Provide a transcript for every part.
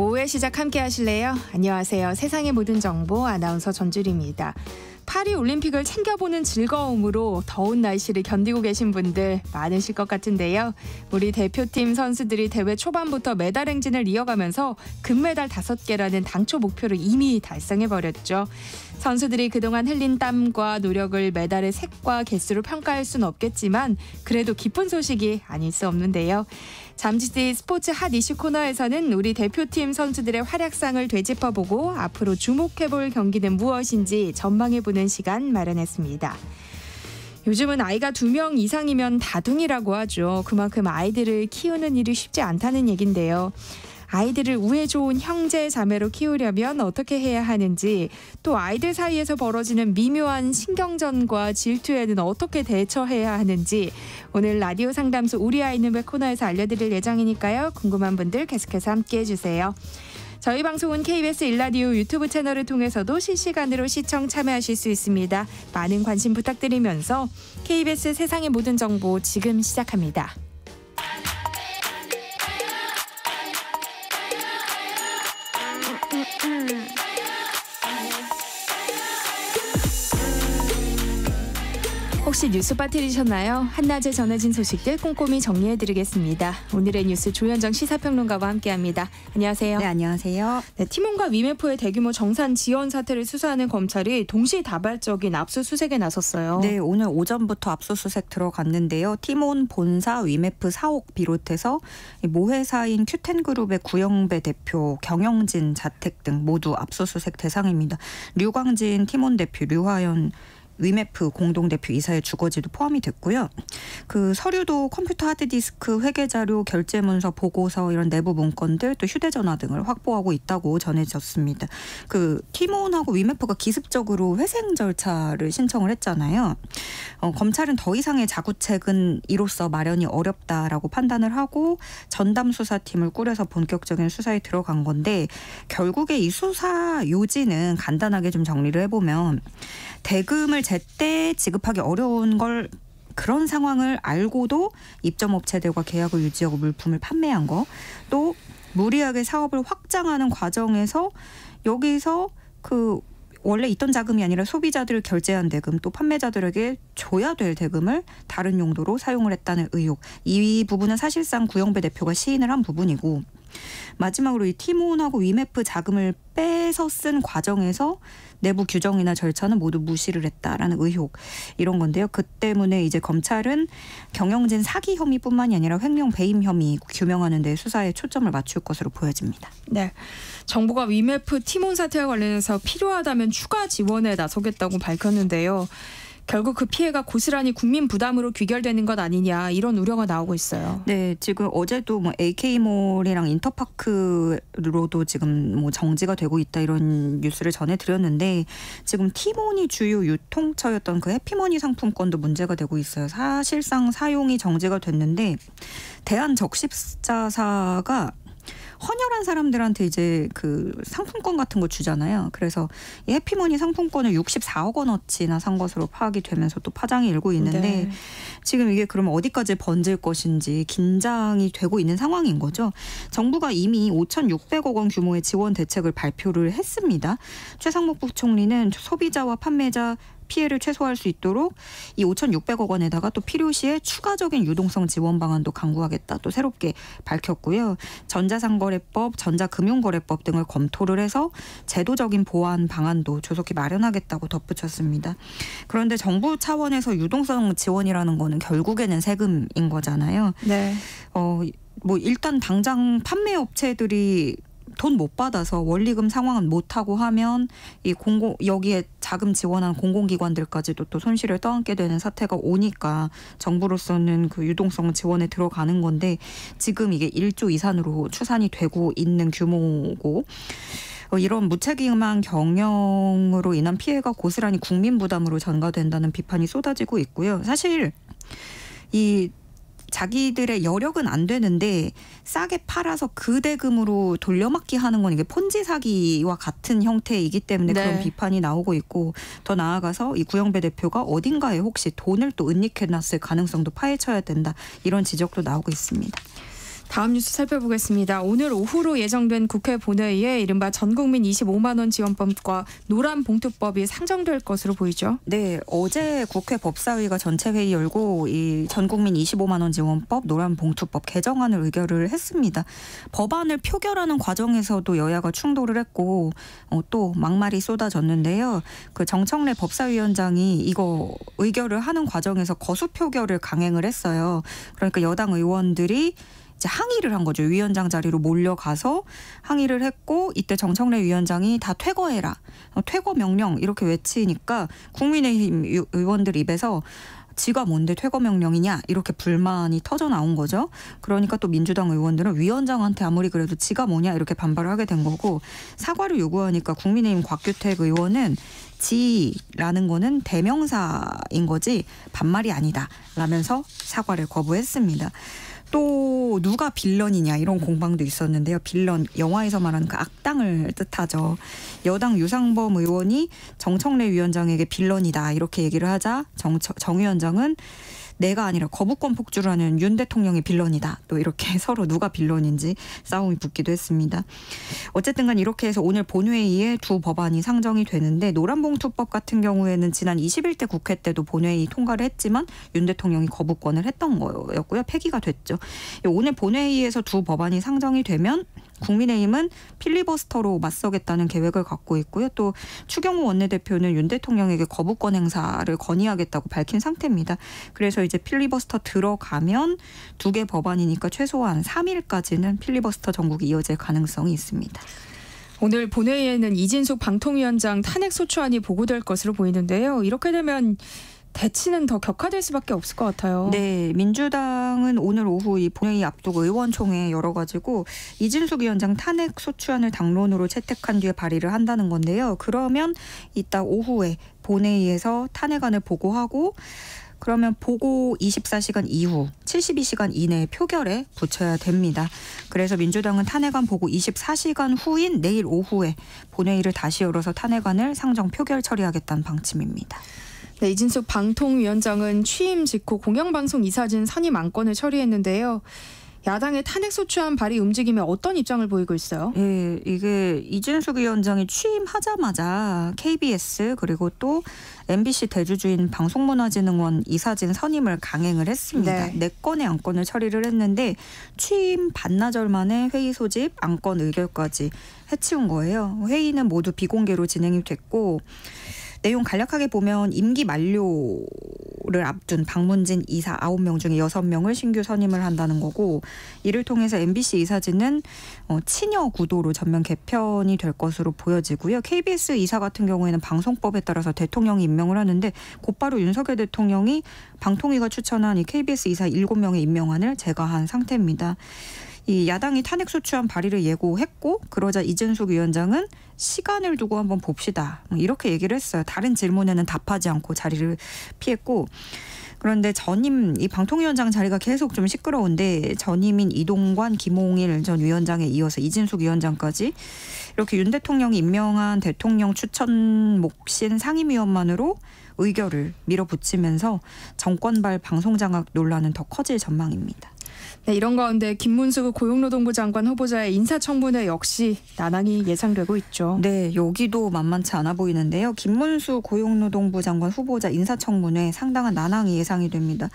오후의 시작 함께 하실래요? 안녕하세요. 세상의 모든 정보 아나운서 전주리입니다. 파리 올림픽을 챙겨보는 즐거움으로 더운 날씨를 견디고 계신 분들 많으실 것 같은데요. 우리 대표팀 선수들이 대회 초반부터 메달 행진을 이어가면서 금메달 5개라는 당초 목표를 이미 달성해버렸죠. 선수들이 그동안 흘린 땀과 노력을 메달의 색과 개수로 평가할 수는 없겠지만 그래도 기쁜 소식이 아닐 수 없는데요. 잠시지 스포츠 핫 이슈 코너에서는 우리 대표팀 선수들의 활약상을 되짚어보고 앞으로 주목해볼 경기는 무엇인지 전망해보는 시간 마련했습니다. 요즘은 아이가 두 명 이상이면 다둥이라고 하죠. 그만큼 아이들을 키우는 일이 쉽지 않다는 얘긴데요. 아이들을 우애 좋은 형제 자매로 키우려면 어떻게 해야 하는지 또 아이들 사이에서 벌어지는 미묘한 신경전과 질투에는 어떻게 대처해야 하는지 오늘 라디오 상담소 우리 아이는 왜 코너에서 알려드릴 예정이니까요. 궁금한 분들 계속해서 함께해 주세요. 저희 방송은 KBS 일라디오 유튜브 채널을 통해서도 실시간으로 시청 참여하실 수 있습니다. 많은 관심 부탁드리면서 KBS 세상의 모든 정보 지금 시작합니다. 혹시 뉴스 빠뜨리셨나요? 한낮에 전해진 소식들 꼼꼼히 정리해드리겠습니다. 오늘의 뉴스 조현정 시사평론가와 함께합니다. 안녕하세요. 네, 안녕하세요. 네, 티몬과 위메프의 대규모 정산 지원 사태를 수사하는 검찰이 동시다발적인 압수수색에 나섰어요. 네, 오늘 오전부터 압수수색 들어갔는데요. 티몬 본사 위메프 사옥 비롯해서 모회사인 큐텐그룹의 구영배 대표, 경영진 자택 등 모두 압수수색 대상입니다. 류광진 티몬 대표, 류화연 위메프 공동대표 이사의 주거지도 포함이 됐고요. 그 서류도 컴퓨터 하드디스크, 회계자료, 결제문서, 보고서 이런 내부 문건들 또 휴대전화 등을 확보하고 있다고 전해졌습니다. 그 티몬하고 위메프가 기습적으로 회생 절차를 신청을 했잖아요. 어, 검찰은 더 이상의 자구책은 이로써 마련이 어렵다라고 판단을 하고 전담 수사팀을 꾸려서 본격적인 수사에 들어간 건데 결국에 이 수사 요지는 간단하게 좀 정리를 해보면 대금을 제때 지급하기 어려운 걸 그런 상황을 알고도 입점업체들과 계약을 유지하고 물품을 판매한 거, 또 무리하게 사업을 확장하는 과정에서 여기서 그 원래 있던 자금이 아니라 소비자들 을 결제한 대금 또 판매자들에게 줘야 될 대금을 다른 용도로 사용을 했다는 의혹. 이 부분은 사실상 구영배 대표가 시인을 한 부분이고 마지막으로 이 티몬하고 위메프 자금을 빼서 쓴 과정에서 내부 규정이나 절차는 모두 무시를 했다라는 의혹 이런 건데요. 그 때문에 이제 검찰은 경영진 사기 혐의뿐만이 아니라 횡령 배임 혐의 규명하는 데 수사에 초점을 맞출 것으로 보여집니다. 네. 정부가 위메프 팀원 사태와 관련해서 필요하다면 추가 지원에 나서겠다고 밝혔는데요. 결국 그 피해가 고스란히 국민 부담으로 귀결되는 것 아니냐 이런 우려가 나오고 있어요. 네, 지금 어제도 뭐 AK몰이랑 인터파크로도 지금 뭐 정지가 되고 있다 이런 뉴스를 전해드렸는데 지금 티모니 주요 유통처였던 그 해피머니 상품권도 문제가 되고 있어요. 사실상 사용이 정지가 됐는데 대한적십자사가 헌혈한 사람들한테 이제 그 상품권 같은 걸 주잖아요. 그래서 이 해피머니 상품권을 64억 원어치나 산 것으로 파악이 되면서 또 파장이 일고 있는데 네. 지금 이게 그럼 어디까지 번질 것인지 긴장이 되고 있는 상황인 거죠. 정부가 이미 5,600억 원 규모의 지원 대책을 발표를 했습니다. 최상목 부총리는 소비자와 판매자 피해를 최소화할 수 있도록 이 5,600억 원에다가 또 필요시에 추가적인 유동성 지원 방안도 강구하겠다 또 새롭게 밝혔고요. 전자상거래법, 전자금융거래법 등을 검토를 해서 제도적인 보완 방안도 조속히 마련하겠다고 덧붙였습니다. 그런데 정부 차원에서 유동성 지원이라는 거는 결국에는 세금인 거잖아요. 네. 어, 뭐 일단 당장 판매 업체들이 돈못 받아서 원리금 상황은 못 하고 하면 이 공공 여기에 자금 지원한 공공기관들까지도 또 손실을 떠안게 되는 사태가 오니까 정부로서는 그 유동성 지원에 들어가는 건데 지금 이게 1조 이산으로 추산이 되고 있는 규모고 어, 이런 무책임한 경영으로 인한 피해가 고스란히 국민 부담으로 전가된다는 비판이 쏟아지고 있고요. 사실 이 자기들의 여력은 안 되는데 싸게 팔아서 그 대금으로 돌려막기 하는 건 이게 폰지 사기와 같은 형태이기 때문에 네. 그런 비판이 나오고 있고 더 나아가서 이 구영배 대표가 어딘가에 혹시 돈을 또 은닉해 놨을 가능성도 파헤쳐야 된다 이런 지적도 나오고 있습니다. 다음 뉴스 살펴보겠습니다. 오늘 오후로 예정된 국회 본회의에 이른바 전국민 25만 원 지원법과 노란 봉투법이 상정될 것으로 보이죠. 네, 어제 국회 법사위가 전체 회의 열고 이 전국민 25만 원 지원법, 노란 봉투법 개정안을 의결을 했습니다. 법안을 표결하는 과정에서도 여야가 충돌을 했고 어, 또 막말이 쏟아졌는데요. 그 정청래 법사위원장이 이거 의결을 하는 과정에서 거수 표결을 강행을 했어요. 그러니까 여당 의원들이 이제 항의를 한 거죠. 위원장 자리로 몰려가서 항의를 했고 이때 정청래 위원장이 다 퇴거해라. 어, 퇴거 명령 이렇게 외치니까 국민의힘 의원들 입에서 지가 뭔데 퇴거 명령이냐 이렇게 불만이 터져 나온 거죠. 그러니까 또 민주당 의원들은 위원장한테 아무리 그래도 지가 뭐냐 이렇게 반발을 하게 된 거고 사과를 요구하니까 국민의힘 곽규택 의원은 지라는 거는 대명사인 거지 반말이 아니다 라면서 사과를 거부했습니다. 또 누가 빌런이냐 이런 공방도 있었는데요. 빌런 영화에서 말하는 그 악당을 뜻하죠. 여당 유상범 의원이 정청래 위원장에게 빌런이다 이렇게 얘기를 하자 정, 정 위원장은 내가 아니라 거부권 폭주를 하는 윤 대통령이 빌런이다. 또 이렇게 서로 누가 빌런인지 싸움이 붙기도 했습니다. 어쨌든 간 이렇게 해서 오늘 본회의에 두 법안이 상정이 되는데 노란봉투법 같은 경우에는 지난 21대 국회 때도 본회의 통과를 했지만 윤 대통령이 거부권을 했던 거였고요. 폐기가 됐죠. 오늘 본회의에서 두 법안이 상정이 되면 국민의힘은 필리버스터로 맞서겠다는 계획을 갖고 있고요. 또 추경호 원내대표는 윤 대통령에게 거부권 행사를 건의하겠다고 밝힌 상태입니다. 그래서 이제 필리버스터 들어가면 두 개 법안이니까 최소한 3일까지는 필리버스터 전국이 이어질 가능성이 있습니다. 오늘 본회의에는 이진숙 방통위원장 탄핵 소추안이 보고될 것으로 보이는데요. 이렇게 되면 대치는 더 격화될 수밖에 없을 것 같아요. 네, 민주당은 오늘 오후 이 본회의 앞두고 의원총회 열어가지고 이진숙 위원장 탄핵 소추안을 당론으로 채택한 뒤에 발의를 한다는 건데요. 그러면 이따 오후에 본회의에서 탄핵안을 보고하고 그러면 보고 24시간 이후 72시간 이내에 표결에 붙여야 됩니다. 그래서 민주당은 탄핵안 보고 24시간 후인 내일 오후에 본회의를 다시 열어서 탄핵안을 상정 표결 처리하겠다는 방침입니다. 네, 이진숙 방통위원장은 취임 직후 공영방송 이사진 선임 안건을 처리했는데요. 야당의 탄핵 소추안 발의 움직임에 어떤 입장을 보이고 있어요? 예, 이게 이준석 위원장이 취임하자마자 KBS 그리고 또 MBC 대주주인 방송문화진흥원 이사진 선임을 강행을 했습니다. 네. 네. 건의 안건을 처리를 했는데 취임 반나절 만에 회의 소집, 안건 의결까지 해치운 거예요. 회의는 모두 비공개로 진행이 됐고 내용 간략하게 보면 임기 만료를 앞둔 방문진 이사 아홉 명 중에 여섯 명을 신규 선임을 한다는 거고 이를 통해서 MBC 이사진은 어, 친여 구도로 전면 개편이 될 것으로 보여지고요. KBS 이사 같은 경우에는 방송법에 따라서 대통령이 임명을 하는데 곧바로 윤석열 대통령이 방통위가 추천한 이 KBS 이사 일곱 명의 임명안을 제거한 상태입니다. 이 야당이 탄핵 소추안 발의를 예고했고 그러자 이진숙 위원장은 시간을 두고 한번 봅시다 뭐 이렇게 얘기를 했어요. 다른 질문에는 답하지 않고 자리를 피했고 그런데 전임 이 방통위원장 자리가 계속 좀 시끄러운데 전임인 이동관, 김홍일 전 위원장에 이어서 이진숙 위원장까지 이렇게 윤 대통령이 임명한 대통령 추천 몫인 상임위원만으로 의결을 밀어붙이면서 정권발 방송 장악 논란은 더 커질 전망입니다. 네, 이런 가운데 김문수 고용노동부 장관 후보자의 인사청문회 역시 난항이 예상되고 있죠. 네, 여기도 만만치 않아 보이는데요. 김문수 고용노동부 장관 후보자 인사청문회 상당한 난항이 예상이 됩니다.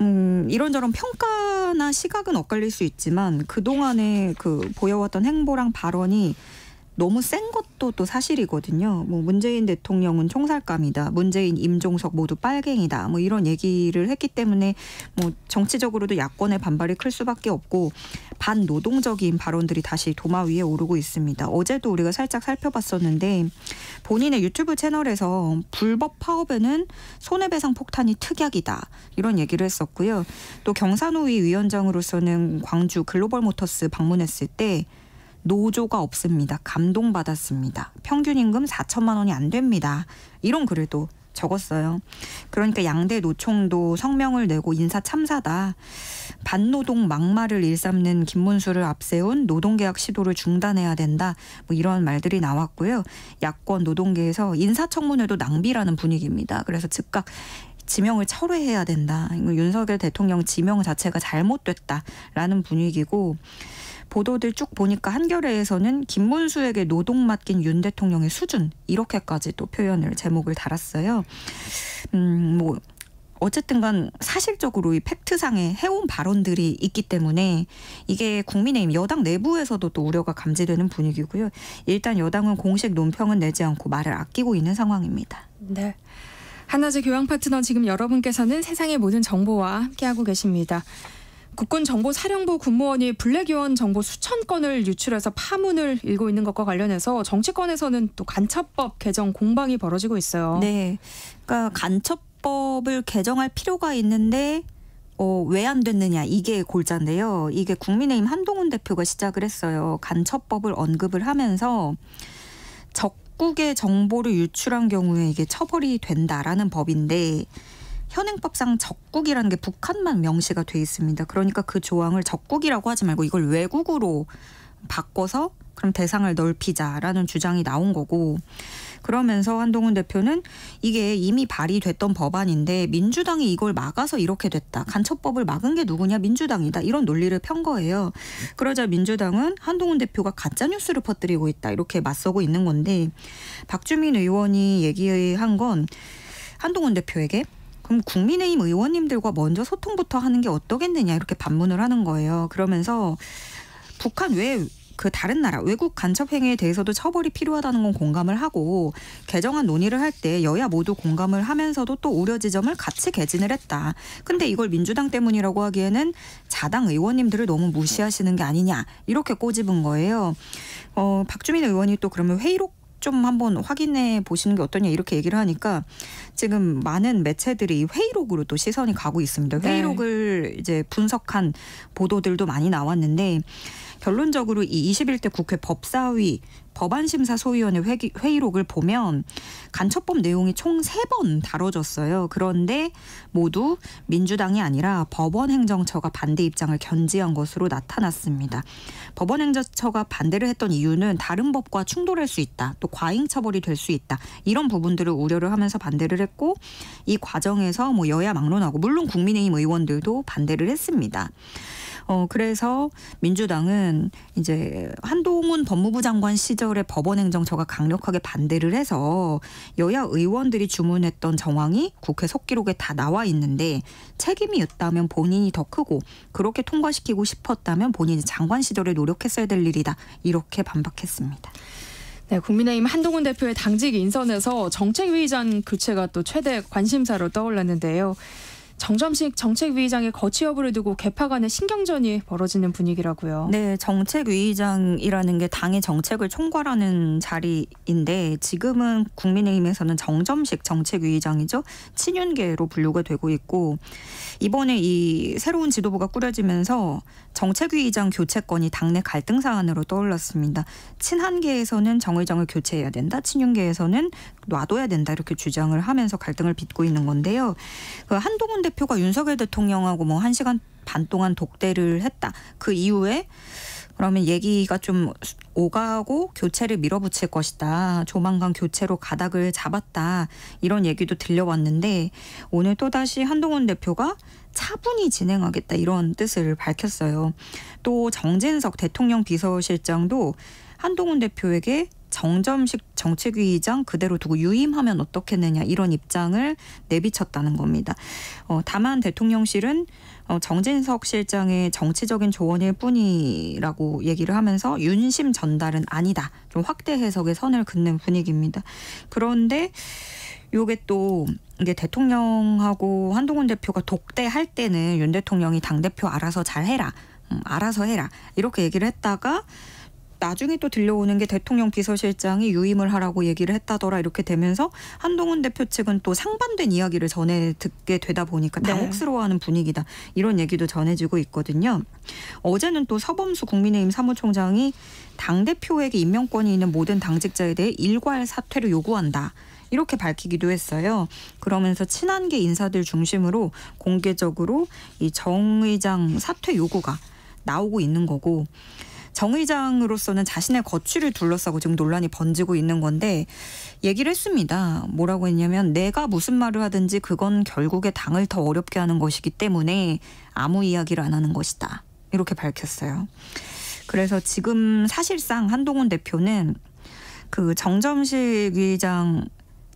음, 이런저런 평가나 시각은 엇갈릴 수 있지만 그동안의 그 보여왔던 행보랑 발언이 너무 센 것도 또 사실이거든요. 뭐 문재인 대통령은 총살감이다. 문재인, 임종석 모두 빨갱이다. 뭐 이런 얘기를 했기 때문에 뭐 정치적으로도 야권의 반발이 클 수밖에 없고 반노동적인 발언들이 다시 도마 위에 오르고 있습니다. 어제도 우리가 살짝 살펴봤었는데 본인의 유튜브 채널에서 불법 파업에는 손해배상 폭탄이 특약이다. 이런 얘기를 했었고요. 또 경산호위 위원장으로서는 광주 글로벌 모터스 방문했을 때 노조가 없습니다. 감동받았습니다. 평균 임금 4천만 원이 안 됩니다. 이런 글을 도 적었어요. 그러니까 양대 노총도 성명을 내고 인사 참사다. 반노동 막말을 일삼는 김문수를 앞세운 노동계약 시도를 중단해야 된다. 뭐 이런 말들이 나왔고요. 야권 노동계에서 인사청문회도 낭비라는 분위기입니다. 그래서 즉각 지명을 철회해야 된다. 윤석열 대통령 지명 자체가 잘못됐다라는 분위기고 보도들 쭉 보니까 한겨레에서는 김문수에게 노동 맡긴 윤 대통령의 수준 이렇게까지 또 표현을 제목을 달았어요. 음, 뭐 어쨌든간 사실적으로 이 팩트상의 해온 발언들이 있기 때문에 이게 국민의힘 여당 내부에서도 또 우려가 감지되는 분위기고요. 일단 여당은 공식 논평은 내지 않고 말을 아끼고 있는 상황입니다. 네. 한낮의 교양 파트너 지금 여러분께서는 세상의 모든 정보와 함께하고 계십니다. 국군 정보사령부 군무원이 블랙 요원 정보 수천 건을 유출해서 파문을 일고 있는 것과 관련해서 정치권에서는 또 간첩법 개정 공방이 벌어지고 있어요. 네. 그러니까 간첩법을 개정할 필요가 있는데 어, 왜 안 됐느냐 이게 골자인데요. 이게 국민의힘 한동훈 대표가 시작을 했어요. 간첩법을 언급을 하면서 적국의 정보를 유출한 경우에 이게 처벌이 된다라는 법인데 현행법상 적국이라는 게 북한만 명시가 돼 있습니다. 그러니까 그 조항을 적국이라고 하지 말고 이걸 외국으로 바꿔서 그럼 대상을 넓히자라는 주장이 나온 거고 그러면서 한동훈 대표는 이게 이미 발의됐던 법안인데 민주당이 이걸 막아서 이렇게 됐다. 간첩법을 막은 게 누구냐? 민주당이다. 이런 논리를 편 거예요. 그러자 민주당은 한동훈 대표가 가짜 뉴스를 퍼뜨리고 있다. 이렇게 맞서고 있는 건데 박주민 의원이 얘기한 건 한동훈 대표에게 그럼 국민의힘 의원님들과 먼저 소통부터 하는 게 어떠겠느냐 이렇게 반문을 하는 거예요. 그러면서 북한 외 그 다른 나라 외국 간첩 행위에 대해서도 처벌이 필요하다는 건 공감을 하고 개정안 논의를 할 때 여야 모두 공감을 하면서도 또 우려 지점을 같이 개진을 했다. 근데 이걸 민주당 때문이라고 하기에는 자당 의원님들을 너무 무시하시는 게 아니냐 이렇게 꼬집은 거예요. 어, 박주민 의원이 또 그러면 회의록 좀 한번 확인해 보시는 게 어떠냐 이렇게 얘기를 하니까 지금 많은 매체들이 회의록으로 또 시선이 가고 있습니다. 네. 회의록을 네. 이제 분석한 보도들도 많이 나왔는데 결론적으로 이 21대 국회 법사위 법안심사 소위원회 회기, 회의록을 보면 간첩법 내용이 총3번 다뤄졌어요. 그런데 모두 민주당이 아니라 법원행정처가 반대 입장을 견지한 것으로 나타났습니다. 법원행정처가 반대를 했던 이유는 다른 법과 충돌할 수 있다. 또 과잉처벌이 될 수 있다. 이런 부분들을 우려를 하면서 반대를 했고 이 과정에서 뭐 여야 막론하고 물론 국민의힘 의원들도 반대를 했습니다. 어, 그래서 민주당은 때는 이제 한동훈 법무부 장관 시절에 법원행정처가 강력하게 반대를 해서 여야 의원들이 주문했던 정황이 국회 속기록에 다 나와 있는데 책임이 있다면 본인이 더 크고 그렇게 통과시키고 싶었다면 본인이 장관 시절에 노력했어야 될 일이다 이렇게 반박했습니다. 네, 국민의힘 한동훈 대표의 당직 인선에서 정책위의장 교체가 또 최대 관심사로 떠올랐는데요. 정점식 정책위의장의 거취 여부를 두고 개파 간의 신경전이 벌어지는 분위기라고요. 네, 정책위의장이라는 게 당의 정책을 총괄하는 자리인데 지금은 국민의힘에서는 정점식 정책위의장이죠. 친윤계로 분류가 되고 있고 이번에 이 새로운 지도부가 꾸려지면서 정책위 의장 교체권이 당내 갈등 사안으로 떠올랐습니다. 친한계에서는 정의정을 교체해야 된다. 친윤계에서는 놔둬야 된다. 이렇게 주장을 하면서 갈등을 빚고 있는 건데요. 그 한동훈 대표가 윤석열 대통령하고 뭐 한시간반 동안 독대를 했다. 그 이후에 그러면 얘기가 좀 오가고 교체를 밀어붙일 것이다. 조만간 교체로 가닥을 잡았다. 이런 얘기도 들려왔는데 오늘 또다시 한동훈 대표가 차분히 진행하겠다 이런 뜻을 밝혔어요. 또 정진석 대통령 비서실장도 한동훈 대표에게 정점식 정책위의장 그대로 두고 유임하면 어떻겠느냐 이런 입장을 내비쳤다는 겁니다. 어, 다만 대통령실은 어, 정진석 실장의 정치적인 조언일 뿐이라고 얘기를 하면서 윤심 전달은 아니다. 좀 확대 해석의 선을 긋는 분위기입니다. 그런데 요게 또 이게 대통령하고 한동훈 대표가 독대할 때는 윤 대통령이 당 대표 알아서 잘 해라, 음, 알아서 해라 이렇게 얘기를 했다가 나중에 또 들려오는 게 대통령 비서실장이 유임을 하라고 얘기를 했다더라 이렇게 되면서 한동훈 대표 측은 또 상반된 이야기를 전해 듣게 되다 보니까 네. 당혹스러워하는 분위기다 이런 얘기도 전해지고 있거든요. 어제는 또 서범수 국민의힘 사무총장이 당 대표에게 임명권이 있는 모든 당직자에 대해 일괄 사퇴를 요구한다. 이렇게 밝히기도 했어요. 그러면서 친한계 인사들 중심으로 공개적으로 이정 의장 사퇴 요구가 나오고 있는 거고 정 의장으로서는 자신의 거취를 둘러싸고 지금 논란이 번지고 있는 건데 얘기를 했습니다. 뭐라고 했냐면 내가 무슨 말을 하든지 그건 결국에 당을 더 어렵게 하는 것이기 때문에 아무 이야기를 안 하는 것이다. 이렇게 밝혔어요. 그래서 지금 사실상 한동훈 대표는 그 정점식 의장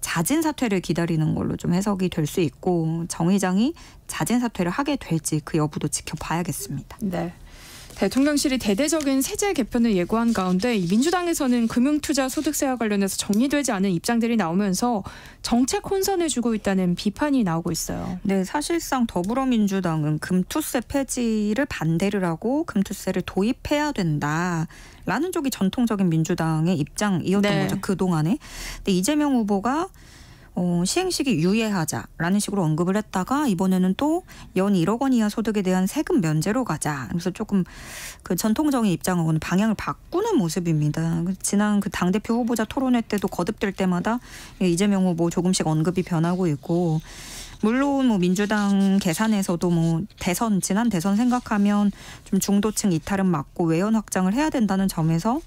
자진 사퇴를 기다리는 걸로 좀 해석이 될 수 있고 정 의장이 자진 사퇴를 하게 될지 그 여부도 지켜봐야겠습니다. 네. 대통령실이 대대적인 세제 개편을 예고한 가운데 민주당에서는 금융투자 소득세와 관련해서 정리되지 않은 입장들이 나오면서 정책 혼선을 주고 있다는 비판이 나오고 있어요. 네, 사실상 더불어민주당은 금투세 폐지를 반대를 하고 금투세를 도입해야 된다. 라는 쪽이 전통적인 민주당의 입장이었던 네. 거죠. 그동안에. 근데 이재명 후보가 어, 시행식이 유예하자라는 식으로 언급을 했다가 이번에는 또 연 1억 원 이하 소득에 대한 세금 면제로 가자. 그래서 조금 그 전통적인 입장하고는 방향을 바꾸는 모습입니다. 그 지난 그 당대표 후보자 토론회 때도 거듭될 때마다 예, 이재명 후보 조금씩 언급이 변하고 있고 물론 뭐 민주당 계산에서도 뭐 대선 지난 대선 생각하면 좀 중도층 이탈은 막고 외연 확장을 해야 된다는 점에서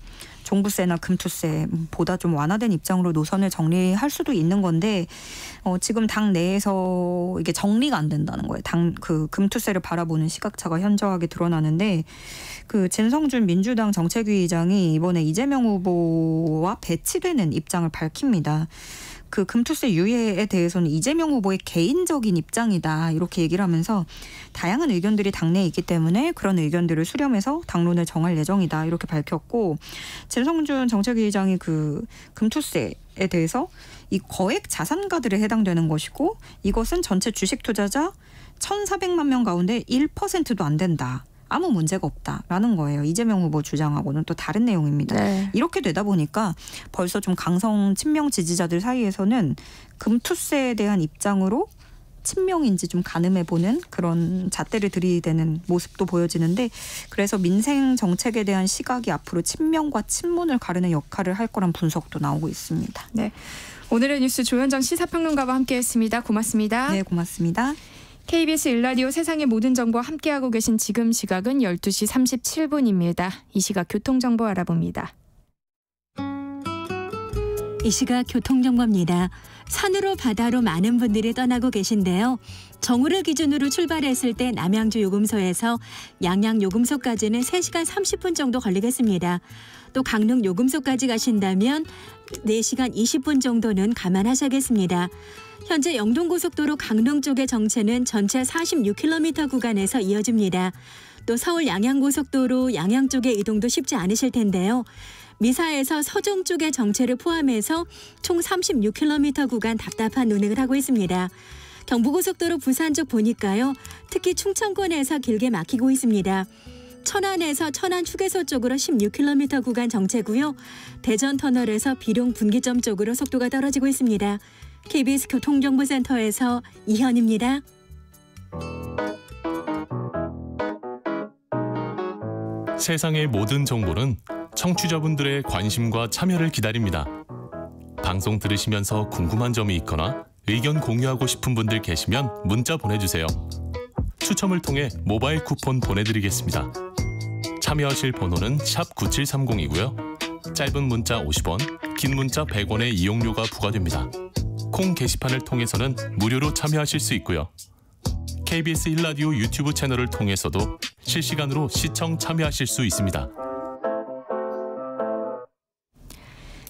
종부세나 금투세보다 좀 완화된 입장으로 노선을 정리할 수도 있는 건데 어, 지금 당 내에서 이게 정리가 안 된다는 거예요. 당그 금투세를 바라보는 시각차가 현저하게 드러나는데 그 진성준 민주당 정책위 의장이 이번에 이재명 후보와 배치되는 입장을 밝힙니다. 그 금투세 유예에 대해서는 이재명 후보의 개인적인 입장이다 이렇게 얘기를 하면서 다양한 의견들이 당내에 있기 때문에 그런 의견들을 수렴해서 당론을 정할 예정이다 이렇게 밝혔고 진성준 정책위의장이 그 금투세 에 대해서 이 거액 자산가들에 해당되는 것이고 이것은 전체 주식 투자자 천사백만명 가운데 일퍼센트도안 된다. 아무 문제가 없다라는 거예요. 이재명 후보 주장하고는 또 다른 내용입니다. 네. 이렇게 되다 보니까 벌써 좀 강성 친명 지지자들 사이에서는 금투세에 대한 입장으로 친명인지 좀 가늠해 보는 그런 잣대를 들이대는 모습도 보여지는데 그래서 민생 정책에 대한 시각이 앞으로 친명과 친문을 가르는 역할을 할 거란 분석도 나오고 있습니다. 네. 오늘의 뉴스 조현정 시사평론가와 함께했습니다. 고맙습니다. 네, 고맙습니다. KBS 일라디오 세상의 모든 정보 와 함께하고 계신 지금 시각은 12시 37분입니다. 이 시각 교통정보 알아봅니다. 이 시각 교통정보입니다. 산으로 바다로 많은 분들이 떠나고 계신데요. 정오를 기준으로 출발했을 때 남양주 요금소에서 양양 요금소까지는 3시간 30분 정도 걸리겠습니다. 또 강릉 요금소까지 가신다면 4시간 20분 정도는 감안하셔야겠습니다. 현재 영동고속도로 강릉 쪽의 정체는 전체 46km 구간에서 이어집니다. 또 서울 양양고속도로 양양 쪽의 이동도 쉽지 않으실 텐데요. 미사에서 서종 쪽의 정체를 포함해서 총 36km 구간 답답한 운행을 하고 있습니다. 경부고속도로 부산 쪽 보니까요. 특히 충청권에서 길게 막히고 있습니다. 천안에서 천안 휴게소 쪽으로 16km 구간 정체고요. 대전 터널에서 비룡 분기점 쪽으로 속도가 떨어지고 있습니다. KBS 교통정보센터에서 이현입니다. 세상의 모든 정보는 청취자분들의 관심과 참여를 기다립니다. 방송 들으시면서 궁금한 점이 있거나 의견 공유하고 싶은 분들 계시면 문자 보내주세요. 추첨을 통해 모바일 쿠폰 보내드리겠습니다. 참여하실 번호는 9730이고요. 짧은 문자 50원, 긴 문자 100원의 이용료가 부과됩니다. 콩 게시판을 통해서는 무료로 참여하실 수 있고요. KBS 일라디오 유튜브 채널을 통해서도 실시간으로 시청 참여하실 수 있습니다.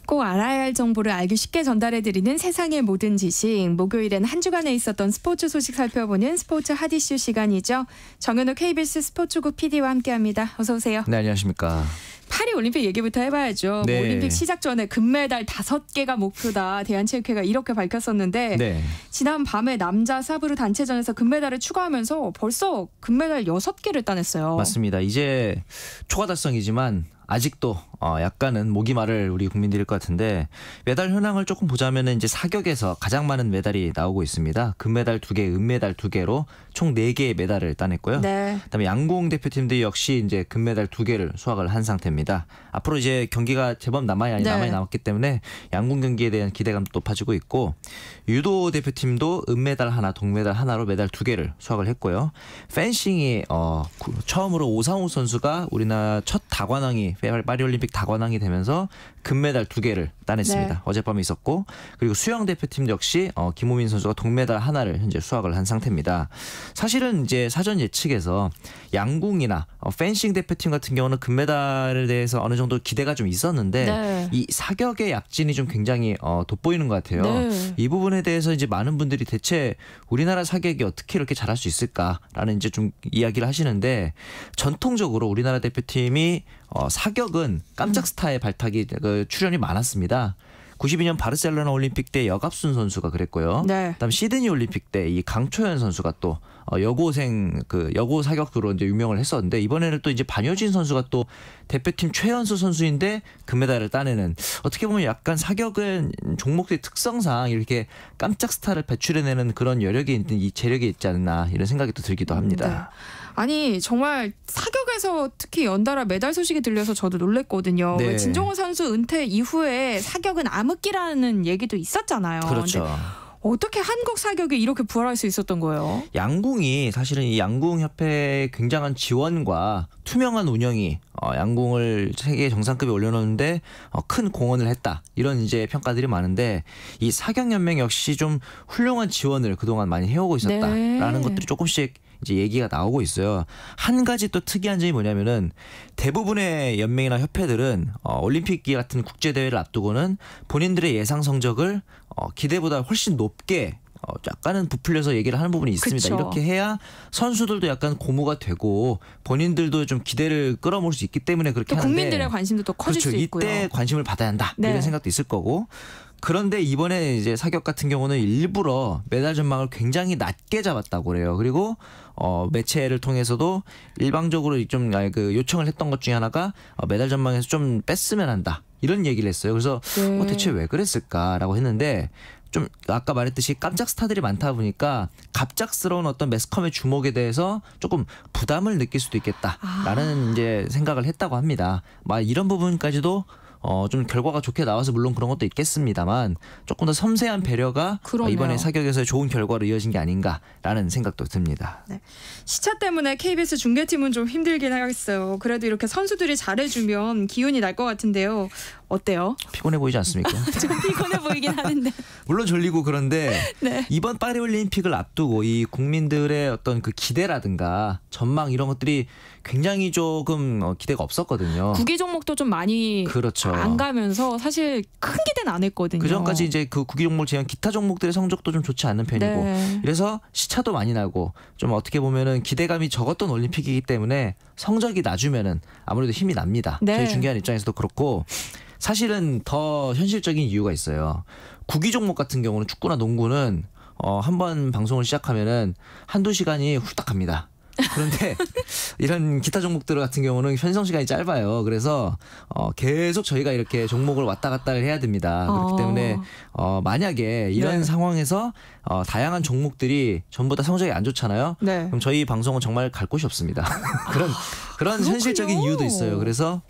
꼭 알아야 할 정보를 알기 쉽게 전달해드리는 세상의 모든 지식. 목요일엔 한 주간에 있었던 스포츠 소식 살펴보는 스포츠 핫이슈 시간이죠. 정현우 KBS 스포츠국 PD와 함께합니다. 어서 오세요. 네, 안녕하십니까. 파리 올림픽 얘기부터 해봐야죠. 뭐 네. 뭐 올림픽 시작 전에 금메달 다섯 개가 목표다. 대한체육회가 이렇게 밝혔었는데 네. 지난 밤에 남자 사브르 단체전에서 금메달을 추가하면서 벌써 금메달 여섯 개를 따냈어요. 맞습니다. 이제 초과 달성이지만 아직도 어, 약간은 목이마를 우리 국민들일 것 같은데 메달 현황을 조금 보자면은 이제 사격에서 가장 많은 메달이 나오고 있습니다. 금메달 두 개, 은메달 두 개로 총 네 개의 메달을 따냈고요. 네. 그다음에 양궁 대표팀들이 역시 이제 금메달 두 개를 수확을 한 상태입니다. 앞으로 이제 경기가 제법 남아야 네. 남아 남았기 때문에 양궁 경기에 대한 기대감도 높아지고 있고 유도 대표팀도 은메달 하나, 동메달 하나로 메달 두 개를 수확을 했고요. 펜싱이 어, 처음으로 오상우 선수가 우리나라 첫 다관왕이 파리올림픽 올림픽 다관왕이 되면서 금메달 두 개를 따냈습니다. 네. 어젯밤에 있었고 그리고 수영 대표팀 역시 어, 김호민 선수가 동메달 하나를 현재 수확을 한 상태입니다. 사실은 이제 사전 예측에서 양궁이나 어, 펜싱 대표팀 같은 경우는 금메달에 대해서 어느 정도 기대가 좀 있었는데 네. 이 사격의 약진이 좀 굉장히 어, 돋보이는 것 같아요. 네. 이 부분에 대해서 이제 많은 분들이 대체 우리나라 사격이 어떻게 이렇게 잘할 수 있을까라는 이제 좀 이야기를 하시는데 전통적으로 우리나라 대표팀이 어, 사격은 깜짝 음. 스타의 발탁이 그 출연이 많았습니다. 92년 바르셀로나 올림픽 때 여갑순 선수가 그랬고요. 네. 그다음 시드니 올림픽 때 이 강초현 선수가 또 어, 여고생 그 여고 사격으로 이제 유명을 했었는데 이번에는 또 이제 반효진 선수가 또 대표팀 최연소 선수인데 금메달을 따내는 어떻게 보면 약간 사격은 종목의 특성상 이렇게 깜짝 스타를 배출해내는 그런 여력이 있는 이 재력이 있지 않나 이런 생각이 또 들기도 합니다. 음, 네. 아니 정말 사격에서 특히 연달아 메달 소식이 들려서 저도 놀랬거든요. 네. 진종호 선수 은퇴 이후에 사격은 암흑기라는 얘기도 있었잖아요. 그렇죠. 어떻게 한국 사격이 이렇게 부활할 수 있었던 거예요? 양궁이 사실은 이 양궁협회의 굉장한 지원과 투명한 운영이 어, 양궁을 세계 정상급에 올려놓는데 어, 큰 공헌을 했다 이런 이제 평가들이 많은데 이 사격연맹 역시 좀 훌륭한 지원을 그동안 많이 해오고 있었다라는 네. 것들이 조금씩 이제 얘기가 나오고 있어요. 한 가지 또 특이한 점이 뭐냐면은 대부분의 연맹이나 협회들은 어, 올림픽 기 같은 국제 대회를 앞두고는 본인들의 예상 성적을 어, 기대보다 훨씬 높게 어, 약간은 부풀려서 얘기를 하는 부분이 있습니다. 그쵸. 이렇게 해야 선수들도 약간 고무가 되고 본인들도 좀 기대를 끌어모을 수 있기 때문에 그렇게 하는데 국민들의 관심도 더 커질 그렇죠. 수 있고요. 이때 관심을 받아야 한다 네. 이런 생각도 있을 거고 그런데 이번에 이제 사격 같은 경우는 일부러 메달 전망을 굉장히 낮게 잡았다고 그래요. 그리고 어, 매체를 통해서도 일방적으로 좀그 요청을 했던 것 중에 하나가 어, 메달 전망에서 좀 뺐으면 한다 이런 얘기를 했어요. 그래서 네. 어, 대체 왜 그랬을까라고 했는데 좀 아까 말했듯이 깜짝 스타들이 많다 보니까 갑작스러운 어떤 매스컴의 주목에 대해서 조금 부담을 느낄 수도 있겠다라는 아. 이제 생각을 했다고 합니다. 막 이런 부분까지도 어, 좀 결과가 좋게 나와서 물론 그런 것도 있겠습니다만 조금 더 섬세한 배려가 그 이번에 사격에서 좋은 결과로 이어진 게 아닌가라는 생각도 듭니다. 네. 시차 때문에 KBS 중계팀은 좀 힘들긴 하겠어요. 그래도 이렇게 선수들이 잘해주면 기운이 날 것 같은데요. 어때요? 피곤해 보이지 않습니까? 좀 피곤해 보이긴 하는데. 물론 졸리고 그런데 네. 이번 파리올림픽을 앞두고 이 국민들의 어떤 그 기대라든가 전망 이런 것들이 굉장히 조금 어, 기대가 없었거든요. 국외 종목도 좀 많이 그렇죠. 안 가면서 사실 큰 기대는 안 했거든요. 그 전까지 이제 그 국외 종목을 제외한 기타 종목들의 성적도 좀 좋지 않은 편이고 네. 그래서 시차도 많이 나고 좀 어떻게 보면은 기대감이 적었던 올림픽이기 때문에 성적이 낮으면은 아무래도 힘이 납니다. 네. 저희 중계한 입장에서도 그렇고 사실은 더 현실적인 이유가 있어요. 국기 종목 같은 경우는 축구나 농구는 어, 한 번 방송을 시작하면은 한두 시간이 후딱 갑니다. 그런데 이런 기타 종목들 같은 경우는 편성 시간이 짧아요. 그래서 어, 계속 저희가 이렇게 종목을 왔다 갔다 해야 됩니다. 그렇기 어. 때문에 어, 만약에 이런 네. 상황에서 어, 다양한 종목들이 전부 다 성적이 안 좋잖아요. 네. 그럼 저희 방송은 정말 갈 곳이 없습니다. 그런 그런 현실적인 이유도 있어요. 그래서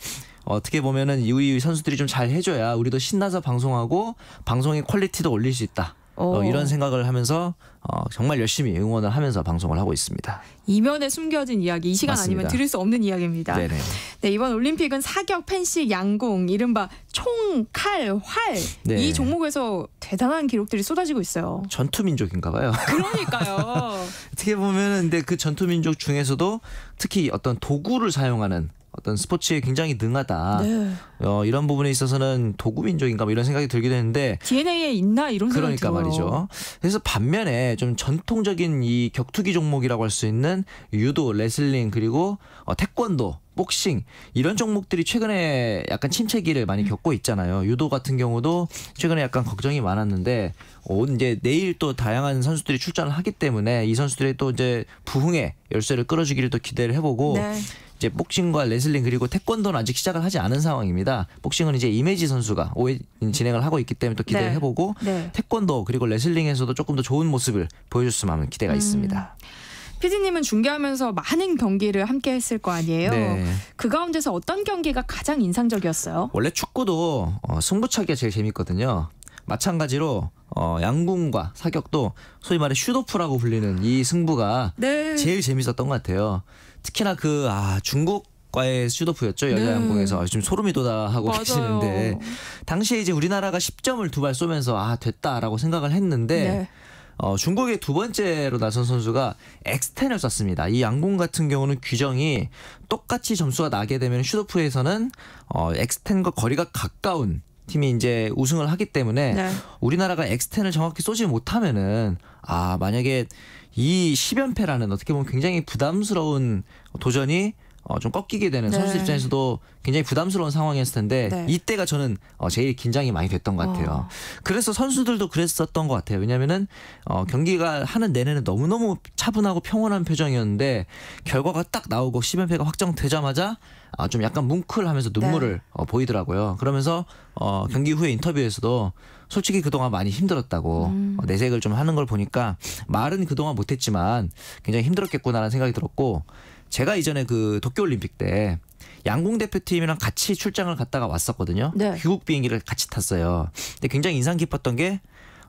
어떻게 보면은 이 선수들이 좀 잘 해줘야 우리도 신나서 방송하고 방송의 퀄리티도 올릴 수 있다. 어, 어, 이런 생각을 하면서 어, 정말 열심히 응원을 하면서 방송을 하고 있습니다. 이면에 숨겨진 이야기, 이 시간 맞습니다. 아니면 들을 수 없는 이야기입니다. 네네. 네, 이번 올림픽은 사격, 펜싱, 양궁, 이른바 총, 칼, 활, 네. 이 종목에서 대단한 기록들이 쏟아지고 있어요. 전투민족인가 봐요. 그러니까요. 어떻게 보면 근데 그 전투민족 중에서도 특히 어떤 도구를 사용하는 어떤 스포츠에 굉장히 능하다. 네. 어, 이런 부분에 있어서는 도구 민족인가 뭐 이런 생각이 들기도 했는데 DNA에 있나 이런 생각이 그러니까 말이죠. 그래서 반면에 좀 전통적인 이 격투기 종목이라고 할 수 있는 유도, 레슬링 그리고 어, 태권도 복싱 이런 종목들이 최근에 약간 침체기를 많이 음. 겪고 있잖아요. 유도 같은 경우도 최근에 약간 걱정이 많았는데 온 이제 내일 또 다양한 선수들이 출전을 하기 때문에 이 선수들이 또 이제 부흥의 열쇠를 끌어주기를 또 기대를 해보고 네. 이제 복싱과 레슬링 그리고 태권도는 아직 시작을 하지 않은 상황입니다. 복싱은 이제 이매지 선수가 오해 진행을 하고 있기 때문에 또 기대해보고 네. 를 네. 태권도 그리고 레슬링에서도 조금 더 좋은 모습을 보여줬으면 하는 기대가 음. 있습니다. 피디님은 중계하면서 많은 경기를 함께 했을 거 아니에요. 네. 그 가운데서 어떤 경기가 가장 인상적이었어요? 원래 축구도 어, 승부차기가 제일 재밌거든요. 마찬가지로 어, 양궁과 사격도 소위 말해 슈도프라고 불리는 이 승부가 네. 제일 재밌었던 것 같아요. 특히나 그아 중국 과의 슈도프였죠 연려양봉에서 네. 지금 소름이 돋아 하고 맞아요. 계시는데 당시에 이제 우리나라가 10점을 두 발 쏘면서 아 됐다라고 생각을 했는데 네. 어, 중국의 두 번째로 나선 선수가 엑스텐을 쐈습니다이 양궁 같은 경우는 규정이 똑같이 점수가 나게 되면 슈도프에서는 어, 엑스텐과 거리가 가까운 팀이 이제 우승을 하기 때문에 네. 우리나라가 엑스텐을 정확히 쏘지 못하면은 아 만약에 이 10연패라는 어떻게 보면 굉장히 부담스러운 도전이 어, 좀 꺾이게 되는 네. 선수 입장에서도 굉장히 부담스러운 상황이었을 텐데 네. 이때가 저는 어, 제일 긴장이 많이 됐던 것 같아요. 어. 그래서 선수들도 그랬었던 것 같아요. 왜냐하면은 어, 경기가 하는 내내는 너무 너무 차분하고 평온한 표정이었는데 결과가 딱 나오고 10연패가 확정되자마자 아, 좀 약간 뭉클하면서 눈물을 네. 어, 보이더라고요. 그러면서 어, 경기 후에 인터뷰에서도 솔직히 그동안 많이 힘들었다고 음. 어, 내색을 좀 하는 걸 보니까 말은 그동안 못했지만 굉장히 힘들었겠구나라는 생각이 들었고 제가 이전에 그 도쿄올림픽 때 양궁 대표팀이랑 같이 출장을 갔다가 왔었거든요. 네. 귀국 비행기를 같이 탔어요. 근데 굉장히 인상 깊었던 게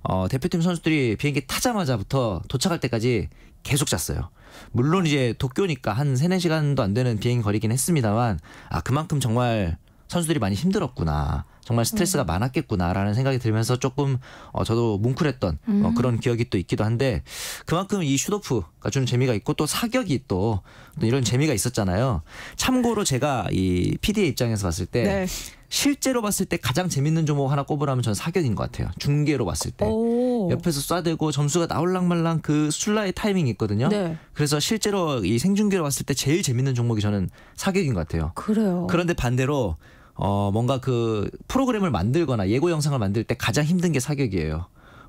어, 대표팀 선수들이 비행기 타자마자부터 도착할 때까지 계속 잤어요. 물론 이제 도쿄니까 한 세네 시간도 안 되는 비행 거리긴 했습니다만 아 그만큼 정말 선수들이 많이 힘들었구나. 정말 스트레스가 음. 많았겠구나라는 생각이 들면서 조금 어, 저도 뭉클했던 어, 음. 어, 그런 기억이 또 있기도 한데 그만큼 이 슈도프가 좀 재미가 있고 또 사격이 또, 또 이런 재미가 있었잖아요. 참고로 제가 이 PD의 입장에서 봤을 때 네. 실제로 봤을 때 가장 재밌는 종목 하나 꼽으라면 저는 사격인 것 같아요. 중계로 봤을 때. 오. 옆에서 쏴대고 점수가 나올랑말랑 그 술라의 타이밍이 있거든요. 네. 그래서 실제로 이 생중계로 봤을 때 제일 재밌는 종목이 저는 사격인 것 같아요. 그래요. 그런데 반대로 어 뭔가 그 프로그램을 만들거나 예고 영상을 만들 때 가장 힘든 게 사격이에요.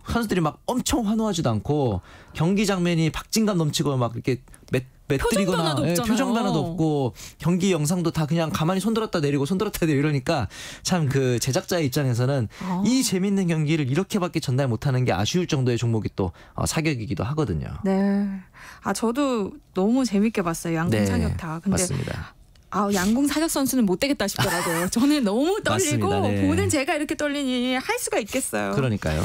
선수들이 막 엄청 환호하지도 않고 경기 장면이 박진감 넘치고 막 이렇게 맷 맷뜨리거나 표정 변화도, 예, 표정 변화도 없고 경기 영상도 다 그냥 가만히 손들었다 내리고 손들었다 내리고 이러니까 참 그 제작자의 입장에서는 어. 이 재밌는 경기를 이렇게밖에 전달 못하는 게 아쉬울 정도의 종목이 또 어, 사격이기도 하거든요. 네. 아 저도 너무 재밌게 봤어요 양궁 네, 사격 다. 근데 맞습니다. 아 양궁 사격 선수는 못 되겠다 싶더라고요. 저는 너무 떨리고 네. 보는 제가 이렇게 떨리니 할 수가 있겠어요. 그러니까요.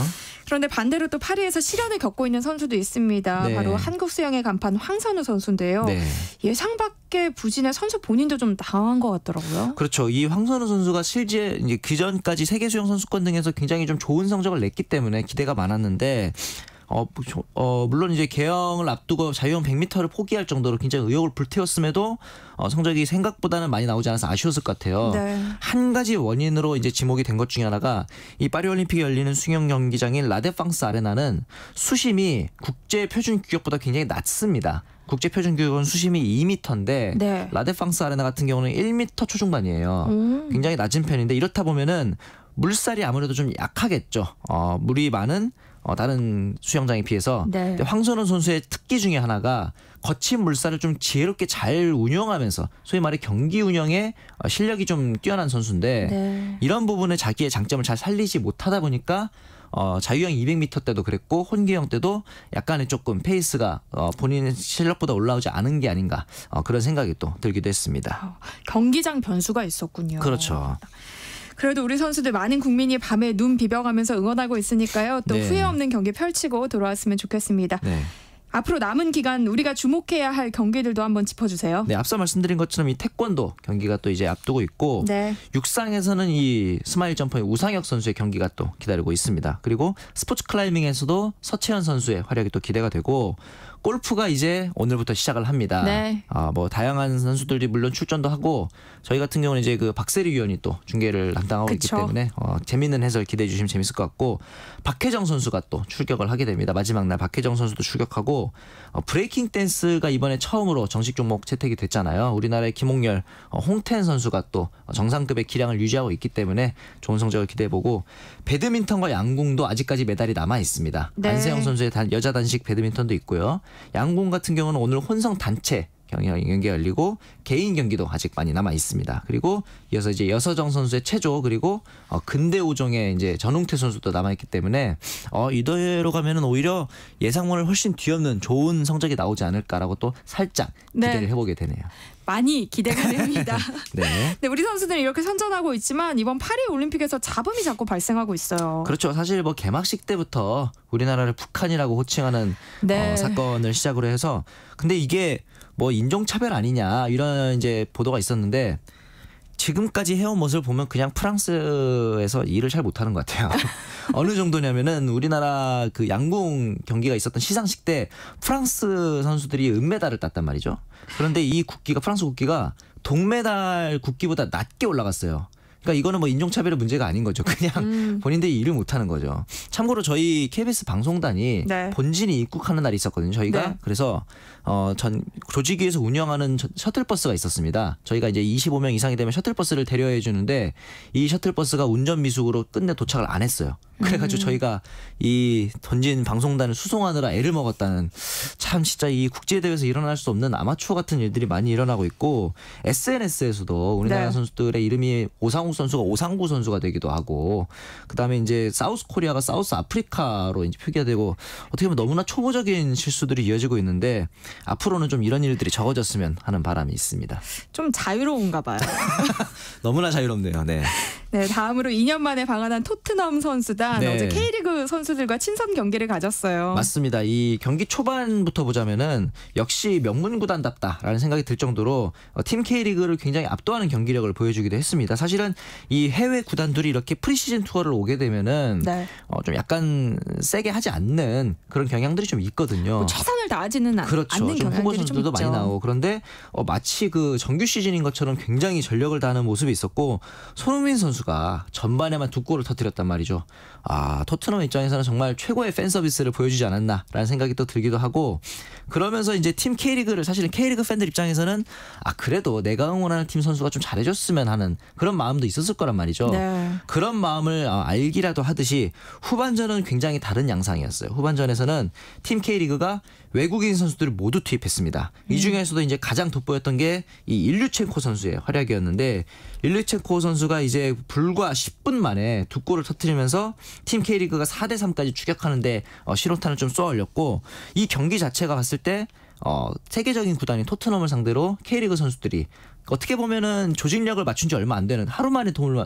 그런데 반대로 또 파리에서 시련을 겪고 있는 선수도 있습니다. 네. 바로 한국 수영의 간판 황선우 선수인데요. 네. 예상 밖의 부진에 선수 본인도 좀 당황한 것 같더라고요. 그렇죠. 이 황선우 선수가 실제 이제 기전까지 세계 수영 선수권 등에서 굉장히 좀 좋은 성적을 냈기 때문에 기대가 많았는데 어, 뭐 어, 물론 이제 개영을 앞두고 자유형 100m를 포기할 정도로 굉장히 의욕을 불태웠음에도 어, 성적이 생각보다는 많이 나오지 않아서 아쉬웠을 것 같아요. 네. 한 가지 원인으로 이제 지목이 된 것 중에 하나가 이 파리 올림픽이 열리는 수영 경기장인 라데팡스 아레나는 수심이 국제 표준 규격보다 굉장히 낮습니다. 국제 표준 규격은 수심이 2m인데 네. 라데팡스 아레나 같은 경우는 1m 초중반이에요. 음. 굉장히 낮은 편인데 이렇다 보면은 물살이 아무래도 좀 약하겠죠. 어, 물이 많은 어, 다른 수영장에 비해서 네. 황선우 선수의 특기 중에 하나가 거친 물살을 좀 지혜롭게 잘 운영하면서 소위 말해 경기 운영에 어, 실력이 좀 뛰어난 선수인데 네. 이런 부분에 자기의 장점을 잘 살리지 못하다 보니까 어, 자유형 200m 때도 그랬고 혼기형 때도 약간의 조금 페이스가 어, 본인 의 실력보다 올라오지 않은 게 아닌가 어, 그런 생각이 또 들기도 했습니다. 어, 경기장 변수가 있었군요. 그렇죠. 그래도 우리 선수들 많은 국민이 밤에 눈 비벼가면서 응원하고 있으니까요. 또 네. 후회 없는 경기 펼치고 돌아왔으면 좋겠습니다. 네. 앞으로 남은 기간 우리가 주목해야 할 경기들도 한번 짚어주세요. 네, 앞서 말씀드린 것처럼 이 태권도 경기가 또 이제 앞두고 있고 네. 육상에서는 이 스마일 점퍼의 우상혁 선수의 경기가 또 기다리고 있습니다. 그리고 스포츠 클라이밍에서도 서채연 선수의 활약이 또 기대가 되고 골프가 이제 오늘부터 시작을 합니다. 네. 아, 뭐 다양한 선수들이 물론 출전도 하고 저희 같은 경우는 이제 그 박세리 위원이 또 중계를 담당하고 있기 때문에 어, 재밌는 해설 기대해 주시면 재밌을 것 같고 박혜정 선수가 또 출격을 하게 됩니다. 마지막 날 박혜정 선수도 출격하고 어, 브레이킹 댄스가 이번에 처음으로 정식 종목 채택이 됐잖아요. 우리나라의 김홍렬 어, 홍텐 선수가 또 정상급의 기량을 유지하고 있기 때문에 좋은 성적을 기대해보고 배드민턴과 양궁도 아직까지 메달이 남아 있습니다. 네. 안세영 선수의 단, 여자 단식 배드민턴도 있고요. 양궁 같은 경우는 오늘 혼성 단체 경기가 열리고 개인 경기도 아직 많이 남아 있습니다. 그리고 이어서 이제 여서정 선수의 체조 그리고 어, 근대 우종의 이제 전웅태 선수도 남아 있기 때문에 어, 이대로 가면은 오히려 예상원을 훨씬 뒤엎는 좋은 성적이 나오지 않을까라고 또 살짝 네. 기대를 해보게 되네요. 많이 기대가 됩니다. 네. 네, 우리 선수들은 이렇게 선전하고 있지만 이번 파리 올림픽에서 잡음이 자꾸 발생하고 있어요. 그렇죠. 사실 뭐 개막식 때부터 우리나라를 북한이라고 호칭하는 네. 어, 사건을 시작으로 해서 근데 이게 뭐 인종차별 아니냐 이런 이제 보도가 있었는데 지금까지 해온 모습을 보면 그냥 프랑스에서 일을 잘 못하는 것 같아요. 어느 정도냐면은 우리나라 그 양궁 경기가 있었던 시상식 때 프랑스 선수들이 은메달을 땄단 말이죠. 그런데 이 국기가 프랑스 국기가 동메달 국기보다 낮게 올라갔어요. 그러니까 이거는 뭐 인종차별의 문제가 아닌 거죠. 그냥 음. 본인들이 일을 못하는 거죠. 참고로 저희 KBS 방송단이 네. 본진이 입국하는 날이 있었거든요. 저희가 네. 그래서 어, 전 조직위에서 운영하는 셔틀버스가 있었습니다. 저희가 이제 25명 이상이 되면 셔틀버스를 데려해 주는데 이 셔틀버스가 운전 미숙으로 끝내 도착을 안 했어요. 그래가지고 음. 저희가 이 던진 방송단을 수송하느라 애를 먹었다는 참 진짜 이 국제대회에서 일어날 수 없는 아마추어 같은 일들이 많이 일어나고 있고 SNS에서도 우리나라 네. 선수들의 이름이 오상우 선수가 오상구 선수가 되기도 하고 그다음에 이제 사우스 코리아가 사우스 아프리카로 이제 표기가 되고 어떻게 보면 너무나 초보적인 실수들이 이어지고 있는데 앞으로는 좀 이런 일들이 적어졌으면 하는 바람이 있습니다. 좀 자유로운가 봐요. 너무나 자유롭네요. 네. 네, 다음으로 2년 만에 방한한 토트넘 선수다. 일단 네. 어제 K리그 선수들과 친선 경기를 가졌어요. 맞습니다. 이 경기 초반부터 보자면은 역시 명문 구단답다라는 생각이 들 정도로 어, 팀 K리그를 굉장히 압도하는 경기력을 보여주기도 했습니다. 사실은 이 해외 구단들이 이렇게 프리시즌 투어를 오게 되면은 네. 어, 좀 약간 세게 하지 않는 그런 경향들이 좀 있거든요. 뭐 최선을 다하지는 그렇죠. 않는 좀 후보 선수들도 많이 나오고 그런데 어, 마치 그 정규 시즌인 것처럼 굉장히 전력을 다하는 모습이 있었고 손흥민 선수가 전반에만 두 골을 터뜨렸단 말이죠. 아, 토트넘 입장에서는 정말 최고의 팬 서비스를 보여주지 않았나라는 생각이 또 들기도 하고 그러면서 이제 팀 K리그를 사실은 K리그 팬들 입장에서는 아, 그래도 내가 응원하는 팀 선수가 좀 잘해줬으면 하는 그런 마음도 있었을 거란 말이죠. 네. 그런 마음을 아, 알기라도 하듯이 후반전은 굉장히 다른 양상이었어요. 후반전에서는 팀 K리그가 외국인 선수들을 모두 투입했습니다. 이 음. 중에서도 이제 가장 돋보였던 게 이 일류첸코 선수의 활약이었는데 일류첸코 선수가 이제 불과 10분 만에 두 골을 터트리면서 팀 K리그가 4대 3까지 추격하는데 어, 신호탄을 좀 쏘아올렸고 이 경기 자체가 봤을 때 어, 세계적인 구단인 토트넘을 상대로 K리그 선수들이 어떻게 보면은 조직력을 맞춘지 얼마 안 되는 하루 만에 도움을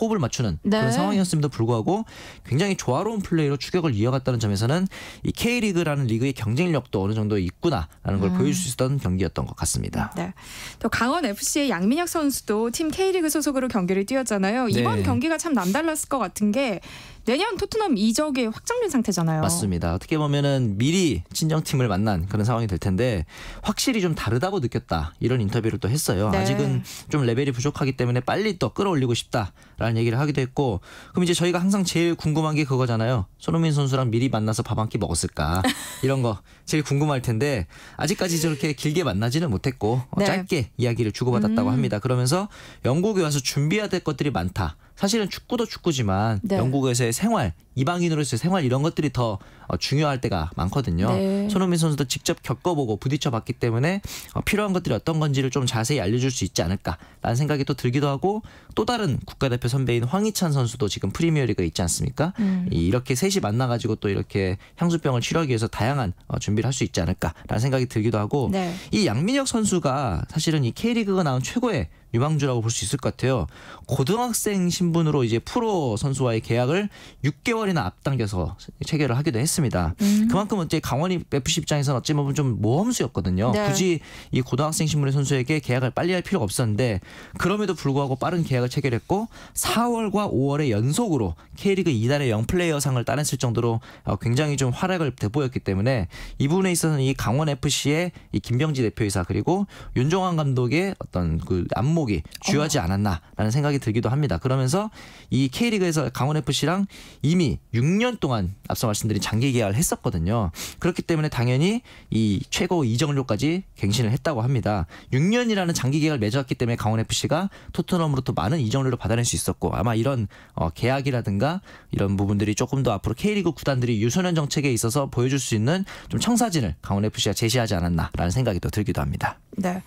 호흡을 맞추는 네. 그런 상황이었음에도 불구하고 굉장히 조화로운 플레이로 추격을 이어갔다는 점에서는 이 K리그라는 리그의 경쟁력도 어느 정도 있구나라는 걸 음. 보여줄 수 있었던 경기였던 것 같습니다. 네. 또 강원 FC의 양민혁 선수도 팀 K리그 소속으로 경기를 뛰었잖아요. 이번 네. 경기가 참 남달랐을 것 같은 게 내년 토트넘 이적이 확정된 상태잖아요. 맞습니다. 어떻게 보면은 미리 친정팀을 만난 그런 상황이 될 텐데 확실히 좀 다르다고 느꼈다 이런 인터뷰를 또 했어요. 네. 아직은 좀 레벨이 부족하기 때문에 빨리 또 끌어올리고 싶다라는 얘기를 하기도 했고 그럼 이제 저희가 항상 제일 궁금한 게 그거잖아요. 손흥민 선수랑 미리 만나서 밥 한 끼 먹었을까 이런 거 제일 궁금할 텐데 아직까지 저렇게 길게 만나지는 못했고 네. 짧게 이야기를 주고받았다고 음. 합니다. 그러면서 영국에 와서 준비해야 될 것들이 많다. 사실은 축구도 축구지만 네. 영국에서의 생활 이방인으로서 의 생활 이런 것들이 더 어, 중요할 때가 많거든요. 네. 손흥민 선수도 직접 겪어보고 부딪혀봤기 때문에 어, 필요한 것들이 어떤 건지를 좀 자세히 알려줄 수 있지 않을까라는 생각이 또 들기도 하고 또 다른 국가대표 선배인 황희찬 선수도 지금 프리미어리그 있지 않습니까? 음. 이렇게 셋이 만나가지고 또 이렇게 향수병을 치료하기 위해서 다양한 어, 준비를 할 수 있지 않을까라는 생각이 들기도 하고 네. 이 양민혁 선수가 사실은 이 K리그가 나온 최고의 유망주라고 볼 수 있을 것 같아요. 고등학생 신분으로 이제 프로 선수와의 계약을 6개월 6개월이나 앞당겨서 체결을 하기도 했습니다. 음. 그만큼 이제 강원이 FC 입장에서는 어찌 보면 좀 모험수였거든요. 네. 굳이 이 고등학생 신문의 선수에게 계약을 빨리 할 필요가 없었는데 그럼에도 불구하고 빠른 계약을 체결했고 4월과 5월에 연속으로 K리그 2단의 영플레이어 상을 따냈을 정도로 어, 굉장히 좀 활약을 대보였기 때문에 이 부분에 있어서는 이 강원 FC의 이 김병지 대표이사 그리고 윤종환 감독의 어떤 그 안목이 주요하지 않았나라는 생각이 들기도 합니다. 그러면서 이 K리그에서 강원 FC랑 이미 이 6년 동안 앞서 말씀드린 장기 계약을 했었거든요. 그렇기 때문에 당연히 이 최고 이적료까지 갱신을 했다고 합니다. 6년이라는 장기 계약을 맺었기 때문에 강원 FC가 토트넘으로부터 많은 이적료를 받아낼 수 있었고 아마 이런 어, 계약이라든가 이런 부분들이 조금 더 앞으로 K리그 구단들이 유소년 정책에 있어서 보여줄 수 있는 좀 청사진을 강원 FC가 제시하지 않았나라는 생각이 또 들기도 합니다. 네.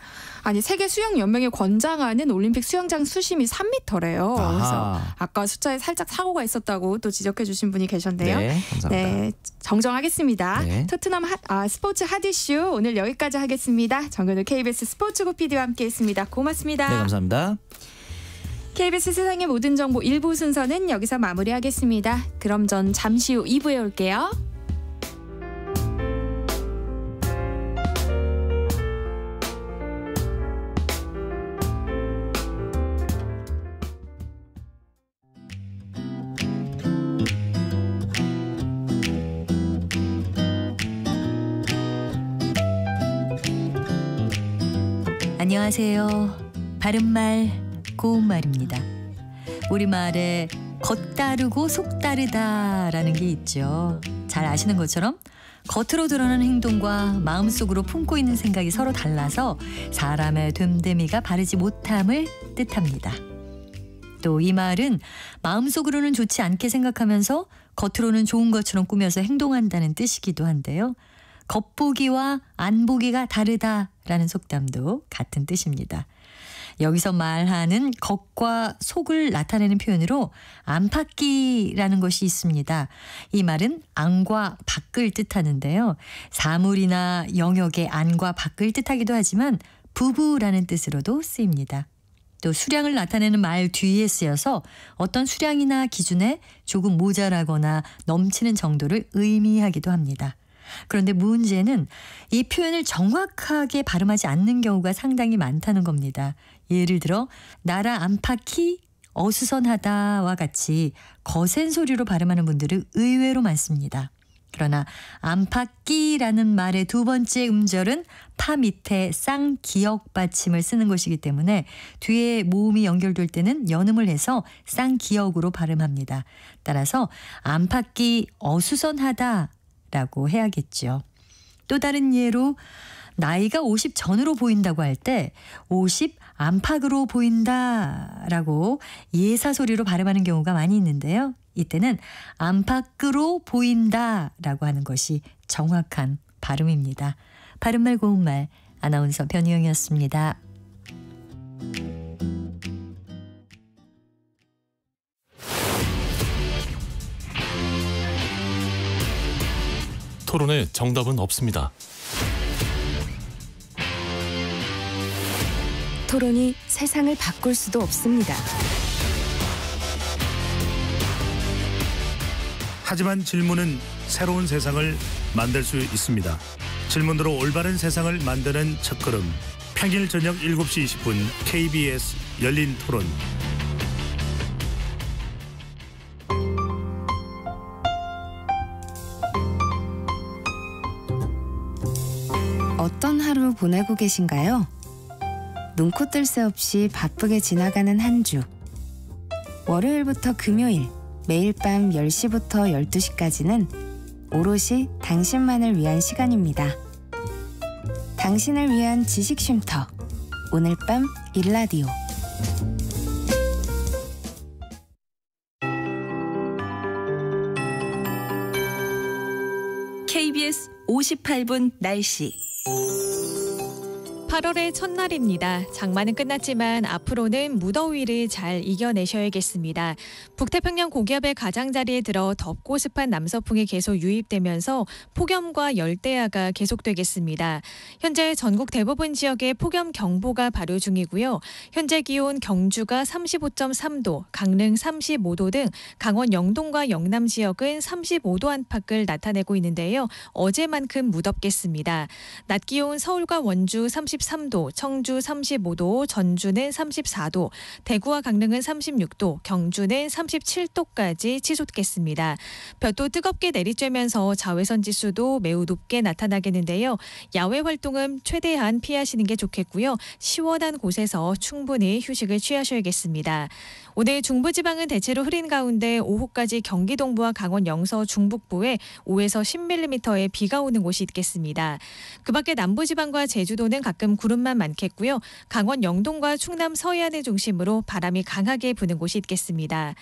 아니 세계 수영 연맹이 권장하는 올림픽 수영장 수심이 3미터래요 그래서 아까 숫자에 살짝 사고가 있었다고 또 지적해 주신 분이 계셨네요. 네, 네 정정하겠습니다. 네. 토트넘 하, 아, 스포츠 하디슈 오늘 여기까지 하겠습니다. 정근우 KBS 스포츠구 PD와 함께했습니다. 고맙습니다. 네, 감사합니다. KBS 세상의 모든 정보 1부 순서는 여기서 마무리하겠습니다. 그럼 전 잠시 후 2부에 올게요. 안녕하세요. 바른말, 고운말입니다. 우리말에 겉다르고 속다르다 라는 게 있죠. 잘 아시는 것처럼 겉으로 드러나는 행동과 마음속으로 품고 있는 생각이 서로 달라서 사람의 됨됨이가 바르지 못함을 뜻합니다. 또 이 말은 마음속으로는 좋지 않게 생각하면서 겉으로는 좋은 것처럼 꾸며서 행동한다는 뜻이기도 한데요. 겉보기와 안보기가 다르다라는 속담도 같은 뜻입니다. 여기서 말하는 겉과 속을 나타내는 표현으로 안팎이라는 것이 있습니다. 이 말은 안과 밖을 뜻하는데요. 사물이나 영역의 안과 밖을 뜻하기도 하지만 부부라는 뜻으로도 쓰입니다. 또 수량을 나타내는 말 뒤에 쓰여서 어떤 수량이나 기준에 조금 모자라거나 넘치는 정도를 의미하기도 합니다. 그런데 문제는 이 표현을 정확하게 발음하지 않는 경우가 상당히 많다는 겁니다. 예를 들어 나라 안팎이 어수선하다와 같이 거센 소리로 발음하는 분들은 의외로 많습니다. 그러나 안팎이라는 말의 두 번째 음절은 파 밑에 쌍기역 받침을 쓰는 것이기 때문에 뒤에 모음이 연결될 때는 연음을 해서 쌍기역으로 발음합니다. 따라서 안팎이 어수선하다 있다고 해야겠지요. 또 다른 예로 나이가 50 전으로 보인다고 할 때 50 안팎으로 보인다라고 예사소리로 발음하는 경우가 많이 있는데요. 이때는 안팎으로 보인다라고 하는 것이 정확한 발음입니다. 발음말 고운말 아나운서 변희영이었습니다. 토론에 정답은 없습니다. 토론이 세상을 바꿀 수도 없습니다. 하지만 질문은 새로운 세상을 만들 수 있습니다. 질문으로 올바른 세상을 만드는 첫걸음. 평일 저녁 7시 20분 KBS 열린 토론. 어떤 하루 보내고 계신가요? 눈코 뜰 새 없이 바쁘게 지나가는 한 주. 월요일부터 금요일, 매일 밤 10시부터 12시까지는 오롯이 당신만을 위한 시간입니다. 당신을 위한 지식 쉼터. 오늘 밤 일라디오. KBS 58분 날씨. Música 8월의 첫날입니다. 장마는 끝났지만 앞으로는 무더위를 잘 이겨내셔야겠습니다. 북태평양 고기압의 가장자리에 들어 덥고 습한 남서풍이 계속 유입되면서 폭염과 열대야가 계속되겠습니다. 현재 전국 대부분 지역에 폭염 경보가 발효 중이고요. 현재 기온 경주가 35.3도, 강릉 35도 등 강원 영동과 영남 지역은 35도 안팎을 나타내고 있는데요. 어제만큼 무덥겠습니다. 낮 기온 서울과 원주 30 33도, 청주 35도, 전주는 34도, 대구와 강릉은 36도, 경주는 37도까지 치솟겠습니다. 볕도 뜨겁게 내리쬐면서 자외선 지수도 매우 높게 나타나겠는데요. 야외 활동은 최대한 피하시는 게 좋겠고요. 시원한 곳에서 충분히 휴식을 취하셔야겠습니다. 오늘 중부지방은 대체로 흐린 가운데 오후까지 경기 동부와 강원 영서 중북부에 5에서 10mm의 비가 오는 곳이 있겠습니다. 그 밖에 남부지방과 제주도는 가끔 구름만 많겠고요. 강원 영동과 충남 서해안을 중심으로 바람이 강하게 부는 곳이 있겠습니다.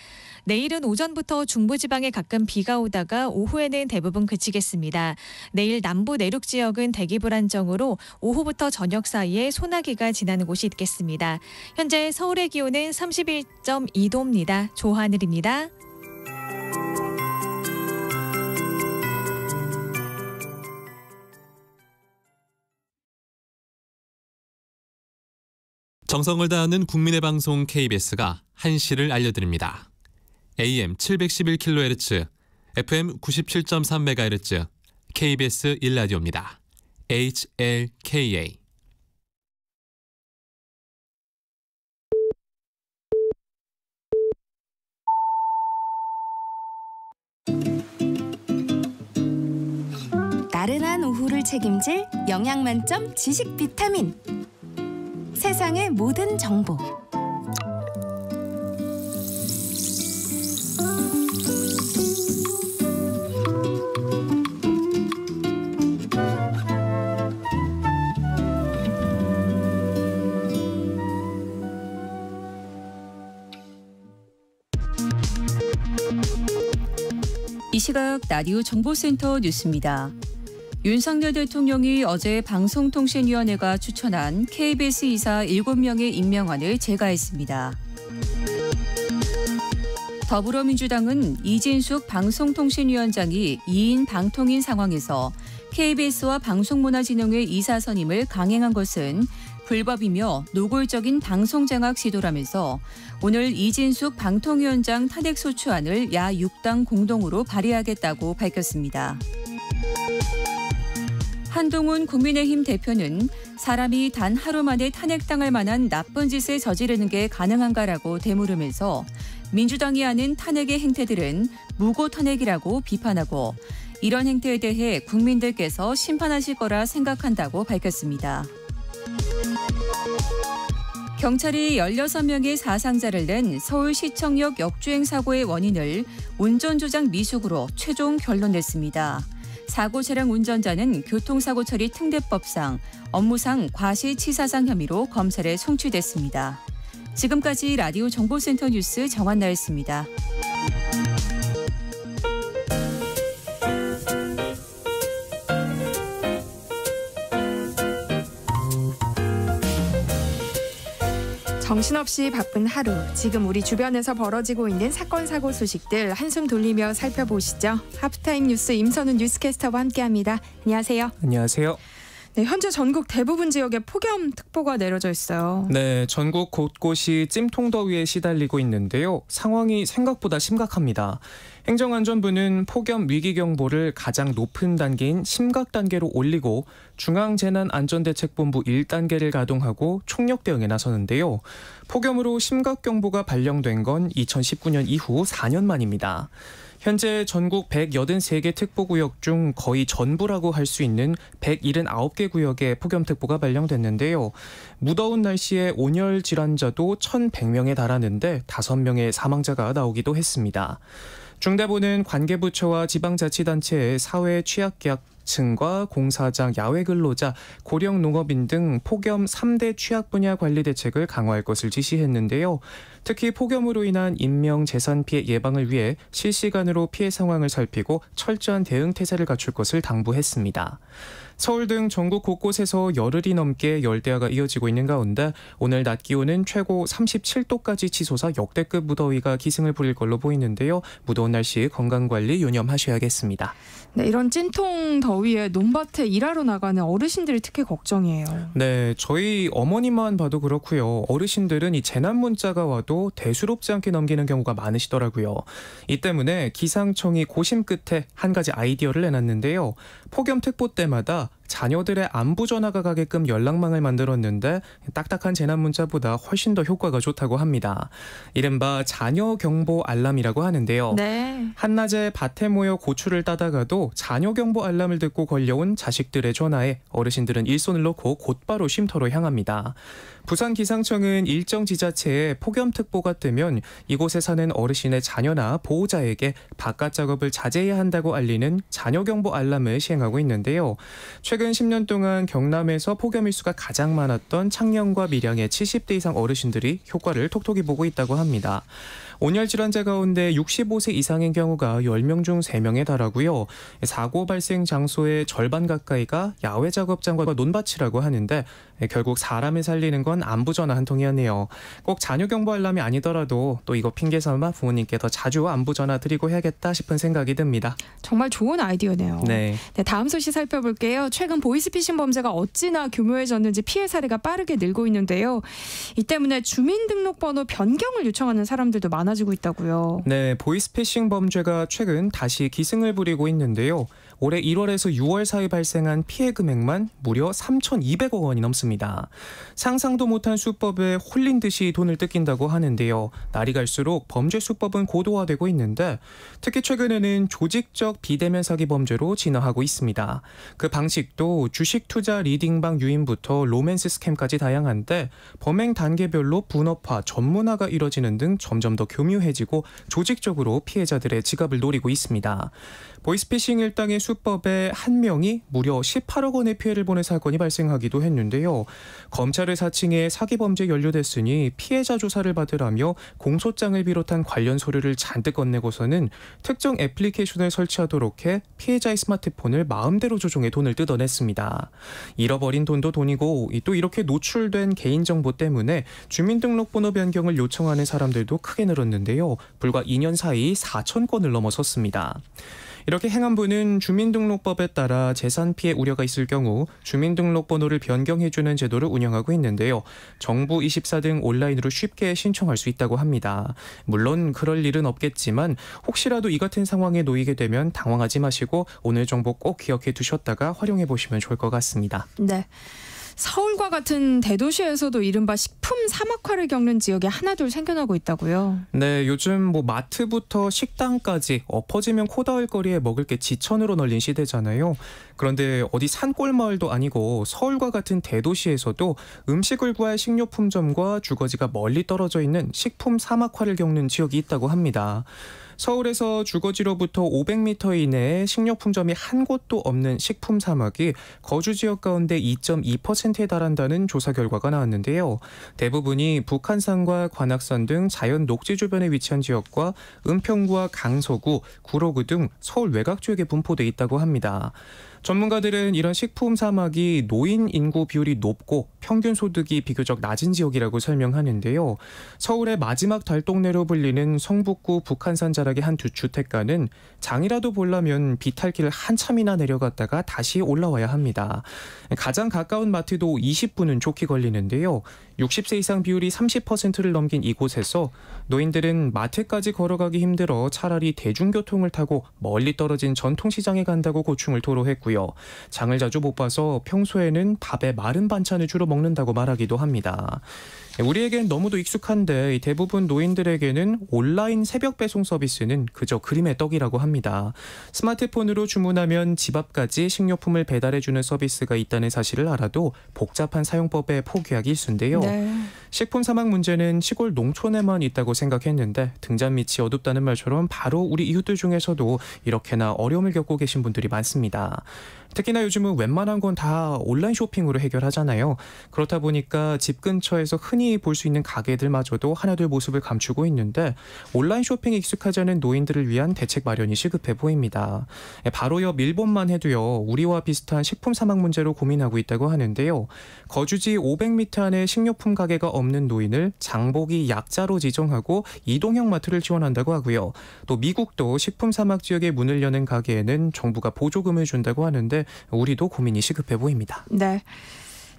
내일은 오전부터 중부지방에 가끔 비가 오다가 오후에는 대부분 그치겠습니다. 내일 남부 내륙 지역은 대기 불안정으로 오후부터 저녁 사이에 소나기가 지나는 곳이 있겠습니다. 현재 서울의 기온은 31. 3.2도입니다. 조하늘입니다. 정성을 다하는 국민의 방송 KBS가 한시를 알려드립니다. AM 711kHz, FM 97.3MHz, KBS 1라디오입니다. HLKA 영양을 책임질 영양만점 지식 비타민 세상의 모든 정보 이 시각 라디오 정보센터 뉴스입니다. 윤석열 대통령이 어제 방송통신위원회가 추천한 KBS 이사 7명의 임명안을 제거했습니다. 더불어민주당은 이진숙 방송통신위원장이 2인 방통인 상황에서 KBS와 방송문화진흥회 이사 선임을 강행한 것은 불법이며 노골적인 방송장악 시도라면서 오늘 이진숙 방통위원장 탄핵소추안을 야 6당 공동으로 발의하겠다고 밝혔습니다. 한동훈 국민의힘 대표는 사람이 단 하루 만에 탄핵당할 만한 나쁜 짓을 저지르는 게 가능한가라고 되물으면서 민주당이 하는 탄핵의 행태들은 무고 탄핵이라고 비판하고 이런 행태에 대해 국민들께서 심판하실 거라 생각한다고 밝혔습니다. 경찰이 16명의 사상자를 낸 서울시청역 역주행 사고의 원인을 운전조장 미숙으로 최종 결론냈습니다. 사고 차량 운전자는 교통사고 처리 특례법상 업무상 과실치사상 혐의로 검찰에 송치됐습니다. 지금까지 라디오 정보센터 뉴스 정한나였습니다. 정신없이 바쁜 하루, 지금 우리 주변에서 벌어지고 있는 사건 사고 소식들 한숨 돌리며 살펴보시죠. 하프타임 뉴스 임선훈 뉴스캐스터와 함께합니다. 안녕하세요. 안녕하세요. 네, 현재 전국 대부분 지역에 폭염특보가 내려져 있어요. 네, 전국 곳곳이 찜통더위에 시달리고 있는데요. 상황이 생각보다 심각합니다. 행정안전부는 폭염 위기 경보를 가장 높은 단계인 심각 단계로 올리고 중앙재난안전대책본부 1단계를 가동하고 총력 대응에 나서는데요. 폭염으로 심각 경보가 발령된 건 2019년 이후 4년 만입니다. 현재 전국 183개 특보구역 중 거의 전부라고 할 수 있는 179개 구역에 폭염특보가 발령됐는데요. 무더운 날씨에 온열 질환자도 1,100명에 달하는데 5명의 사망자가 나오기도 했습니다. 중대본은 관계부처와 지방자치단체의 사회 취약계층과 약 공사장, 야외근로자, 고령농업인 등 폭염 3대 취약 분야 관리 대책을 강화할 것을 지시했는데요. 특히 폭염으로 인한 인명 재산 피해 예방을 위해 실시간으로 피해 상황을 살피고 철저한 대응 태세를 갖출 것을 당부했습니다. 서울 등 전국 곳곳에서 열흘이 넘게 열대야가 이어지고 있는 가운데 오늘 낮 기온은 최고 37도까지 치솟아 역대급 무더위가 기승을 부릴 걸로 보이는데요. 무더운 날씨 건강 관리 유념하셔야겠습니다. 네, 이런 찜통 더위에 논밭에 일하러 나가는 어르신들이 특히 걱정이에요. 네, 저희 어머니만 봐도 그렇고요. 어르신들은 이 재난 문자가 와도 대수롭지 않게 넘기는 경우가 많으시더라고요. 이 때문에 기상청이 고심 끝에 한 가지 아이디어를 내놨는데요. 폭염 특보 때마다 자녀들의 안부 전화가 가게끔 연락망을 만들었는데 딱딱한 재난 문자보다 훨씬 더 효과가 좋다고 합니다. 이른바 자녀 경보 알람이라고 하는데요. 네. 한낮에 밭에 모여 고추를 따다가도 자녀 경보 알람을 듣고 걸려온 자식들의 전화에 어르신들은 일손을 놓고 곧바로 쉼터로 향합니다. 부산 기상청은 일정 지자체에 폭염특보가 뜨면 이곳에 사는 어르신의 자녀나 보호자에게 바깥 작업을 자제해야 한다고 알리는 자녀경보 알람을 시행하고 있는데요. 최근 10년 동안 경남에서 폭염일수가 가장 많았던 창녕과 밀양의 70대 이상 어르신들이 효과를 톡톡히 보고 있다고 합니다. 온열 질환자 가운데 65세 이상인 경우가 10명 중 3명에 달하고요. 사고 발생 장소의 절반 가까이가 야외 작업장과 논밭이라고 하는데 네, 결국 사람을 살리는 건 안부 전화 한 통이었네요. 꼭 자녀 경보 알람이 아니더라도 또 이거 핑계 삼아 부모님께 더 자주 안부 전화 드리고 해야겠다 싶은 생각이 듭니다. 정말 좋은 아이디어네요. 네. 네 다음 소식 살펴볼게요. 최근 보이스피싱 범죄가 어찌나 규모해졌는지 피해 사례가 빠르게 늘고 있는데요. 이 때문에 주민등록번호 변경을 요청하는 사람들도 많아지고 있다고요. 네, 보이스피싱 범죄가 최근 다시 기승을 부리고 있는데요. 올해 1월에서 6월 사이 발생한 피해 금액만 무려 3,200억 원이 넘습니다. 상상도 못한 수법에 홀린 듯이 돈을 뜯긴다고 하는데요. 날이 갈수록 범죄 수법은 고도화되고 있는데 특히 최근에는 조직적 비대면 사기 범죄로 진화하고 있습니다. 그 방식도 주식 투자 리딩방 유인부터 로맨스 스캠까지 다양한데 범행 단계별로 분업화, 전문화가 이뤄지는 등 점점 더 교묘해지고 조직적으로 피해자들의 지갑을 노리고 있습니다. 보이스피싱 일당의 수법에 한 명이 무려 18억 원의 피해를 보낸 사건이 발생하기도 했는데요. 검찰을 사칭해 사기 범죄 연루됐으니 피해자 조사를 받으라며 공소장을 비롯한 관련 서류를 잔뜩 건네고서는 특정 애플리케이션을 설치하도록 해 피해자의 스마트폰을 마음대로 조종해 돈을 뜯어냈습니다. 잃어버린 돈도 돈이고 또 이렇게 노출된 개인정보 때문에 주민등록번호 변경을 요청하는 사람들도 크게 늘었는데요. 불과 2년 사이 4천 건을 넘어섰습니다. 이렇게 행안부는 주민등록법에 따라 재산 피해 우려가 있을 경우 주민등록번호를 변경해주는 제도를 운영하고 있는데요. 정부 24 등 온라인으로 쉽게 신청할 수 있다고 합니다. 물론 그럴 일은 없겠지만 혹시라도 이 같은 상황에 놓이게 되면 당황하지 마시고 오늘 정보 꼭 기억해 두셨다가 활용해 보시면 좋을 것 같습니다. 네. 서울과 같은 대도시에서도 이른바 식품 사막화를 겪는 지역이 하나둘 생겨나고 있다고요. 네, 요즘 뭐 마트부터 식당까지 엎어지면 코다을 거리에 먹을 게 지천으로 널린 시대잖아요. 그런데 어디 산골 마을도 아니고 서울과 같은 대도시에서도 음식을 구할 식료품점과 주거지가 멀리 떨어져 있는 식품 사막화를 겪는 지역이 있다고 합니다. 서울에서 주거지로부터 500m 이내에 식료품점이 한 곳도 없는 식품 사막이 거주 지역 가운데 2.2%에 달한다는 조사 결과가 나왔는데요. 대부분이 북한산과 관악산 등 자연 녹지 주변에 위치한 지역과 은평구와 강서구, 구로구 등 서울 외곽 지역에 분포돼 있다고 합니다. 전문가들은 이런 식품 사막이 노인 인구 비율이 높고 평균 소득이 비교적 낮은 지역이라고 설명하는데요. 서울의 마지막 달동네로 불리는 성북구 북한산 자락의 한 두 주택가는 장이라도 보려면 비탈길을 한참이나 내려갔다가 다시 올라와야 합니다. 가장 가까운 마트도 20분은 좋게 걸리는데요. 60세 이상 비율이 30%를 넘긴 이곳에서 노인들은 마트까지 걸어가기 힘들어 차라리 대중교통을 타고 멀리 떨어진 전통시장에 간다고 고충을 토로했고요. 장을 자주 못 봐서 평소에는 밥에 마른 반찬을 주로 먹는다고 말하기도 합니다. 우리에겐 너무도 익숙한데 대부분 노인들에게는 온라인 새벽 배송 서비스는 그저 그림의 떡이라고 합니다. 스마트폰으로 주문하면 집 앞까지 식료품을 배달해주는 서비스가 있다는 사실을 알아도 복잡한 사용법에 포기하기 일순데요. 네. 식품 사망 문제는 시골 농촌에만 있다고 생각했는데 등잔 밑이 어둡다는 말처럼 바로 우리 이웃들 중에서도 이렇게나 어려움을 겪고 계신 분들이 많습니다. 특히나 요즘은 웬만한 건 다 온라인 쇼핑으로 해결하잖아요. 그렇다 보니까 집 근처에서 흔히 볼 수 있는 가게들마저도 하나둘 모습을 감추고 있는데 온라인 쇼핑에 익숙하지 않은 노인들을 위한 대책 마련이 시급해 보입니다. 예, 바로 옆 일본만 해도요. 우리와 비슷한 식품 사막 문제로 고민하고 있다고 하는데요. 거주지 500m 안에 식료품 가게가 없는 노인을 장보기 약자로 지정하고 이동형 마트를 지원한다고 하고요. 또 미국도 식품 사막 지역에 문을 여는 가게에는 정부가 보조금을 준다고 하는데 우리도 고민이 시급해 보입니다. 네.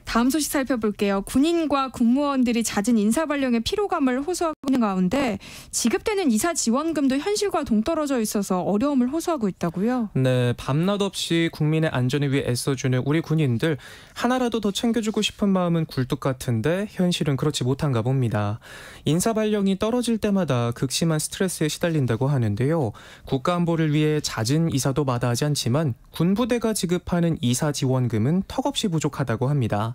다음 소식 살펴볼게요. 군인과 국무원들이 잦은 인사 발령에 피로감을 호소하고 있는 가운데 지급되는 이사 지원금도 현실과 동떨어져 있어서 어려움을 호소하고 있다고요. 네, 밤낮 없이 국민의 안전을 위해 애써주는 우리 군인들 하나라도 더 챙겨주고 싶은 마음은 굴뚝 같은데 현실은 그렇지 못한가 봅니다. 인사 발령이 떨어질 때마다 극심한 스트레스에 시달린다고 하는데요. 국가 안보를 위해 잦은 이사도 마다하지 않지만 군부대가 지급하는 이사 지원금은 턱없이 부족하다고 합니다. 있습니다.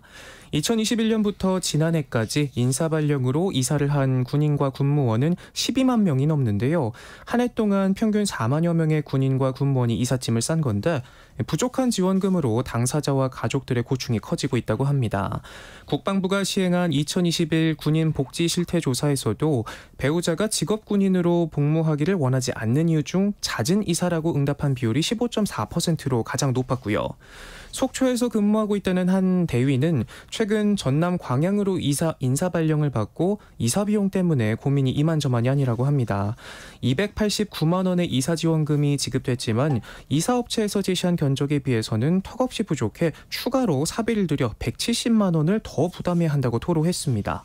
2021년부터 지난해까지 인사발령으로 이사를 한 군인과 군무원은 12만 명이 넘는데요. 한 해 동안 평균 4만여 명의 군인과 군무원이 이삿짐을 싼 건데 부족한 지원금으로 당사자와 가족들의 고충이 커지고 있다고 합니다. 국방부가 시행한 2021 군인 복지 실태 조사에서도 배우자가 직업 군인으로 복무하기를 원하지 않는 이유 중 잦은 이사라고 응답한 비율이 15.4%로 가장 높았고요. 속초에서 근무하고 있다는 한 대위는 최근 전남 광양으로 이사, 인사 발령을 받고 이사 비용 때문에 고민이 이만저만이 아니라고 합니다. 289만 원의 이사 지원금이 지급됐지만 이사 업체에서 제시한 견적에 비해서는 턱없이 부족해 추가로 사비를 들여 170만 원을 더 부담해야 한다고 토로했습니다.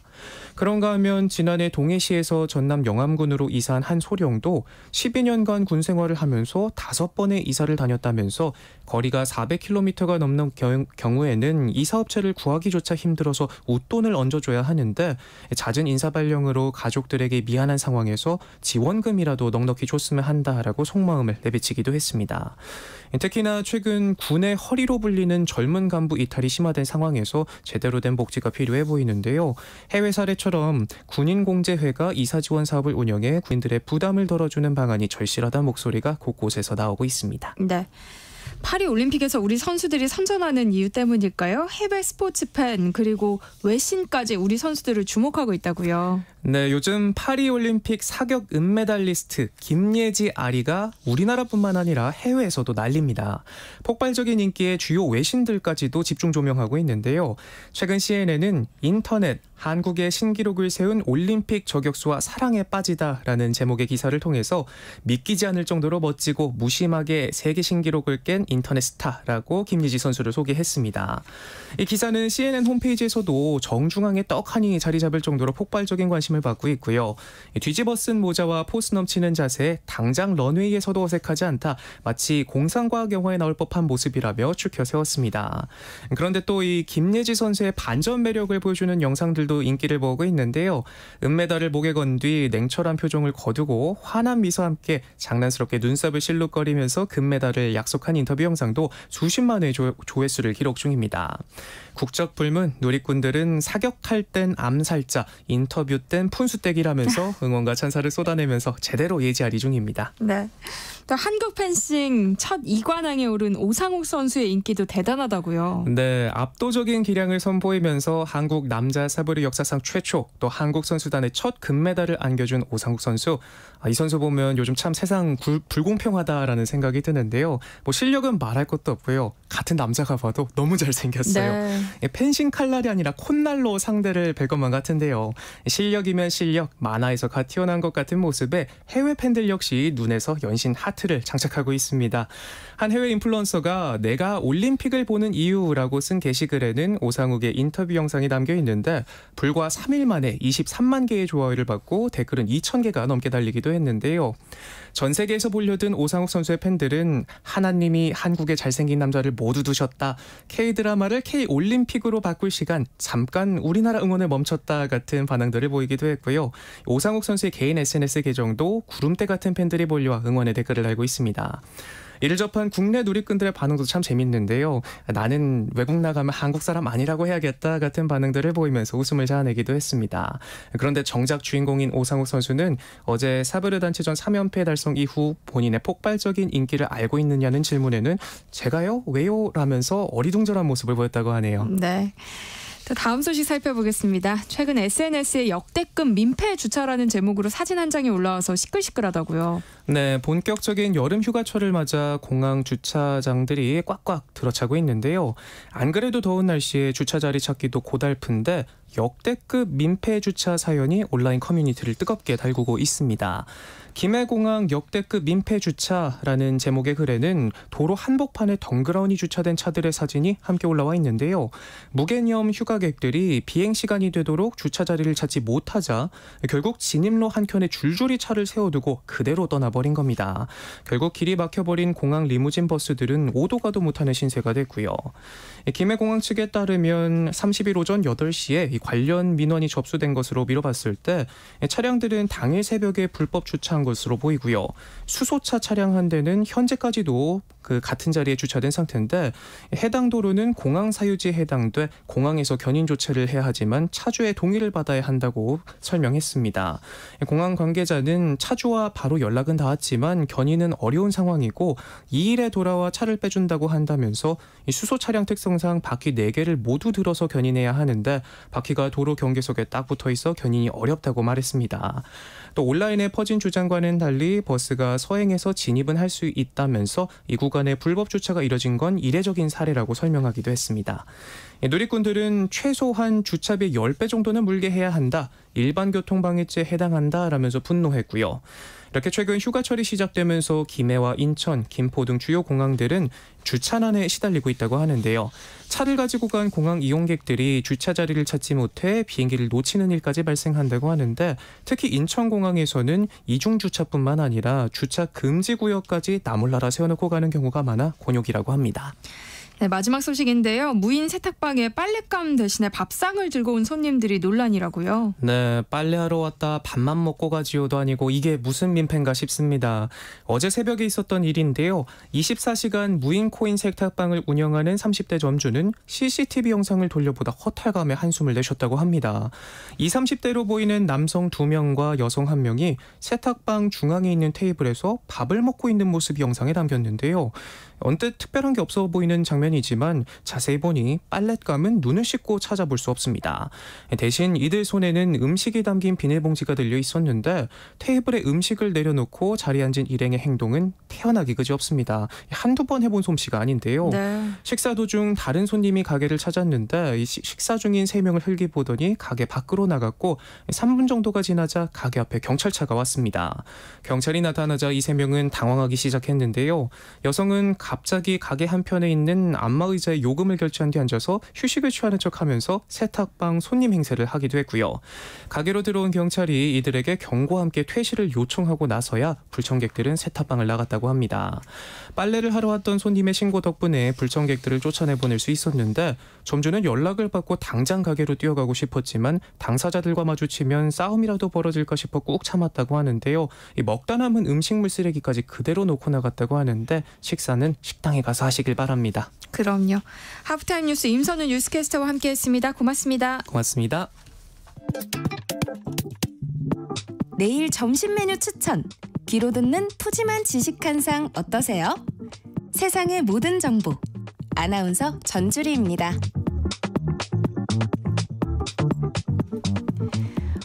그런가 하면 지난해 동해시에서 전남 영암군으로 이사한 한 소령도 12년간 군 생활을 하면서 다섯 번의 이사를 다녔다면서 거리가 400km가 넘는 경우에는 이사업체를 구하기조차 힘들어서 웃돈을 얹어줘야 하는데 잦은 인사발령으로 가족들에게 미안한 상황에서 지원금이라도 넉넉히 줬으면 한다라고 속마음을 내비치기도 했습니다. 특히나 최근 군의 허리로 불리는 젊은 간부 이탈이 심화된 상황에서 제대로 된 복지가 필요해 보이는데요. 해외 사례처럼 군인공제회가 이사지원 사업을 운영해 군인들의 부담을 덜어주는 방안이 절실하다는 목소리가 곳곳에서 나오고 있습니다. 네. 파리 올림픽에서 우리 선수들이 선전하는 이유 때문일까요? 해외 스포츠 팬 그리고 외신까지 우리 선수들을 주목하고 있다고요. 네, 요즘 파리 올림픽 사격 은메달리스트 김예지 아리가 우리나라뿐만 아니라 해외에서도 날립니다. 폭발적인 인기에 주요 외신들까지도 집중 조명하고 있는데요. 최근 CNN은 인터넷 한국의 신기록을 세운 올림픽 저격수와 사랑에 빠지다라는 제목의 기사를 통해서 믿기지 않을 정도로 멋지고 무심하게 세계 신기록을 깬 인터넷 스타라고 김예지 선수를 소개했습니다. 이 기사는 CNN 홈페이지에서도 정중앙에 떡하니 자리 잡을 정도로 폭발적인 관심을 받고 있고요. 뒤집어 쓴 모자와 포스 넘치는 자세, 당장 런웨이에서도 어색하지 않다. 마치 공상과학 영화에 나올 법한 모습이라며 축혀 세웠습니다. 그런데 또 이 김예지 선수의 반전 매력을 보여주는 영상들 배우들도 인기를 보고 있는데요. 은메달을 목에 건 뒤 냉철한 표정을 거두고 환한 미소와 함께 장난스럽게 눈썹을 실룩거리면서 금메달을 약속한 인터뷰 영상도 수십만 회 조회수를 기록 중입니다. 국적 불문 누리꾼들은 사격할 땐 암살자, 인터뷰 땐 푼수떼기라면서 응원과 찬사를 쏟아내면서 제대로 예지하리 중입니다. 네. 또 한국 펜싱 첫 2관왕에 오른 오상욱 선수의 인기도 대단하다고요. 네, 압도적인 기량을 선보이면서 한국 남자 사브르 역사상 최초 또 한국 선수단의 첫 금메달을 안겨준 오상욱 선수. 아, 이 선수 보면 요즘 참 세상 구, 불공평하다라는 생각이 드는데요. 뭐 실력은 말할 것도 없고요. 같은 남자가 봐도 너무 잘생겼어요. 네. 예, 펜싱 칼날이 아니라 콧날로 상대를 뵐 것만 같은데요. 실력이면 실력, 만화에서 갓 튀어난 것 같은 모습에 해외 팬들 역시 눈에서 연신 하트를 장착하고 있습니다. 한 해외 인플루언서가 내가 올림픽을 보는 이유라고 쓴 게시글에는 오상욱의 인터뷰 영상이 담겨 있는데 불과 3일 만에 23만 개의 좋아요를 받고 댓글은 2천 개가 넘게 달리기도 했습니다. 했는데요전 세계에서 몰려든 오상욱 선수의 팬들은 하나님이 한국의 잘생긴 남자를 모두 두셨다. K-드라마를 K-올림픽으로 바꿀 시간 잠깐 우리나라 응원을 멈췄다 같은 반응들을 보이기도 했고요. 오상욱 선수의 개인 SNS 계정도 구름대 같은 팬들이 몰려와 응원의 댓글을 달고 있습니다. 이를 접한 국내 누리꾼들의 반응도 참 재밌는데요. 나는 외국 나가면 한국 사람 아니라고 해야겠다 같은 반응들을 보이면서 웃음을 자아내기도 했습니다. 그런데 정작 주인공인 오상욱 선수는 어제 사브르 단체전 3연패 달성 이후 본인의 폭발적인 인기를 알고 있느냐는 질문에는 제가요? 왜요? 라면서 어리둥절한 모습을 보였다고 하네요. 네. 다음 소식 살펴보겠습니다. 최근 SNS에 역대급 민폐 주차라는 제목으로 사진 한 장이 올라와서 시끌시끌하다고요. 네, 본격적인 여름 휴가철을 맞아 공항 주차장들이 꽉꽉 들어차고 있는데요. 안 그래도 더운 날씨에 주차 자리 찾기도 고달픈데 역대급 민폐 주차 사연이 온라인 커뮤니티를 뜨겁게 달구고 있습니다. 김해공항 역대급 민폐 주차라는 제목의 글에는 도로 한복판에 덩그러니 주차된 차들의 사진이 함께 올라와 있는데요. 무개념 휴가객들이 비행 시간이 되도록 주차 자리를 찾지 못하자 결국 진입로 한 켠에 줄줄이 차를 세워두고 그대로 떠나버린 겁니다. 결국 길이 막혀버린 공항 리무진 버스들은 오도 가도 못하는 신세가 됐고요. 예, 김해공항 측에 따르면 30일 오전 8시에 관련 민원이 접수된 것으로 미뤄봤을 때 예, 차량들은 당일 새벽에 불법 주차한 것으로 보이고요. 수소차 차량 한 대는 현재까지도 그 같은 자리에 주차된 상태인데 예, 해당 도로는 공항 사유지에 해당돼 공항에서 견인 조치를 해야 하지만 차주의 동의를 받아야 한다고 설명했습니다. 공항 관계자는 차주와 바로 연락은 닿았지만 견인은 어려운 상황이고 2일에 돌아와 차를 빼준다고 한다면서 수소 차량 특성 항상 바퀴 4개를 모두 들어서 견인해야 하는데 바퀴가 도로 경계속에딱 붙어 있어 견인이 어렵다고 말했습니다. 또 온라인에 퍼진 주장과는 달리 버스가 서행해서 진입은 할 수 있다면서 이 구간에 불법 주차가 이뤄진 건 이례적인 사례라고 설명하기도 했습니다. 예, 누리꾼들은 최소한 주차비 10배 정도는 물게 해야 한다. 일반 교통방해죄에 해당한다. 라면서 분노했고요. 이렇게 최근 휴가철이 시작되면서 김해와 인천, 김포 등 주요 공항들은 주차난에 시달리고 있다고 하는데요. 차를 가지고 간 공항 이용객들이 주차 자리를 찾지 못해 비행기를 놓치는 일까지 발생한다고 하는데 특히 인천공항에서는 이중주차뿐만 아니라 주차 금지 구역까지 나몰라라 세워놓고 가는 경우가 많아 곤욕이라고 합니다. 네, 마지막 소식인데요. 무인 세탁방에 빨랫감 대신에 밥상을 들고 온 손님들이 논란이라고요. 네, 빨래하러 왔다 밥만 먹고 가지요도 아니고 이게 무슨 민폐인가 싶습니다. 어제 새벽에 있었던 일인데요. 24시간 무인 코인 세탁방을 운영하는 30대 점주는 CCTV 영상을 돌려보다 허탈감에 한숨을 내셨다고 합니다. 2, 30대로 보이는 남성 2명과 여성 1명이 세탁방 중앙에 있는 테이블에서 밥을 먹고 있는 모습이 영상에 담겼는데요. 언뜻 특별한 게 없어 보이는 장면 화면이지만 자세히 보니 빨랫감은 눈을 씻고 찾아볼 수 없습니다. 대신 이들 손에는 음식이 담긴 비닐봉지가 들려 있었는데 테이블에 음식을 내려놓고 자리에 앉은 일행의 행동은 태어나기 그지없습니다. 한두 번 해본 솜씨가 아닌데요. 네. 식사 도중 다른 손님이 가게를 찾았는데 식사 중인 세 명을 흘기 보더니 가게 밖으로 나갔고 3분 정도가 지나자 가게 앞에 경찰차가 왔습니다. 경찰이 나타나자 이 세 명은 당황하기 시작했는데요. 여성은 갑자기 가게 한편에 있는 안마 의자에 요금을 결제한 뒤 앉아서 휴식을 취하는 척하면서 세탁방 손님 행세를 하기도 했고요. 가게로 들어온 경찰이 이들에게 경고와 함께 퇴실을 요청하고 나서야 불청객들은 세탁방을 나갔다고 합니다. 빨래를 하러 왔던 손님의 신고 덕분에 불청객들을 쫓아내보낼 수 있었는데 점주는 연락을 받고 당장 가게로 뛰어가고 싶었지만 당사자들과 마주치면 싸움이라도 벌어질까 싶어 꾹 참았다고 하는데요. 먹다 남은 음식물 쓰레기까지 그대로 놓고 나갔다고 하는데 식사는 식당에 가서 하시길 바랍니다. 그럼요. 하프타임 뉴스 임선우 뉴스캐스터와 함께했습니다. 고맙습니다. 고맙습니다. 내일 점심 메뉴 추천. 귀로 듣는 푸짐한 지식 한상 어떠세요? 세상의 모든 정보 아나운서 전주리입니다.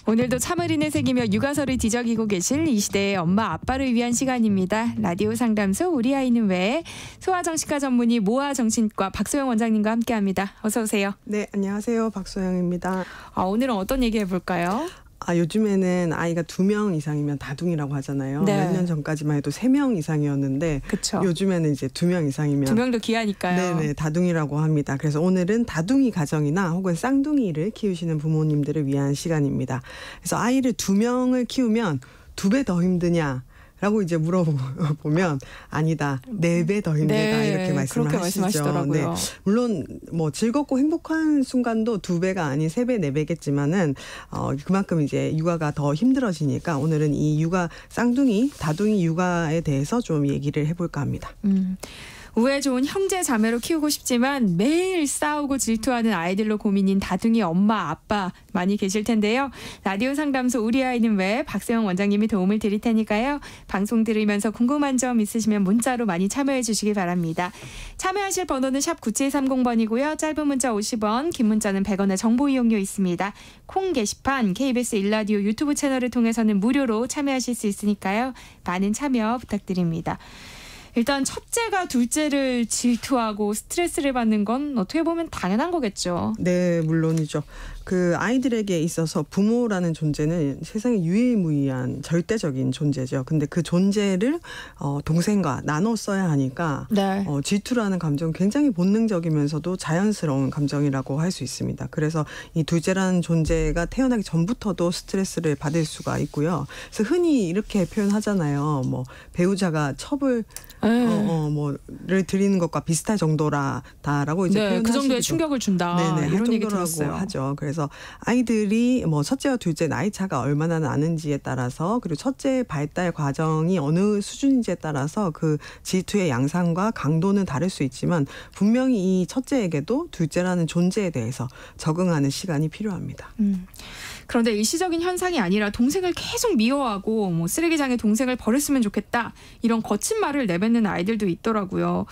오늘도 참을 인내새기며 육아서를 뒤적이고 계실 이 시대의 엄마 아빠를 위한 시간입니다. 라디오 상담소 우리 아이는 왜 소아정신과 전문의 모아정신과 박소영 원장님과 함께합니다. 어서 오세요. 네, 안녕하세요. 박소영입니다. 아, 오늘은 어떤 얘기 해볼까요? 아 요즘에는 아이가 두 명 이상이면 다둥이라고 하잖아요. 네. 몇년 전까지만 해도 세 명 이상이었는데 그쵸. 요즘에는 이제 두 명 이상이면 두 명도 귀하니까요. 네네 다둥이라고 합니다. 그래서 오늘은 다둥이 가정이나 혹은 쌍둥이를 키우시는 부모님들을 위한 시간입니다. 그래서 아이를 두 명을 키우면 두 배 더 힘드냐? 라고 이제 물어보면 아니다. 네 배 더 힘들다. 네, 이렇게 말씀을 하시죠. 네. 물론 뭐 즐겁고 행복한 순간도 두 배가 아닌 세 배, 네 배겠지만은 어 그만큼 이제 육아가 더 힘들어지니까 오늘은 이 육아 쌍둥이, 다둥이 육아에 대해서 좀 얘기를 해 볼까 합니다. 음. 우애 좋은 형제 자매로 키우고 싶지만 매일 싸우고 질투하는 아이들로 고민인 다둥이 엄마 아빠 많이 계실 텐데요. 라디오 상담소 우리 아이는 왜 박세영 원장님이 도움을 드릴 테니까요. 방송 들으면서 궁금한 점 있으시면 문자로 많이 참여해 주시기 바랍니다. 참여하실 번호는 샵 9730번이고요. 짧은 문자 50원, 긴 문자는 100원의 정보 이용료 있습니다. 콩 게시판, KBS 일라디오 유튜브 채널을 통해서는 무료로 참여하실 수 있으니까요. 많은 참여 부탁드립니다. 일단 첫째가 둘째를 질투하고 스트레스를 받는 건 어떻게 보면 당연한 거겠죠. 네, 물론이죠. 그 아이들에게 있어서 부모라는 존재는 세상에 유일무이한 절대적인 존재죠. 근데 그 존재를 어, 동생과 나눠 써야 하니까 네. 어, 질투라는 감정 굉장히 본능적이면서도 자연스러운 감정이라고 할 수 있습니다. 그래서 이 둘째라는 존재가 태어나기 전부터도 스트레스를 받을 수가 있고요. 그래서 흔히 이렇게 표현하잖아요. 뭐 배우자가 첩을 네. 어, 어, 뭐를 드리는 것과 비슷할 정도라다라고 이제 네, 그 정도의 충격을 준다. 네네, 이런 얘기 들었어요. 하죠. 그래서 그래서 아이들이 뭐 첫째와 둘째 나이 차가 얼마나 나는지에 따라서 그리고 첫째 발달 과정이 어느 수준인지에 따라서 그 질투의 양상과 강도는 다를 수 있지만 분명히 이 첫째에게도 둘째라는 존재에 대해서 적응하는 시간이 필요합니다. 음. 그런데 일시적인 현상이 아니라 동생을 계속 미워하고 뭐 쓰레기장에 동생을 버렸으면 좋겠다 이런 거친 말을 내뱉는 아이들도 있더라고요.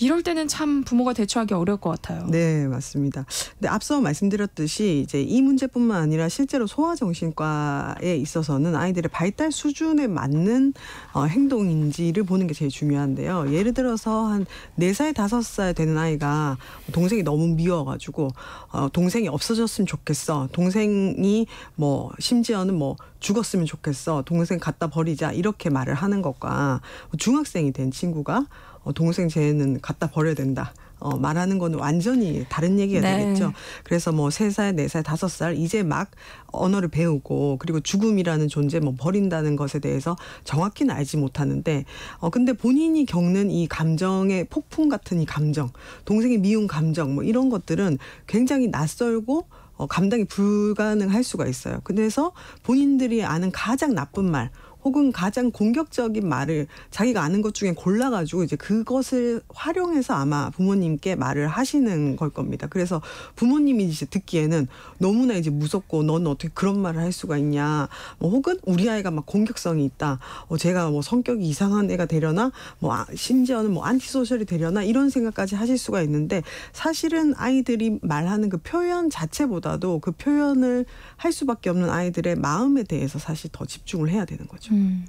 이럴 때는 참 부모가 대처하기 어려울 것 같아요. 네, 맞습니다. 근데 앞서 말씀드렸듯이 이제 이 문제뿐만 아니라 실제로 소아정신과에 있어서는 아이들의 발달 수준에 맞는 어, 행동인지를 보는 게 제일 중요한데요. 예를 들어서 한 네 살 다섯 살 되는 아이가 동생이 너무 미워가지고 어, 동생이 없어졌으면 좋겠어. 동생이 뭐 심지어는 뭐 죽었으면 좋겠어. 동생 갖다 버리자. 이렇게 말을 하는 것과 중학생이 된 친구가 어, 동생 쟤는 갖다 버려야 된다. 어, 말하는 건 완전히 다른 얘기가 네. 되겠죠. 그래서 뭐 세살네살 네 다섯 살 이제 막 언어를 배우고 그리고 죽음이라는 존재 뭐 버린다는 것에 대해서 정확히는 알지 못하는데 어 근데 본인이 겪는 이 감정의 폭풍 같은 이 감정, 동생의 미운 감정 뭐 이런 것들은 굉장히 낯설고 어 감당이 불가능할 수가 있어요. 그래서 본인들이 아는 가장 나쁜 말 혹은 가장 공격적인 말을 자기가 아는 것 중에 골라가지고 이제 그것을 활용해서 아마 부모님께 말을 하시는 걸 겁니다. 그래서 부모님이 이제 듣기에는 너무나 이제 무섭고 넌 어떻게 그런 말을 할 수가 있냐, 뭐 혹은 우리 아이가 막 공격성이 있다, 어, 제가 뭐 성격이 이상한 애가 되려나, 뭐 아, 심지어는 뭐 안티소셜이 되려나 이런 생각까지 하실 수가 있는데 사실은 아이들이 말하는 그 표현 자체보다도 그 표현을 할 수밖에 없는 아이들의 마음에 대해서 사실 더 집중을 해야 되는 거죠. 음,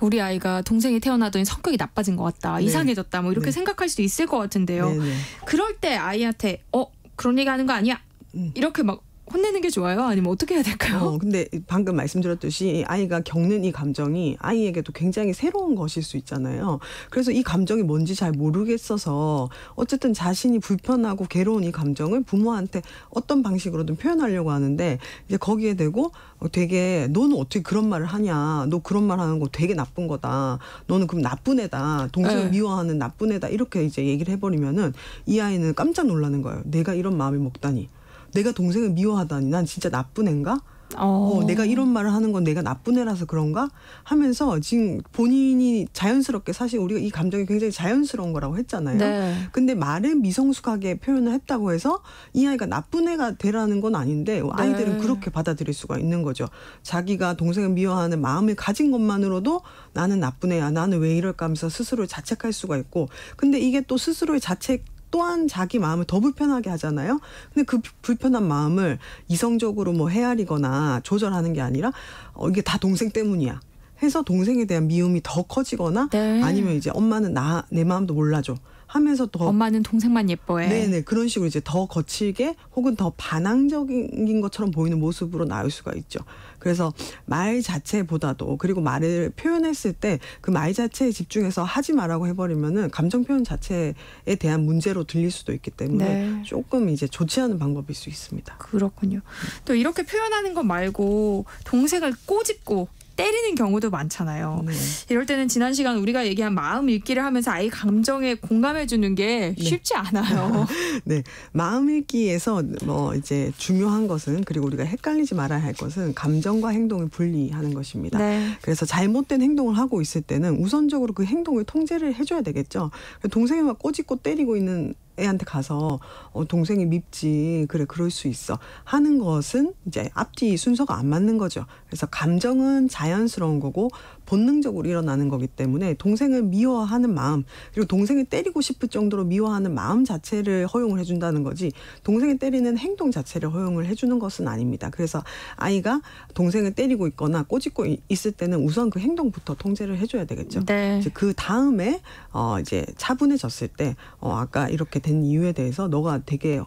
우리 아이가 동생이 태어나더니 성격이 나빠진 것 같다, 네. 이상해졌다, 뭐 이렇게 네. 생각할 수도 있을 것 같은데요. 네네. 네. 그럴 때 아이한테 어 그런 얘기 하는 거 아니야? 음. 이렇게 막 혼내는 게 좋아요? 아니면 어떻게 해야 될까요? 어, 근데 방금 말씀드렸듯이 아이가 겪는 이 감정이 아이에게도 굉장히 새로운 것일 수 있잖아요. 그래서 이 감정이 뭔지 잘 모르겠어서 어쨌든 자신이 불편하고 괴로운 이 감정을 부모한테 어떤 방식으로든 표현하려고 하는데 이제 거기에 대고 어, 되게 너는 어떻게 그런 말을 하냐. 너 그런 말 하는 거 되게 나쁜 거다. 너는 그럼 나쁜 애다. 동생을 네. 미워하는 나쁜 애다. 이렇게 이제 얘기를 해버리면은 이 아이는 깜짝 놀라는 거예요. 내가 이런 마음이 먹다니. 내가 동생을 미워하다니 난 진짜 나쁜 애인가? 어. 어, 내가 이런 말을 하는 건 내가 나쁜 애라서 그런가 하면서 지금 본인이 자연스럽게 사실 우리가 이 감정이 굉장히 자연스러운 거라고 했잖아요. 네. 근데 말을 미성숙하게 표현을 했다고 해서 이 아이가 나쁜 애가 되라는 건 아닌데 네. 아이들은 그렇게 받아들일 수가 있는 거죠. 자기가 동생을 미워하는 마음을 가진 것만으로도 나는 나쁜 애야, 나는 왜 이럴까 하면서 스스로 자책할 수가 있고 근데 이게 또 스스로의 자책 또한 자기 마음을 더 불편하게 하잖아요. 근데 그 불편한 마음을 이성적으로 뭐 헤아리거나 조절하는 게 아니라 어, 이게 다 동생 때문이야. 해서 동생에 대한 미움이 더 커지거나 네. 아니면 이제 엄마는 나 내 마음도 몰라줘. 하면서 더 엄마는 동생만 예뻐해. 네네 그런 식으로 이제 더 거칠게 혹은 더 반항적인 것처럼 보이는 모습으로 나올 수가 있죠. 그래서 말 자체보다도 그리고 말을 표현했을 때 그 말 자체에 집중해서 하지 마라고 해버리면은 감정 표현 자체에 대한 문제로 들릴 수도 있기 때문에 네. 조금 이제 좋지 않은 방법일 수 있습니다. 그렇군요. 또 이렇게 표현하는 것 말고 동생을 꼬집고 때리는 경우도 많잖아요. 네. 이럴 때는 지난 시간 우리가 얘기한 마음 읽기를 하면서 아이 감정에 공감해 주는 게 네. 쉽지 않아요. 네. 마음 읽기에서 뭐 이제 중요한 것은 그리고 우리가 헷갈리지 말아야 할 것은 감정과 행동을 분리하는 것입니다. 네. 그래서 잘못된 행동을 하고 있을 때는 우선적으로 그 행동을 통제를 해줘야 되겠죠. 동생이 막 꼬집고 때리고 있는 애한테 가서 어, 동생이 밉지 그래 그럴 수 있어 하는 것은 이제 앞뒤 순서가 안 맞는 거죠. 그래서 감정은 자연스러운 거고 본능적으로 일어나는 거기 때문에 동생을 미워하는 마음 그리고 동생을 때리고 싶을 정도로 미워하는 마음 자체를 허용을 해준다는 거지 동생을 때리는 행동 자체를 허용을 해주는 것은 아닙니다. 그래서 아이가 동생을 때리고 있거나 꼬집고 있을 때는 우선 그 행동부터 통제를 해줘야 되겠죠. 네. 그 다음에 어 이제 차분해졌을 때어 아까 이렇게 된 이유에 대해서 너가 되게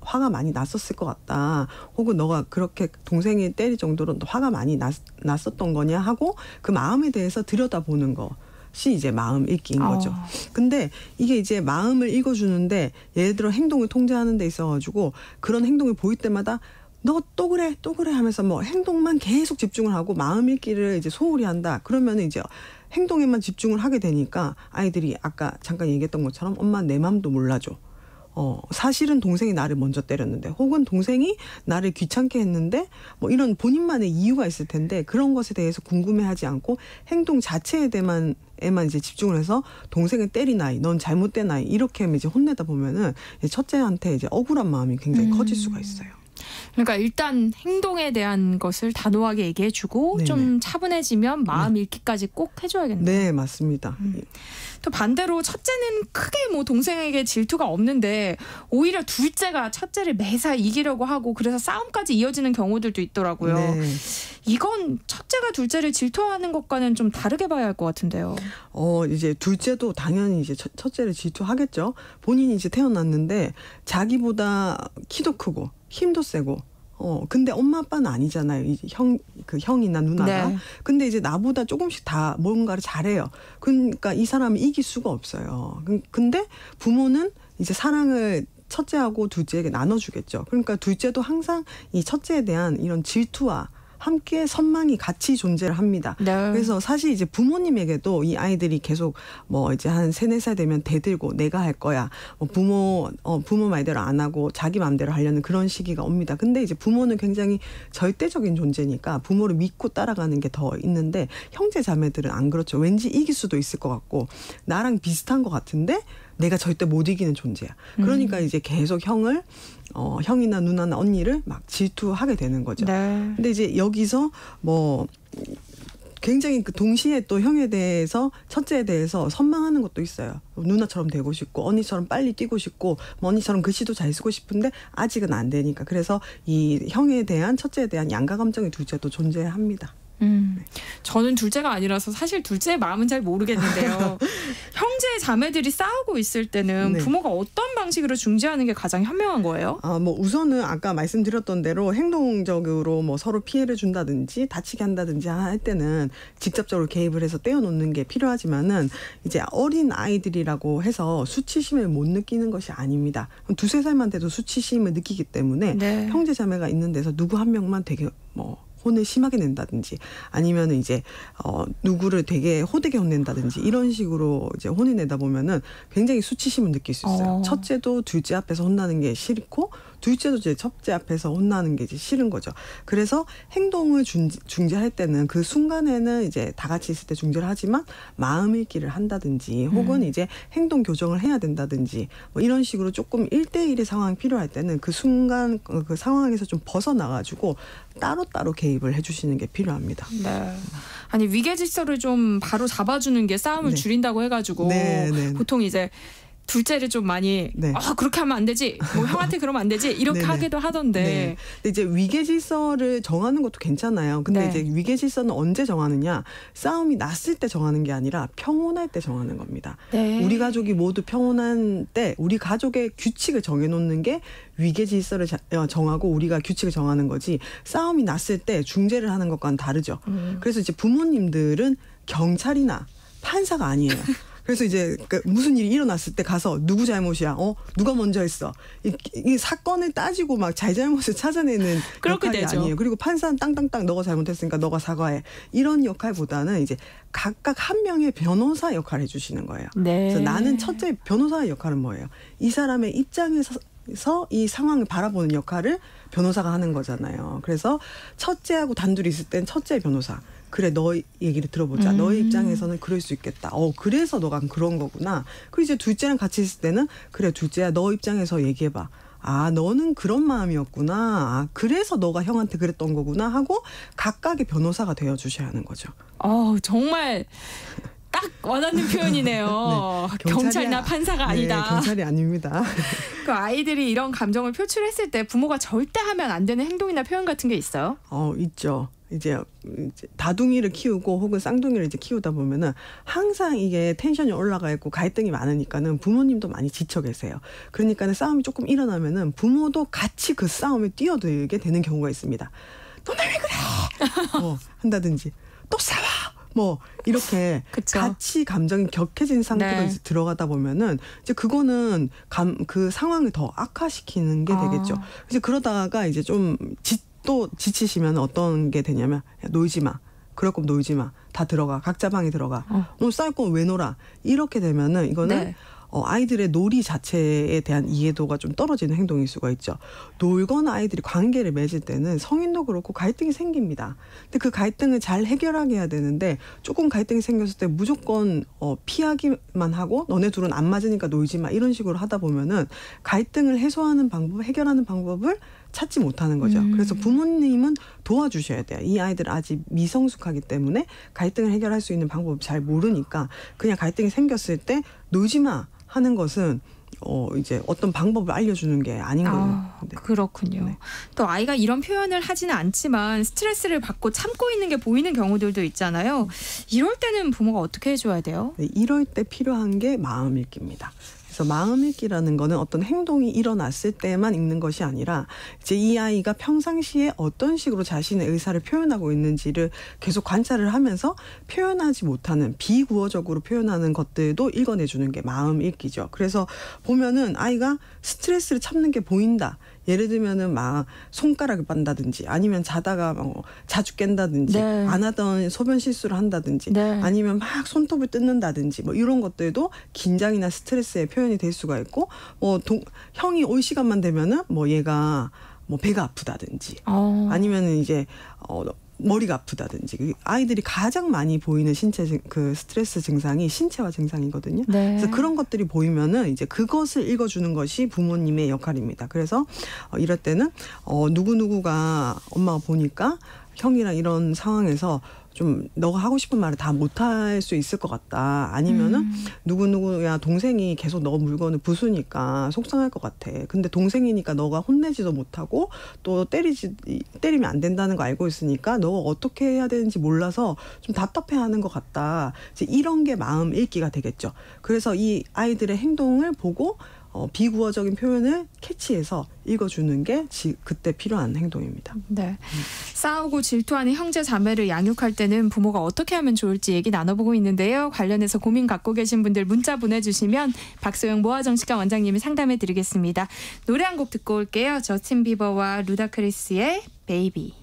화가 많이 났었을 것 같다. 혹은 너가 그렇게 동생이 때릴 정도로 화가 많이 났, 났었던 거냐 하고 그 마음에 대해서 들여다보는 것이 이제 마음 읽기인 아. 거죠. 근데 이게 이제 마음을 읽어주는데 예를 들어 행동을 통제하는 데 있어가지고 그런 행동을 보일 때마다 너 또 그래 또 그래 하면서 뭐 행동만 계속 집중을 하고 마음 읽기를 이제 소홀히 한다. 그러면 이제 행동에만 집중을 하게 되니까 아이들이 아까 잠깐 얘기했던 것처럼 엄마 내 맘도 몰라줘. 어, 사실은 동생이 나를 먼저 때렸는데 혹은 동생이 나를 귀찮게 했는데 뭐 이런 본인만의 이유가 있을 텐데 그런 것에 대해서 궁금해하지 않고 행동 자체에 대만 에만 이제 집중을 해서 동생을 때린 아이, 넌 잘못된 아이 이렇게 이제 혼내다 보면은 이제 첫째한테 이제 억울한 마음이 굉장히 음. 커질 수가 음. 있어요. 그러니까 일단 행동에 대한 것을 단호하게 얘기해주고 네네. 좀 차분해지면 네. 마음 읽기까지 꼭 해줘야겠네요. 네 맞습니다. 음. 또 반대로 첫째는 크게 뭐 동생에게 질투가 없는데 오히려 둘째가 첫째를 매사 이기려고 하고 그래서 싸움까지 이어지는 경우들도 있더라고요. 네. 이건 첫째가 둘째를 질투하는 것과는 좀 다르게 봐야 할 것 같은데요. 어 이제 둘째도 당연히 이제 첫째를 질투하겠죠. 본인이 이제 태어났는데 자기보다 키도 크고 힘도 세고 어 근데 엄마 아빠는 아니잖아요 형그 형이나 누나가 네. 근데 이제 나보다 조금씩 다 뭔가를 잘해요 그러니까 이 사람이 이길 수가 없어요 그, 근데 부모는 이제 사랑을 첫째하고 둘째에게 나눠주겠죠 그러니까 둘째도 항상 이 첫째에 대한 이런 질투와 함께 선망이 같이 존재를 합니다. 네. 그래서 사실 이제 부모님에게도 이 아이들이 계속 뭐 이제 한 3, 4살 되면 대들고 내가 할 거야. 뭐 부모 어 부모 말대로 안 하고 자기 마음대로 하려는 그런 시기가 옵니다. 근데 이제 부모는 굉장히 절대적인 존재니까 부모를 믿고 따라가는 게 더 있는데 형제 자매들은 안 그렇죠. 왠지 이길 수도 있을 것 같고 나랑 비슷한 것 같은데 내가 절대 못 이기는 존재야. 그러니까 음. 이제 계속 형을 어, 형이나 누나나 언니를 막 질투하게 되는 거죠. 네. 근데 이제 여기서 뭐 굉장히 그 동시에 또 형에 대해서 첫째에 대해서 선망하는 것도 있어요. 누나처럼 되고 싶고 언니처럼 빨리 뛰고 싶고 뭐 언니처럼 글씨도 잘 쓰고 싶은데 아직은 안 되니까 그래서 이 형에 대한 첫째에 대한 양가 감정이 둘째도 존재합니다. 음. 저는 둘째가 아니라서 사실 둘째의 마음은 잘 모르겠는데요. 형제 자매들이 싸우고 있을 때는 네. 부모가 어떤 방식으로 중재하는 게 가장 현명한 거예요? 아, 뭐 우선은 아까 말씀드렸던 대로 행동적으로 뭐 서로 피해를 준다든지 다치게 한다든지 할 때는 직접적으로 개입을 해서 떼어놓는 게 필요하지만은 이제 어린 아이들이라고 해서 수치심을 못 느끼는 것이 아닙니다. 두세 살만 돼도 수치심을 느끼기 때문에 네. 형제 자매가 있는 데서 누구 한 명만 되게 뭐 혼을 심하게 낸다든지 아니면은 이제 어 누구를 되게 호되게 혼낸다든지 이런 식으로 이제 혼을 내다 보면은 굉장히 수치심을 느낄 수 있어요. 어. 첫째도 둘째 앞에서 혼나는 게 싫고 둘째도 이제 첫째 앞에서 혼나는 게 이제 싫은 거죠. 그래서 행동을 중지, 할 때는 그 순간에는 이제 다 같이 있을 때 중지를 하지만 마음 읽기를 한다든지 혹은 음. 이제 행동 교정을 해야 된다든지 뭐 이런 식으로 조금 일대일의 상황이 필요할 때는 그 순간 그, 그 상황에서 좀 벗어나가지고 따로따로 개입을 해주시는 게 필요합니다. 네. 아니 위계질서를 좀 바로 잡아주는 게 싸움을 네. 줄인다고 해가지고 네, 네, 네. 보통 이제 둘째를 좀 많이 네. 아 그렇게 하면 안 되지 뭐 형한테 그러면 안 되지 이렇게 네, 네. 하기도 하던데 네. 근데 이제 위계 질서를 정하는 것도 괜찮아요 근데 네. 이제 위계 질서는 언제 정하느냐 싸움이 났을 때 정하는 게 아니라 평온할 때 정하는 겁니다 네. 우리 가족이 모두 평온한 때 우리 가족의 규칙을 정해놓는 게 위계 질서를 어, 정하고 우리가 규칙을 정하는 거지 싸움이 났을 때 중재를 하는 것과는 다르죠 음. 그래서 이제 부모님들은 경찰이나 판사가 아니에요. 그래서 이제 그 무슨 일이 일어났을 때 가서 누구 잘못이야? 어 누가 먼저 했어? 이, 이 사건을 따지고 막 잘잘못을 찾아내는 역할이 되죠. 아니에요. 그리고 판사는 땅땅땅 너가 잘못했으니까 너가 사과해 이런 역할보다는 이제 각각 한 명의 변호사 역할을 해주시는 거예요. 네. 그래서 나는 첫째 변호사의 역할은 뭐예요? 이 사람의 입장에서 서이 상황을 바라보는 역할을 변호사가 하는 거잖아요. 그래서 첫째하고 단둘이 있을 땐 첫째 변호사, 그래 너 얘기를 들어보자. 음. 너의 입장에서는 그럴 수 있겠다. 어 그래서 너가 그런 거구나. 그리고 이제 둘째랑 같이 있을 때는 그래 둘째야 너 입장에서 얘기해봐. 아, 너는 그런 마음이었구나. 아, 그래서 너가 형한테 그랬던 거구나 하고 각각의 변호사가 되어 주셔야 하는 거죠. 어, 정말 딱원하는 표현이네요. 네, 경찰이나 판사가 네, 아니다. 네, 경찰이 아닙니다. 그 아이들이 이런 감정을 표출했을 때 부모가 절대 하면 안 되는 행동이나 표현 같은 게 있어요? 어, 있죠. 이제 다둥이를 키우고 혹은 쌍둥이를 이제 키우다 보면은 항상 이게 텐션이 올라가 있고 갈등이 많으니까는 부모님도 많이 지쳐 계세요. 그러니까는 싸움이 조금 일어나면은 부모도 같이 그 싸움에 뛰어들게 되는 경우가 있습니다. 너네 왜 그래? 뭐 한다든지 또 싸워. 뭐 이렇게 그쵸. 같이 감정이 격해진 상태로 네. 이제 들어가다 보면은 이제 그거는 감 그 상황을 더 악화시키는 게 아. 되겠죠. 이제 그러다가 이제 좀또 지치시면 어떤 게 되냐면 야, 놀지 마. 그럴 거면 놀지 마. 다 들어가. 각자 방에 들어가. 어. 오늘 싸울 거왜 놀아? 이렇게 되면은 이거는 네. 어, 아이들의 놀이 자체에 대한 이해도가 좀 떨어지는 행동일 수가 있죠. 놀거나 아이들이 관계를 맺을 때는 성인도 그렇고 갈등이 생깁니다. 근데 그 갈등을 잘 해결하게 해야 되는데 조금 갈등이 생겼을 때 무조건 어, 피하기만 하고 너네 둘은 안 맞으니까 놀지 마 이런 식으로 하다 보면은 갈등을 해소하는 방법, 해결하는 방법을 찾지 못하는 거죠. 음. 그래서 부모님은 도와주셔야 돼요. 이 아이들 아직 미성숙하기 때문에 갈등을 해결할 수 있는 방법을 잘 모르니까 그냥 갈등이 생겼을 때 놀지 마 하는 것은 어 이제 어떤 방법을 알려주는 게 아닌 거죠. 아, 네. 그렇군요. 네. 또 아이가 이런 표현을 하지는 않지만 스트레스를 받고 참고 있는 게 보이는 경우들도 있잖아요. 이럴 때는 부모가 어떻게 해줘야 돼요? 네, 이럴 때 필요한 게 마음 읽기입니다. 그래서 마음 읽기라는 거는 어떤 행동이 일어났을 때만 읽는 것이 아니라 이제 이 아이가 평상시에 어떤 식으로 자신의 의사를 표현하고 있는지를 계속 관찰을 하면서 표현하지 못하는 비구어적으로 표현하는 것들도 읽어내주는 게 마음 읽기죠. 그래서 보면은 아이가 스트레스를 참는 게 보인다. 예를 들면은 막 손가락을 빤다든지 아니면 자다가 막 자주 깬다든지 네. 안 하던 소변 실수를 한다든지 네. 아니면 막 손톱을 뜯는다든지 뭐 이런 것들도 긴장이나 스트레스의 표현이 될 수가 있고 뭐 동, 형이 올 시간만 되면은 뭐 얘가 뭐 배가 아프다든지 어. 아니면 은 이제 어 머리가 아프다든지 그 아이들이 가장 많이 보이는 신체 그 스트레스 증상이 신체화 증상이거든요. 네. 그래서 그런 것들이 보이면은 이제 그것을 읽어주는 것이 부모님의 역할입니다. 그래서 어, 이럴 때는 어, 누구 누구가 엄마가 보니까 형이랑 이런 상황에서 좀 너가 하고 싶은 말을 다 못할 수 있을 것 같다. 아니면은 음. 누구 누구야 동생이 계속 너 물건을 부수니까 속상할 것 같아. 근데 동생이니까 너가 혼내지도 못하고 또 때리지 때리면 안 된다는 거 알고 있으니까 너가 어떻게 해야 되는지 몰라서 좀 답답해하는 것 같다. 이제 이런 게 마음 읽기가 되겠죠. 그래서 이 아이들의 행동을 보고 어, 비구어적인 표현을 캐치해서 읽어주는 게 지, 그때 필요한 행동입니다. 네. 음. 싸우고 질투하는 형제 자매를 양육할 때는 부모가 어떻게 하면 좋을지 얘기 나눠보고 있는데요. 관련해서 고민 갖고 계신 분들 문자 보내주시면 박소영 모아정신과 원장님이 상담해 드리겠습니다. 노래 한 곡 듣고 올게요. 저틴 비버와 루다크리스의 베이비.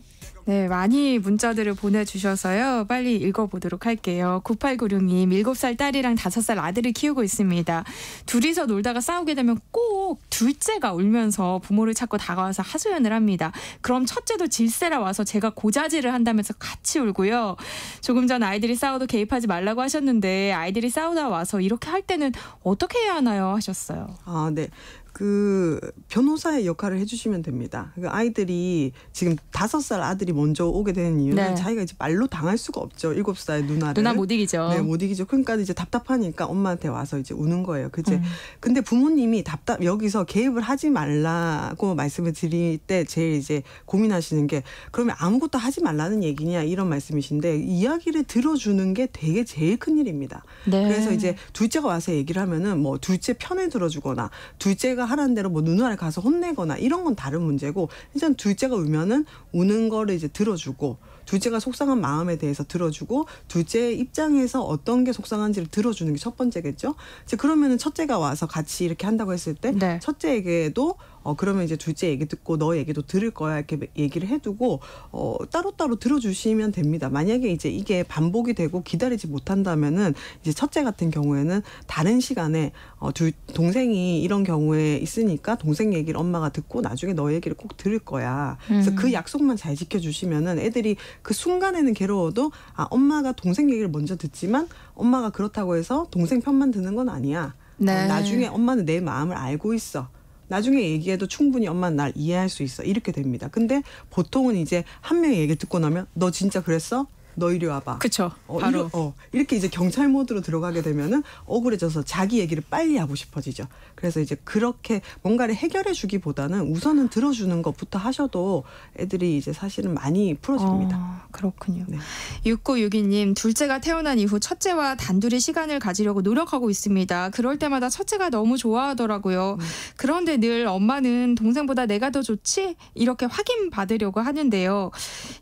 네, 많이 문자들을 보내주셔서요. 빨리 읽어보도록 할게요. 9896님, 7살 딸이랑 5살 아들을 키우고 있습니다. 둘이서 놀다가 싸우게 되면 꼭 둘째가 울면서 부모를 찾고 다가와서 하소연을 합니다. 그럼 첫째도 질세라 와서 제가 고자질을 한다면서 같이 울고요. 조금 전 아이들이 싸워도 개입하지 말라고 하셨는데 아이들이 싸우다 와서 이렇게 할 때는 어떻게 해야 하나요? 하셨어요. 아, 네. 그 변호사의 역할을 해주시면 됩니다. 그 아이들이 지금 다섯 살 아들이 먼저 오게 된 이유는 네. 자기가 이제 말로 당할 수가 없죠. 일곱 살 누나를 누나 못 이기죠. 네, 못 이기죠. 그러니까 이제 답답하니까 엄마한테 와서 이제 우는 거예요. 그제 음. 근데 부모님이 답답 여기서 개입을 하지 말라고 말씀을 드릴 때 제일 이제 고민하시는 게 그러면 아무것도 하지 말라는 얘기냐 이런 말씀이신데 이야기를 들어주는 게 되게 제일 큰 일입니다. 네. 그래서 이제 둘째가 와서 얘기를 하면은 뭐 둘째 편에 들어주거나 둘째가 첫째가 하라는 대로 뭐 누나를 가서 혼내거나 이런 건 다른 문제고 일단 둘째가 울면은 우는 거를 이제 들어주고 둘째가 속상한 마음에 대해서 들어주고 둘째 입장에서 어떤 게 속상한지를 들어주는 게 첫 번째겠죠. 이제 그러면은 첫째가 와서 같이 이렇게 한다고 했을 때 네. 첫째에게도 어, 그러면 이제 둘째 얘기 듣고 너 얘기도 들을 거야 이렇게 얘기를 해두고 어, 따로따로 들어주시면 됩니다. 만약에 이제 이게 반복이 되고 기다리지 못한다면은 이제 첫째 같은 경우에는 다른 시간에 어, 둘, 동생이 이런 경우에 있으니까 동생 얘기를 엄마가 듣고 나중에 너 얘기를 꼭 들을 거야. 그래서 그 음. 그 약속만 잘 지켜주시면은 애들이 그 순간에는 괴로워도 아, 엄마가 동생 얘기를 먼저 듣지만 엄마가 그렇다고 해서 동생 편만 드는 건 아니야. 어, 네. 어, 나중에 엄마는 내 마음을 알고 있어. 나중에 얘기해도 충분히 엄마 는날 이해할 수 있어 이렇게 됩니다. 근데 보통은 이제 한 명의 얘기 듣고 나면 너 진짜 그랬어? 너 이리 와봐. 그쵸. 어, 바로. 이리, 어, 이렇게 이제 경찰 모드로 들어가게 되면은 억울해져서 자기 얘기를 빨리 하고 싶어지죠. 그래서 이제 그렇게 뭔가를 해결해 주기보다는 우선은 들어주는 것부터 하셔도 애들이 이제 사실은 많이 풀어집니다. 아, 그렇군요. 네. 6962님, 둘째가 태어난 이후 첫째와 단둘이 시간을 가지려고 노력하고 있습니다. 그럴 때마다 첫째가 너무 좋아하더라고요. 음. 그런데 늘 엄마는 동생보다 내가 더 좋지? 이렇게 확인받으려고 하는데요.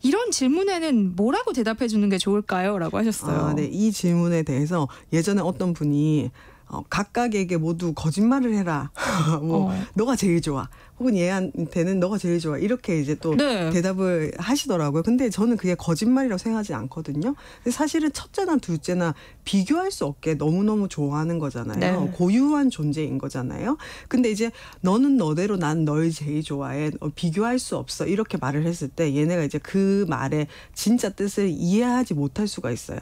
이런 질문에는 뭐라고 대답해 주는 게 좋을까요? 라고 하셨어요. 아, 네. 이 질문에 대해서 예전에 어떤 분이 어, 각각에게 모두 거짓말을 해라. 뭐 어. 너가 제일 좋아. 혹은 얘한테는 너가 제일 좋아. 이렇게 이제 또 네. 대답을 하시더라고요. 근데 저는 그게 거짓말이라고 생각하지 않거든요. 근데 사실은 첫째나 둘째나 비교할 수 없게 너무너무 좋아하는 거잖아요. 네. 고유한 존재인 거잖아요. 근데 이제 너는 너대로 난 널 제일 좋아해. 어, 비교할 수 없어. 이렇게 말을 했을 때 얘네가 이제 그말에 진짜 뜻을 이해하지 못할 수가 있어요.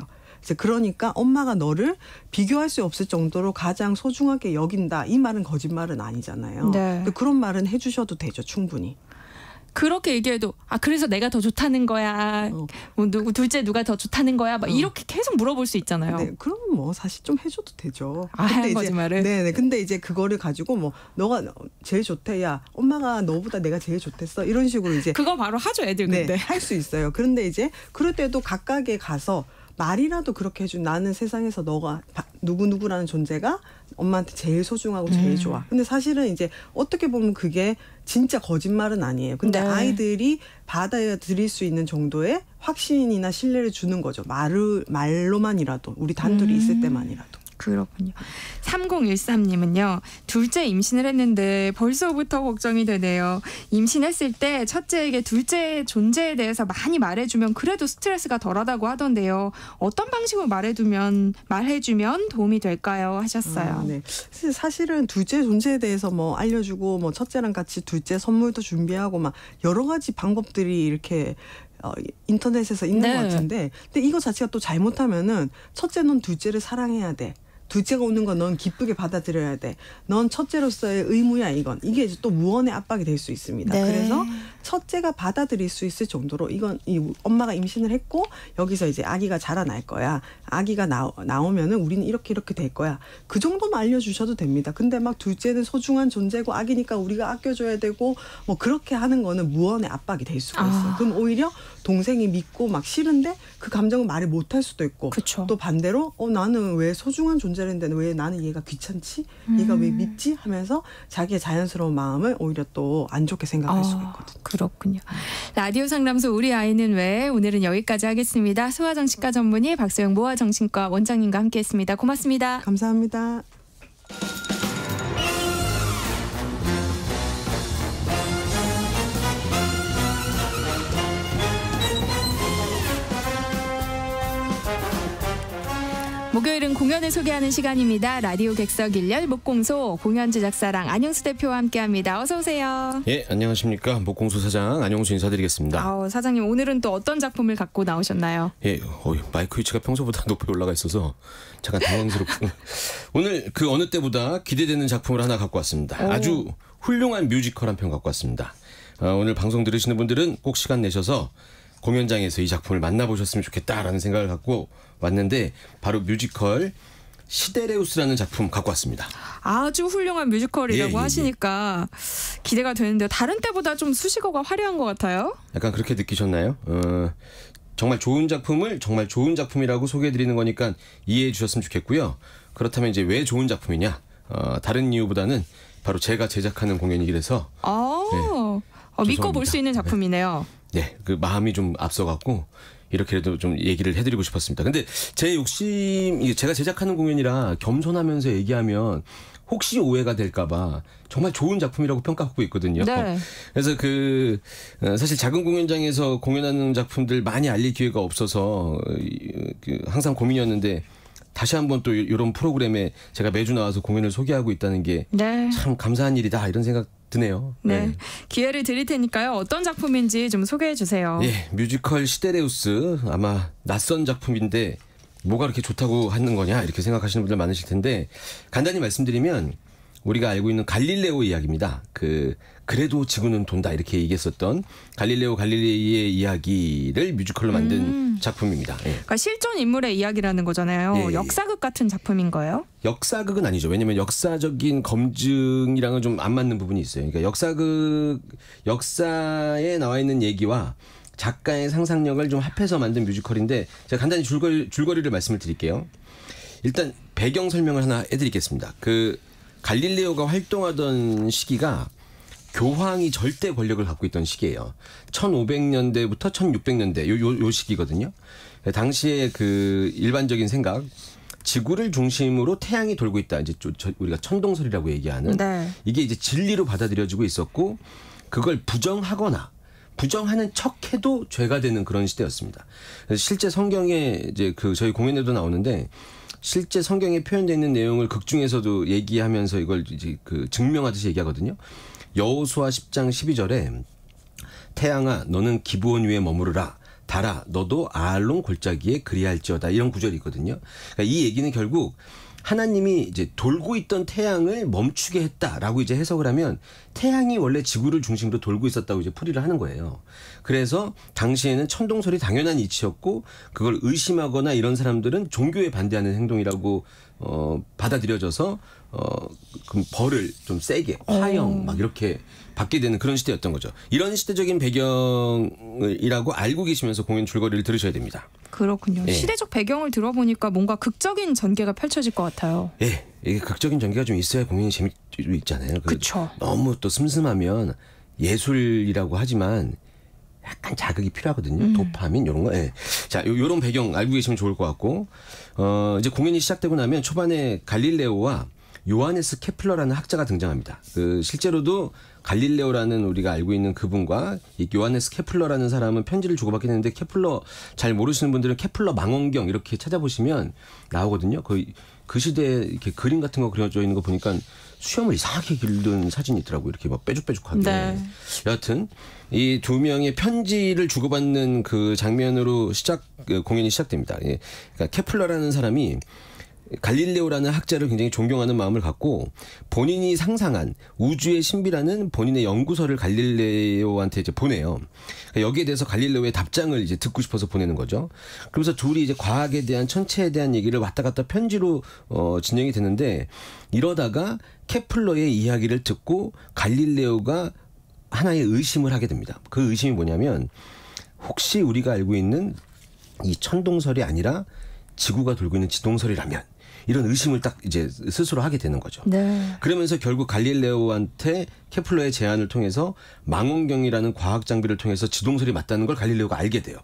그러니까 엄마가 너를 비교할 수 없을 정도로 가장 소중하게 여긴다. 이 말은 거짓말은 아니잖아요. 네. 그런 말은 해주셔도 되죠, 충분히. 그렇게 얘기해도 아 그래서 내가 더 좋다는 거야 어. 뭐 누구 둘째 누가 더 좋다는 거야 막 어. 이렇게 계속 물어볼 수 있잖아요. 네, 그러면 뭐 사실 좀 해줘도 되죠. 아근 거짓말을. 네네. 네. 근데 이제 그거를 가지고 뭐 너가 제일 좋대야 엄마가 너보다 내가 제일 좋댔어 이런 식으로 이제 그거 바로 하죠 애들 네, 근데 네, 할수 있어요. 그런데 이제 그럴 때도 각각에 가서 말이라도 그렇게 해준 나는 세상에서 너가 누구 누구라는 존재가 엄마한테 제일 소중하고 제일 음. 좋아. 근데 사실은 이제 어떻게 보면 그게 진짜 거짓말은 아니에요. 근데 네. 아이들이 받아들일 수 있는 정도의 확신이나 신뢰를 주는 거죠. 말을 말로만이라도 우리 단둘이 음. 있을 때만이라도. 그렇군요. 3013님은요. 둘째 임신을 했는데 벌써부터 걱정이 되네요. 임신했을 때 첫째에게 둘째의 존재에 대해서 많이 말해주면 그래도 스트레스가 덜하다고 하던데요. 어떤 방식으로 말해두면 말해주면 도움이 될까요? 하셨어요. 아, 네. 사실은 둘째 존재에 대해서 뭐 알려주고 뭐 첫째랑 같이 둘째 선물도 준비하고 막 여러 가지 방법들이 이렇게 어, 인터넷에서 있는 네. 것 같은데 근데 이거 자체가 또 잘못하면은 첫째는 둘째를 사랑해야 돼 둘째가 오는 건 넌 기쁘게 받아들여야 돼. 넌 첫째로서의 의무야 이건. 이게 이제 또 무언의 압박이 될 수 있습니다. 네. 그래서 첫째가 받아들일 수 있을 정도로 이건 이 엄마가 임신을 했고 여기서 이제 아기가 자라날 거야. 아기가 나, 나오면은 우리는 이렇게 이렇게 될 거야. 그 정도만 알려주셔도 됩니다. 근데 막 둘째는 소중한 존재고 아기니까 우리가 아껴줘야 되고 뭐 그렇게 하는 거는 무언의 압박이 될 수가 아. 있어요. 아. 그럼 오히려 동생이 믿고 막 싫은데 그 감정은 말을 못할 수도 있고 그쵸. 또 반대로 어 나는 왜 소중한 존재인데 왜 나는 얘가 귀찮지 음. 얘가 왜 음. 믿지 하면서 자기의 자연스러운 마음을 오히려 또 안 좋게 생각할 어, 수가 있거든요. 그렇군요. 라디오 상담소 우리 아이는 왜 오늘은 여기까지 하겠습니다. 소아정신과 전문의 박소영 모아정신과 원장님과 함께했습니다. 고맙습니다. 감사합니다. 목요일은 공연을 소개하는 시간입니다. 라디오 객석 1열 목공소 공연 제작사랑 안영수 대표와 함께합니다. 어서 오세요. 예, 안녕하십니까. 목공소 사장 안영수 인사드리겠습니다. 아우, 사장님 오늘은 또 어떤 작품을 갖고 나오셨나요? 예, 어이, 마이크 위치가 평소보다 높이 올라가 있어서 잠깐 당황스럽고 오늘 그 어느 때보다 기대되는 작품을 하나 갖고 왔습니다. 오. 아주 훌륭한 뮤지컬 한 편 갖고 왔습니다. 어, 오늘 방송 들으시는 분들은 꼭 시간 내셔서 공연장에서 이 작품을 만나보셨으면 좋겠다라는 생각을 갖고 왔는데 바로 뮤지컬 시데레우스라는 작품 갖고 왔습니다. 아주 훌륭한 뮤지컬이라고 예, 예, 예. 하시니까 기대가 되는데 다른 때보다 좀 수식어가 화려한 것 같아요. 약간 그렇게 느끼셨나요? 어, 정말 좋은 작품을 정말 좋은 작품이라고 소개해드리는 거니까 이해해 주셨으면 좋겠고요. 그렇다면 이제 왜 좋은 작품이냐? 어, 다른 이유보다는 바로 제가 제작하는 공연이라서 어, 네, 어, 믿고 볼 수 있는 네. 작품이네요. 네. 네, 그 마음이 좀 앞서갔고 이렇게라도 좀 얘기를 해드리고 싶었습니다. 근데 제 욕심, 제가 제작하는 공연이라 겸손하면서 얘기하면 혹시 오해가 될까봐 정말 좋은 작품이라고 평가하고 있거든요. 네. 그래서 그 어, 사실 작은 공연장에서 공연하는 작품들 많이 알릴 기회가 없어서 그, 항상 고민이었는데 다시 한번 또 이런 프로그램에 제가 매주 나와서 공연을 소개하고 있다는 게참 네. 감사한 일이다 이런 생각 드네요. 네. 네. 기회를 드릴 테니까요. 어떤 작품인지 좀 소개해 주세요. 예, 뮤지컬 시데레우스 아마 낯선 작품인데 뭐가 그렇게 좋다고 하는 거냐 이렇게 생각하시는 분들 많으실 텐데 간단히 말씀드리면 우리가 알고 있는 갈릴레오 이야기입니다. 그 그래도 지구는 돈다 이렇게 얘기했었던 갈릴레오 갈릴레이의 이야기를 뮤지컬로 만든 음. 작품입니다. 예. 그러니까 실존 인물의 이야기라는 거잖아요. 예. 예. 역사극 같은 작품인 거예요? 역사극은 아니죠. 왜냐하면 역사적인 검증이랑은 좀 안 맞는 부분이 있어요. 그러니까 역사극 역사에 나와 있는 얘기와 작가의 상상력을 좀 합해서 만든 뮤지컬인데 제가 간단히 줄거리, 줄거리를 말씀을 드릴게요. 일단 배경 설명을 하나 해드리겠습니다. 그 갈릴레오가 활동하던 시기가 교황이 절대 권력을 갖고 있던 시기예요. 1500년대부터 1600년대 요, 요, 요 시기거든요. 당시에 그 일반적인 생각 지구를 중심으로 태양이 돌고 있다. 이제 저, 저, 우리가 천동설이라고 얘기하는 네. 이게 이제 진리로 받아들여지고 있었고 그걸 부정하거나 부정하는 척해도 죄가 되는 그런 시대였습니다. 실제 성경에 이제 그 저희 공연에도 나오는데 실제 성경에 표현되어 있는 내용을 극중에서도 얘기하면서 이걸 이제 그 증명하듯이 얘기하거든요. 여호수아 10장 12절에 태양아 너는 기브온 위에 머무르라 달아 너도 아알론 골짜기에 그리할지어다 이런 구절이 있거든요. 그러니까 이 얘기는 결국 하나님이 이제 돌고 있던 태양을 멈추게 했다라고 이제 해석을 하면 태양이 원래 지구를 중심으로 돌고 있었다고 이제 풀이를 하는 거예요. 그래서 당시에는 천동설이 당연한 이치였고 그걸 의심하거나 이런 사람들은 종교에 반대하는 행동이라고 어 받아들여져서 어, 그 벌을 좀 세게 화형 오. 어. 막 이렇게 받게 되는 그런 시대였던 거죠. 이런 시대적인 배경이라고 알고 계시면서 공연 줄거리를 들으셔야 됩니다. 그렇군요. 예. 시대적 배경을 들어보니까 뭔가 극적인 전개가 펼쳐질 것 같아요. 예, 이게 극적인 전개가 좀 있어야 공연이 재미있잖아요. 그렇죠. 너무 또 슴슴하면 예술이라고 하지만 약간 자극이 필요하거든요. 음. 도파민 이런 거. 예. 자, 요런 배경 알고 계시면 좋을 것 같고 어 이제 공연이 시작되고 나면 초반에 갈릴레오와 요하네스 케플러라는 학자가 등장합니다. 그 실제로도 갈릴레오라는 우리가 알고 있는 그분과 이 요하네스 케플러라는 사람은 편지를 주고받긴 했는데 케플러 잘 모르시는 분들은 케플러 망원경 이렇게 찾아보시면 나오거든요. 그, 그 시대에 이렇게 그림 같은 거 그려져 있는 거 보니까 수염을 이상하게 길든 사진이 있더라고요. 이렇게 막 빼죽빼죽하게. 네. 여하튼 이 두 명의 편지를 주고받는 그 장면으로 시작 공연이 시작됩니다. 예. 그러니까 케플러라는 사람이 갈릴레오라는 학자를 굉장히 존경하는 마음을 갖고 본인이 상상한 우주의 신비라는 본인의 연구서를 갈릴레오한테 이제 보내요. 그러니까 여기에 대해서 갈릴레오의 답장을 이제 듣고 싶어서 보내는 거죠. 그러면서 둘이 이제 과학에 대한 천체에 대한 얘기를 왔다 갔다 편지로 어, 진행이 되는데 이러다가 케플러의 이야기를 듣고 갈릴레오가 하나의 의심을 하게 됩니다. 그 의심이 뭐냐면 혹시 우리가 알고 있는 이 천동설이 아니라 지구가 돌고 있는 지동설이라면 이런 의심을 딱 이제 스스로 하게 되는 거죠. 네. 그러면서 결국 갈릴레오한테 케플러의 제안을 통해서 망원경이라는 과학 장비를 통해서 지동설이 맞다는 걸 갈릴레오가 알게 돼요.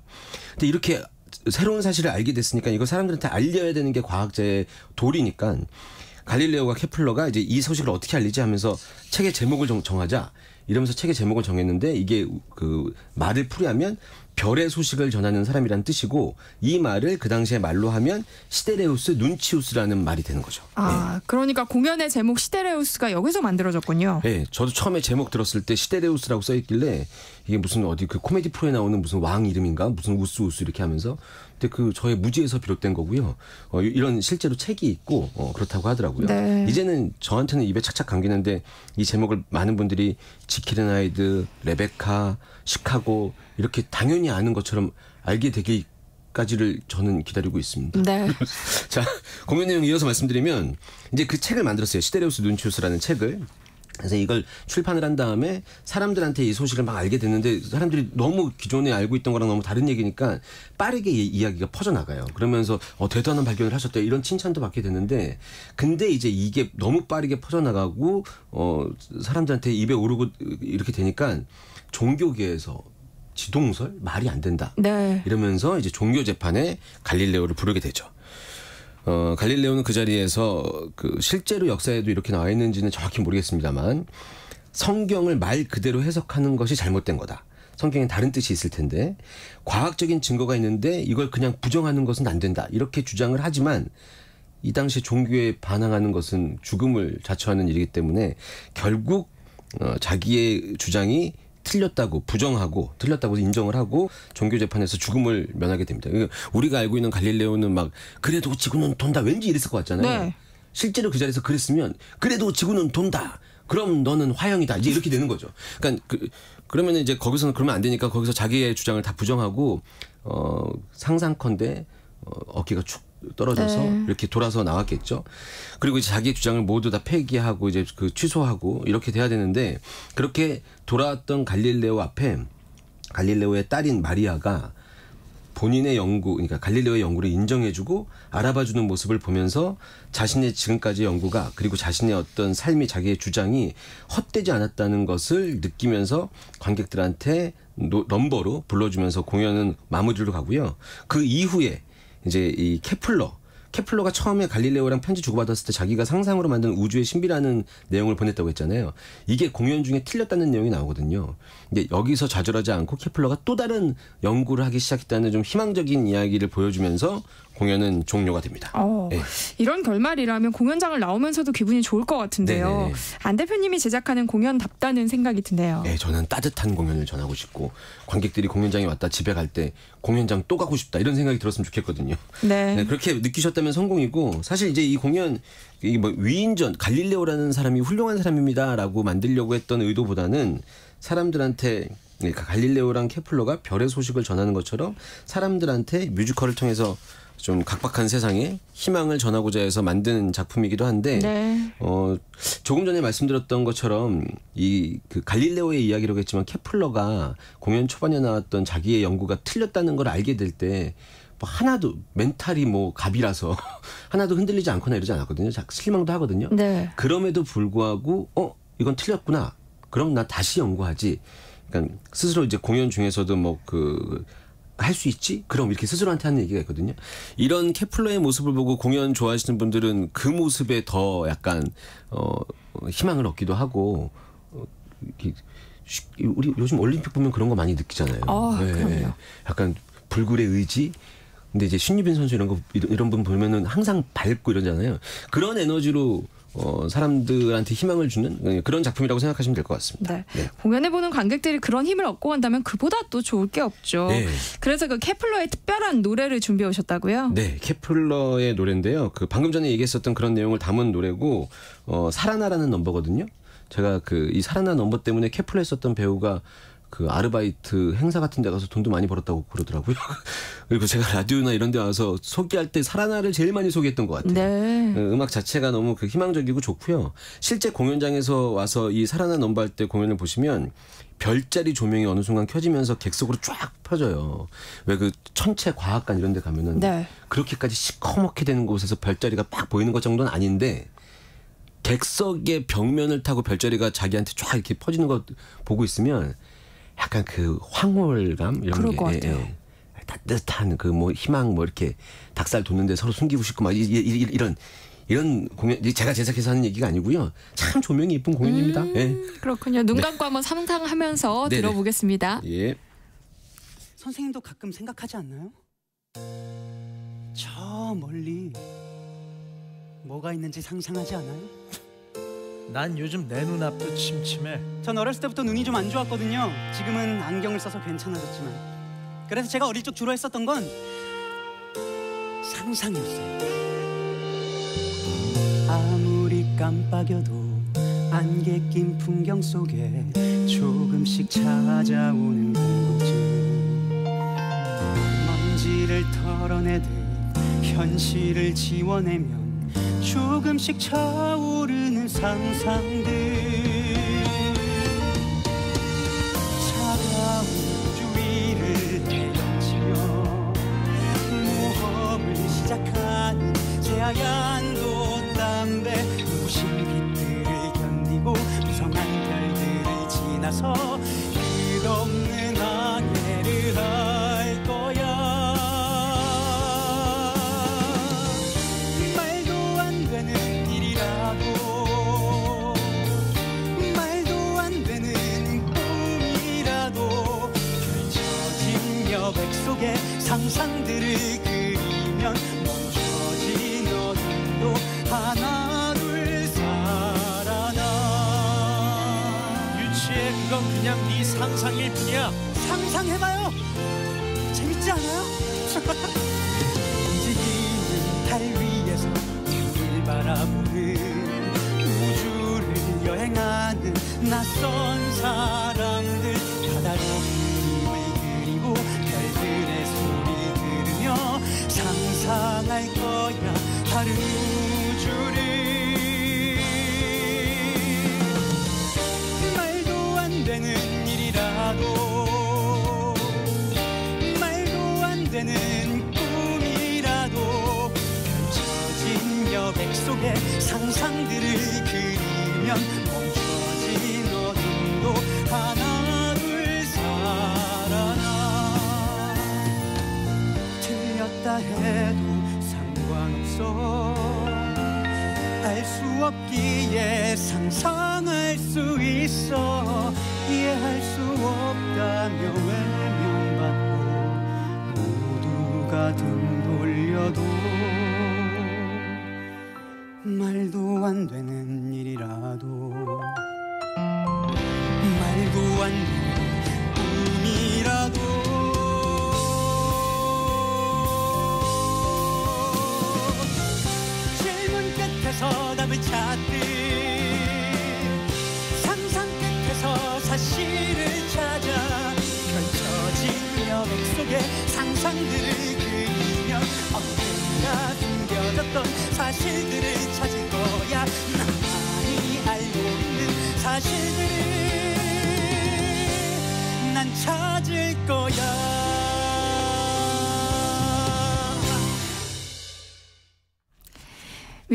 근데 이렇게 새로운 사실을 알게 됐으니까 이거 사람들한테 알려야 되는 게 과학자의 도리니까 갈릴레오가 케플러가 이제 이 소식을 어떻게 알리지 하면서 책의 제목을 정, 정하자 이러면서 책의 제목을 정했는데 이게 그 말을 풀이하면 별의 소식을 전하는 사람이란 뜻이고 이 말을 그 당시에 말로 하면 시데레우스 눈치우스라는 말이 되는 거죠. 아, 네. 그러니까 공연의 제목 시데레우스가 여기서 만들어졌군요. 네, 저도 처음에 제목 들었을 때 시데레우스라고 써 있길래 이게 무슨 어디 그 코미디 프로에 나오는 무슨 왕 이름인가 무슨 우스 우스 이렇게 하면서 근데 그 저의 무지에서 비롯된 거고요. 어, 이런 실제로 책이 있고 어, 그렇다고 하더라고요. 네. 이제는 저한테는 입에 착착 감기는데 이 제목을 많은 분들이 지 지키는 아이드 레베카, 시카고 이렇게 당연히 아는 것처럼 알게 되기 까지를 저는 기다리고 있습니다. 네. 자, 공연 내용 이어서 말씀드리면 이제 그 책을 만들었어요. 시데레우스 눈치우스라는 책을. 그래서 이걸 출판을 한 다음에 사람들한테 이 소식을 막 알게 됐는데 사람들이 너무 기존에 알고 있던 거랑 너무 다른 얘기니까 빠르게 이야기가 퍼져나가요. 그러면서 어, 대단한 발견을 하셨다 이런 칭찬도 받게 됐는데 근데 이제 이게 너무 빠르게 퍼져나가고 어, 사람들한테 입에 오르고 이렇게 되니까 종교계에서 지동설 말이 안 된다 네. 이러면서 이제 종교 재판에 갈릴레오를 부르게 되죠. 어, 갈릴레오는 그 자리에서 그 실제로 역사에도 이렇게 나와 있는지는 정확히 모르겠습니다만 성경을 말 그대로 해석하는 것이 잘못된 거다. 성경에 다른 뜻이 있을 텐데 과학적인 증거가 있는데 이걸 그냥 부정하는 것은 안 된다. 이렇게 주장을 하지만 이 당시 종교에 반항하는 것은 죽음을 자처하는 일이기 때문에 결국 어, 자기의 주장이 틀렸다고 부정하고 틀렸다고 인정을 하고 종교 재판에서 죽음을 면하게 됩니다. 그 우리가 알고 있는 갈릴레오는 막 그래도 지구는 돈다 왠지 이랬을 것 같잖아요. 네. 실제로 그 자리에서 그랬으면 그래도 지구는 돈다. 그럼 너는 화형이다. 이제 이렇게 되는 거죠. 그러니까 그, 그러면 이제 거기서는 그러면 안 되니까 거기서 자기의 주장을 다 부정하고 어 상상컨대 어, 어깨가 축 떨어져서 네. 이렇게 돌아서 나왔겠죠. 그리고 이제 자기 주장을 모두 다 폐기하고 이제 그 취소하고 이렇게 돼야 되는데 그렇게 돌아왔던 갈릴레오 앞에 갈릴레오의 딸인 마리아가 본인의 연구, 그러니까 갈릴레오의 연구를 인정해주고 알아봐주는 모습을 보면서 자신의 지금까지의 연구가 그리고 자신의 어떤 삶이 자기의 주장이 헛되지 않았다는 것을 느끼면서 관객들한테 넘버로 불러주면서 공연은 마무리로 가고요. 그 이후에 이제 이 케플러 케플러가 처음에 갈릴레오랑 편지 주고받았을 때 자기가 상상으로 만든 우주의 신비라는 내용을 보냈다고 했잖아요. 이게 공연 중에 틀렸다는 내용이 나오거든요. 근데 여기서 좌절하지 않고 케플러가 또 다른 연구를 하기 시작했다는 좀 희망적인 이야기를 보여주면서 공연은 종료가 됩니다. 어, 네. 이런 결말이라면 공연장을 나오면서도 기분이 좋을 것 같은데요. 네네. 네. 안 대표님이 제작하는 공연답다는 생각이 드네요. 네, 저는 따뜻한 공연을 전하고 싶고 관객들이 공연장에 왔다 집에 갈 때 공연장 또 가고 싶다 이런 생각이 들었으면 좋겠거든요. 네. 네 그렇게 느끼셨다면 성공이고 사실 이제 이 공연 이뭐 위인전 갈릴레오라는 사람이 훌륭한 사람입니다라고 만들려고 했던 의도보다는 사람들한테 그러니까 갈릴레오랑 케플러가 별의 소식을 전하는 것처럼 사람들한테 뮤지컬을 통해서 좀 각박한 세상에 희망을 전하고자 해서 만든 작품이기도 한데 네. 어 조금 전에 말씀드렸던 것처럼 이 그 갈릴레오의 이야기로했지만 케플러가 공연 초반에 나왔던 자기의 연구가 틀렸다는 걸 알게 될 때뭐 하나도 멘탈이 뭐 갑이라서 하나도 흔들리지 않거나 이러지 않았거든요. 실망도 하거든요. 네. 그럼에도 불구하고 어 이건 틀렸구나. 그럼 나 다시 연구하지. 그러니까 스스로 이제 공연 중에서도 뭐그 할수 있지? 그럼 이렇게 스스로한테 하는 얘기가 있거든요. 이런 케플러의 모습을 보고 공연 좋아하시는 분들은 그 모습에 더 약간 어 희망을 얻기도 하고 어, 이렇 우리 요즘 올림픽 보면 그런 거 많이 느끼잖아요. 어, 네. 약간 불굴의 의지. 근데 이제 신유빈 선수 이런 거 이런 분 보면은 항상 밝고 이러잖아요. 그런 에너지로 어, 사람들한테 희망을 주는 그런 작품이라고 생각하시면 될 것 같습니다. 네. 네. 공연해보는 관객들이 그런 힘을 얻고 간다면 그보다 또 좋을 게 없죠. 네. 그래서 그 케플러의 특별한 노래를 준비해 오셨다고요? 네, 케플러의 노래인데요. 그 방금 전에 얘기했었던 그런 내용을 담은 노래고 어, 살아나라는 넘버거든요. 제가 그 이 살아나 넘버 때문에 케플러 했었던 배우가 그 아르바이트 행사 같은 데 가서 돈도 많이 벌었다고 그러더라고요. 그리고 제가 라디오나 이런 데 와서 소개할 때 사라나를 제일 많이 소개했던 것 같아요. 네. 그 음악 자체가 너무 그 희망적이고 좋고요. 실제 공연장에서 와서 이 사라나 넘버할 때 공연을 보시면 별자리 조명이 어느 순간 켜지면서 객석으로 쫙퍼져요왜 그 천체 과학관 이런 데 가면은 네. 그렇게까지 시커멓게 되는 곳에서 별자리가 빡 보이는 것 정도는 아닌데 객석의 벽면을 타고 별자리가 자기한테 쫙 이렇게 퍼지는 것 보고 있으면 약간 그 황홀감 이런 그럴 게것 예, 같아요. 예, 예. 따뜻한 그 뭐 희망 뭐 이렇게 닭살 돋는데 서로 숨기고 싶고 막 이, 이, 이, 이런 이런 공연 제가 제작해서 하는 얘기가 아니고요. 참 조명이 이쁜 공연입니다. 음, 예. 그렇군요. 눈 감고 네. 한번 상상하면서 네네. 들어보겠습니다. 예. 선생님도 가끔 생각하지 않나요? 저 멀리 뭐가 있는지 상상하지 않아요? 난 요즘 내 눈앞도 침침해 전 어렸을 때부터 눈이 좀 안 좋았거든요 지금은 안경을 써서 괜찮아졌지만 그래서 제가 어릴 적 주로 했었던 건 상상이었어요 아무리 깜빡여도 안개 낀 풍경 속에 조금씩 찾아오는 궁금증 먼지를 털어내듯 현실을 지워내며 조금씩 차오르는 상상들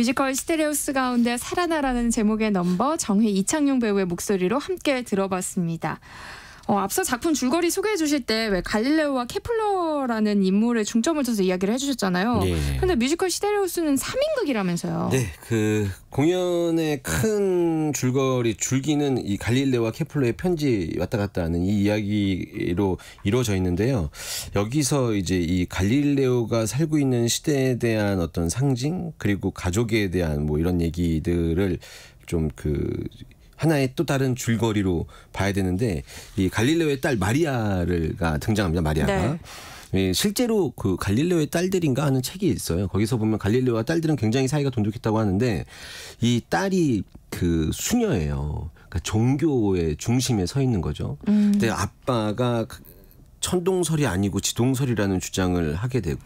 뮤지컬 시테레우스 가운데 살아나라는 제목의 넘버 정혜 이창용 배우의 목소리로 함께 들어봤습니다. 어, 앞서 작품 줄거리 소개해 주실 때 왜 갈릴레오와 케플러라는 인물에 중점을 둬서 이야기를 해주셨잖아요. 그런데 네. 뮤지컬 시데레우스는 3인극이라면서요. 네, 그 공연의 큰 줄거리 줄기는 이 갈릴레오와 케플러의 편지 왔다 갔다 하는 이 이야기로 이루어져 있는데요. 여기서 이제 이 갈릴레오가 살고 있는 시대에 대한 어떤 상징 그리고 가족에 대한 뭐 이런 얘기들을 좀그 하나의 또 다른 줄거리로 봐야 되는데 이 갈릴레오의 딸 마리아를가 등장합니다. 마리아가. 네. 예, 실제로 그 갈릴레오의 딸들인가 하는 책이 있어요. 거기서 보면 갈릴레오와 딸들은 굉장히 사이가 돈독했다고 하는데 이 딸이 그 수녀예요. 그러니까 종교의 중심에 서 있는 거죠. 음. 근데 아빠가 그 천동설이 아니고 지동설이라는 주장을 하게 되고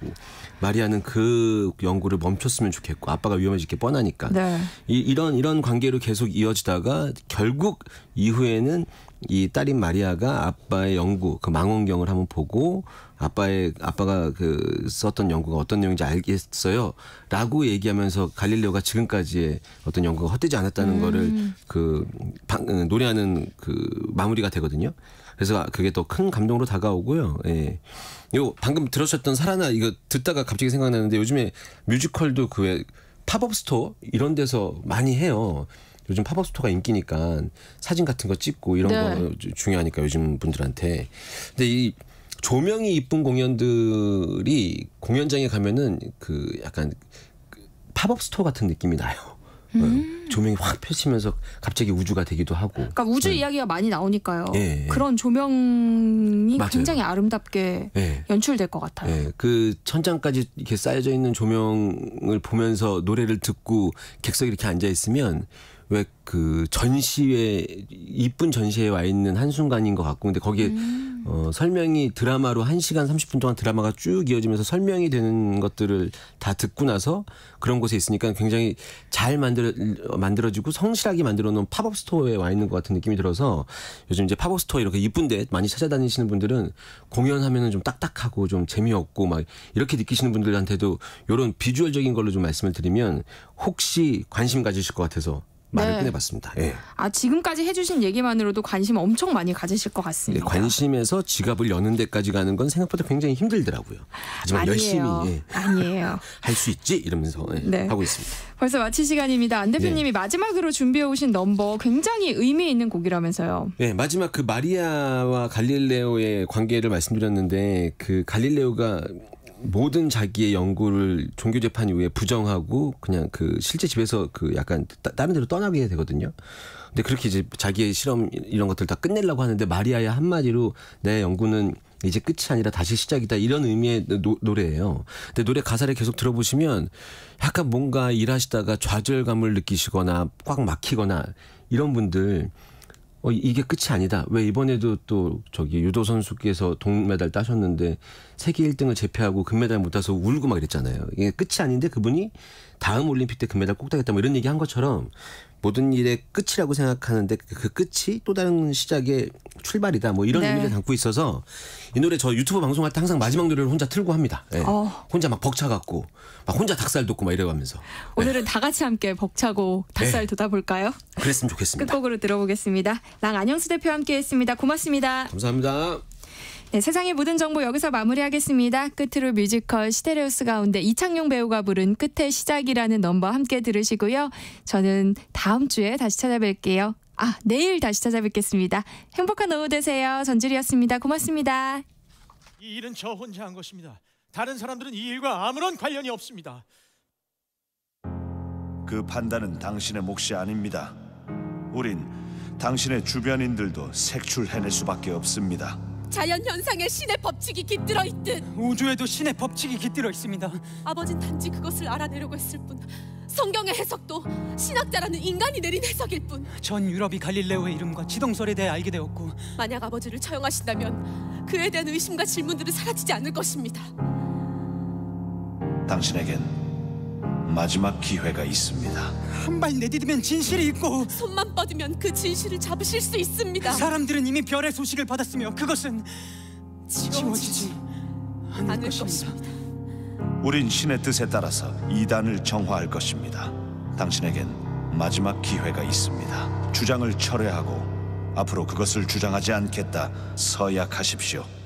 마리아는 그 연구를 멈췄으면 좋겠고 아빠가 위험해질 게 뻔하니까 네. 이, 이런 이런 관계로 계속 이어지다가 결국 이후에는 이 딸인 마리아가 아빠의 연구 그 망원경을 한번 보고 아빠의 아빠가 그 썼던 연구가 어떤 내용인지 알겠어요라고 얘기하면서 갈릴레오가 지금까지의 어떤 연구가 헛되지 않았다는 음. 거를 그 방, 노래하는 그 마무리가 되거든요. 그래서 그게 더 큰 감동으로 다가오고요. 예. 요 방금 들으셨던 사라나 이거 듣다가 갑자기 생각나는데 요즘에 뮤지컬도 그왜 팝업 스토어 이런 데서 많이 해요. 요즘 팝업 스토어가 인기니까 사진 같은 거 찍고 이런 네. 거 중요하니까 요즘 분들한테. 근데 이 조명이 이쁜 공연들이 공연장에 가면은 그 약간 그 팝업 스토어 같은 느낌이 나요. 음. 네. 조명이 확 펴지면서 갑자기 우주가 되기도 하고. 그러니까 우주 네. 이야기가 많이 나오니까요. 예, 예. 그런 조명이 맞아요. 굉장히 아름답게 예. 연출될 것 같아요. 예. 그 천장까지 이렇게 쌓여져 있는 조명을 보면서 노래를 듣고 객석에 이렇게 앉아 있으면 왜그 전시회 이쁜 전시회에 와 있는 한 순간인 것 같고 근데 거기에 음. 어, 설명이 드라마로 1 시간 30분 동안 드라마가 쭉 이어지면서 설명이 되는 것들을 다 듣고 나서 그런 곳에 있으니까 굉장히 잘 만들어 만들어지고 성실하게 만들어놓은 팝업 스토어에 와 있는 것 같은 느낌이 들어서 요즘 이제 팝업 스토어 이렇게 이쁜데 많이 찾아다니시는 분들은 공연하면은 좀 딱딱하고 좀 재미없고 막 이렇게 느끼시는 분들한테도 요런 비주얼적인 걸로 좀 말씀을 드리면 혹시 관심 가지실 것 같아서 말을 네. 꺼내봤습니다. 예. 아 지금까지 해주신 얘기만으로도 관심 엄청 많이 가지실 것 같습니다. 예, 관심에서 지갑을 여는 데까지 가는 건 생각보다 굉장히 힘들더라고요. 하지만 아니에요. 열심히 예. 아니에요. 할 수 있지 이러면서 예, 네. 하고 있습니다. 벌써 마칠 시간입니다. 안 대표님이 네. 마지막으로 준비해 오신 넘버 굉장히 의미 있는 곡이라면서요. 네 마지막 그 마리아와 갈릴레오의 관계를 말씀드렸는데 그 갈릴레오가 모든 자기의 연구를 종교 재판 이후에 부정하고 그냥 그 실제 집에서 그 약간 따, 다른 데로 떠나게 되거든요. 근데 그렇게 이제 자기의 실험 이런 것들 다 끝내려고 하는데 마리아의 한마디로 내 연구는 이제 끝이 아니라 다시 시작이다 이런 의미의 노, 노래예요. 근데 노래 가사를 계속 들어보시면 약간 뭔가 일하시다가 좌절감을 느끼시거나 꽉 막히거나 이런 분들 어, 이게 끝이 아니다. 왜 이번에도 또 저기 유도 선수께서 동메달 따셨는데 세계 1등을 제패하고 금메달 못 따서 울고 막 이랬잖아요. 이게 끝이 아닌데 그분이 다음 올림픽 때 금메달 꼭 따겠다 뭐 이런 얘기 한 것처럼 모든 일의 끝이라고 생각하는데 그, 그 끝이 또 다른 시작의 출발이다 뭐 이런 네. 의미를 담고 있어서 이 노래 저 유튜브 방송할 때 항상 마지막 노래를 혼자 틀고 합니다. 네. 어. 혼자 막 벅차갖고 막 혼자 닭살 돋고 막 이래가면서 예. 오늘은 네. 다 같이 함께 벅차고 닭살 네. 돋아 볼까요? 그랬으면 좋겠습니다. 끝곡으로 들어보겠습니다. 랑 안영수 대표와 함께했습니다. 고맙습니다. 감사합니다. 네, 세상의 모든 정보 여기서 마무리하겠습니다. 끝으로 뮤지컬 시테레우스 가운데 이창용 배우가 부른 끝의 시작이라는 넘버 함께 들으시고요. 저는 다음 주에 다시 찾아뵐게요. 아, 내일 다시 찾아뵙겠습니다. 행복한 오후 되세요. 전주리였습니다. 고맙습니다. 이 일은 저 혼자 한 것입니다. 다른 사람들은 이 일과 아무런 관련이 없습니다. 그 판단은 당신의 몫이 아닙니다. 우린 당신의 주변인들도 색출해낼 수밖에 없습니다. 자연 현상에 신의 법칙이 깃들어 있듯 우주에도 신의 법칙이 깃들어 있습니다. 아버진 단지 그것을 알아내려고 했을 뿐 성경의 해석도 신학자라는 인간이 내린 해석일 뿐 전 유럽이 갈릴레오의 이름과 지동설에 대해 알게 되었고 만약 아버지를 처형하신다면 그에 대한 의심과 질문들은 사라지지 않을 것입니다. 당신에겐 마지막 기회가 있습니다. 한 발 내디디면 진실이 있고 손만 뻗으면 그 진실을 잡으실 수 있습니다. 그 사람들은 이미 별의 소식을 받았으며 그것은 지워지지 않을, 것입니다. 우린 신의 뜻에 따라서 이단을 정화할 것입니다. 당신에겐 마지막 기회가 있습니다. 주장을 철회하고 앞으로 그것을 주장하지 않겠다 서약하십시오.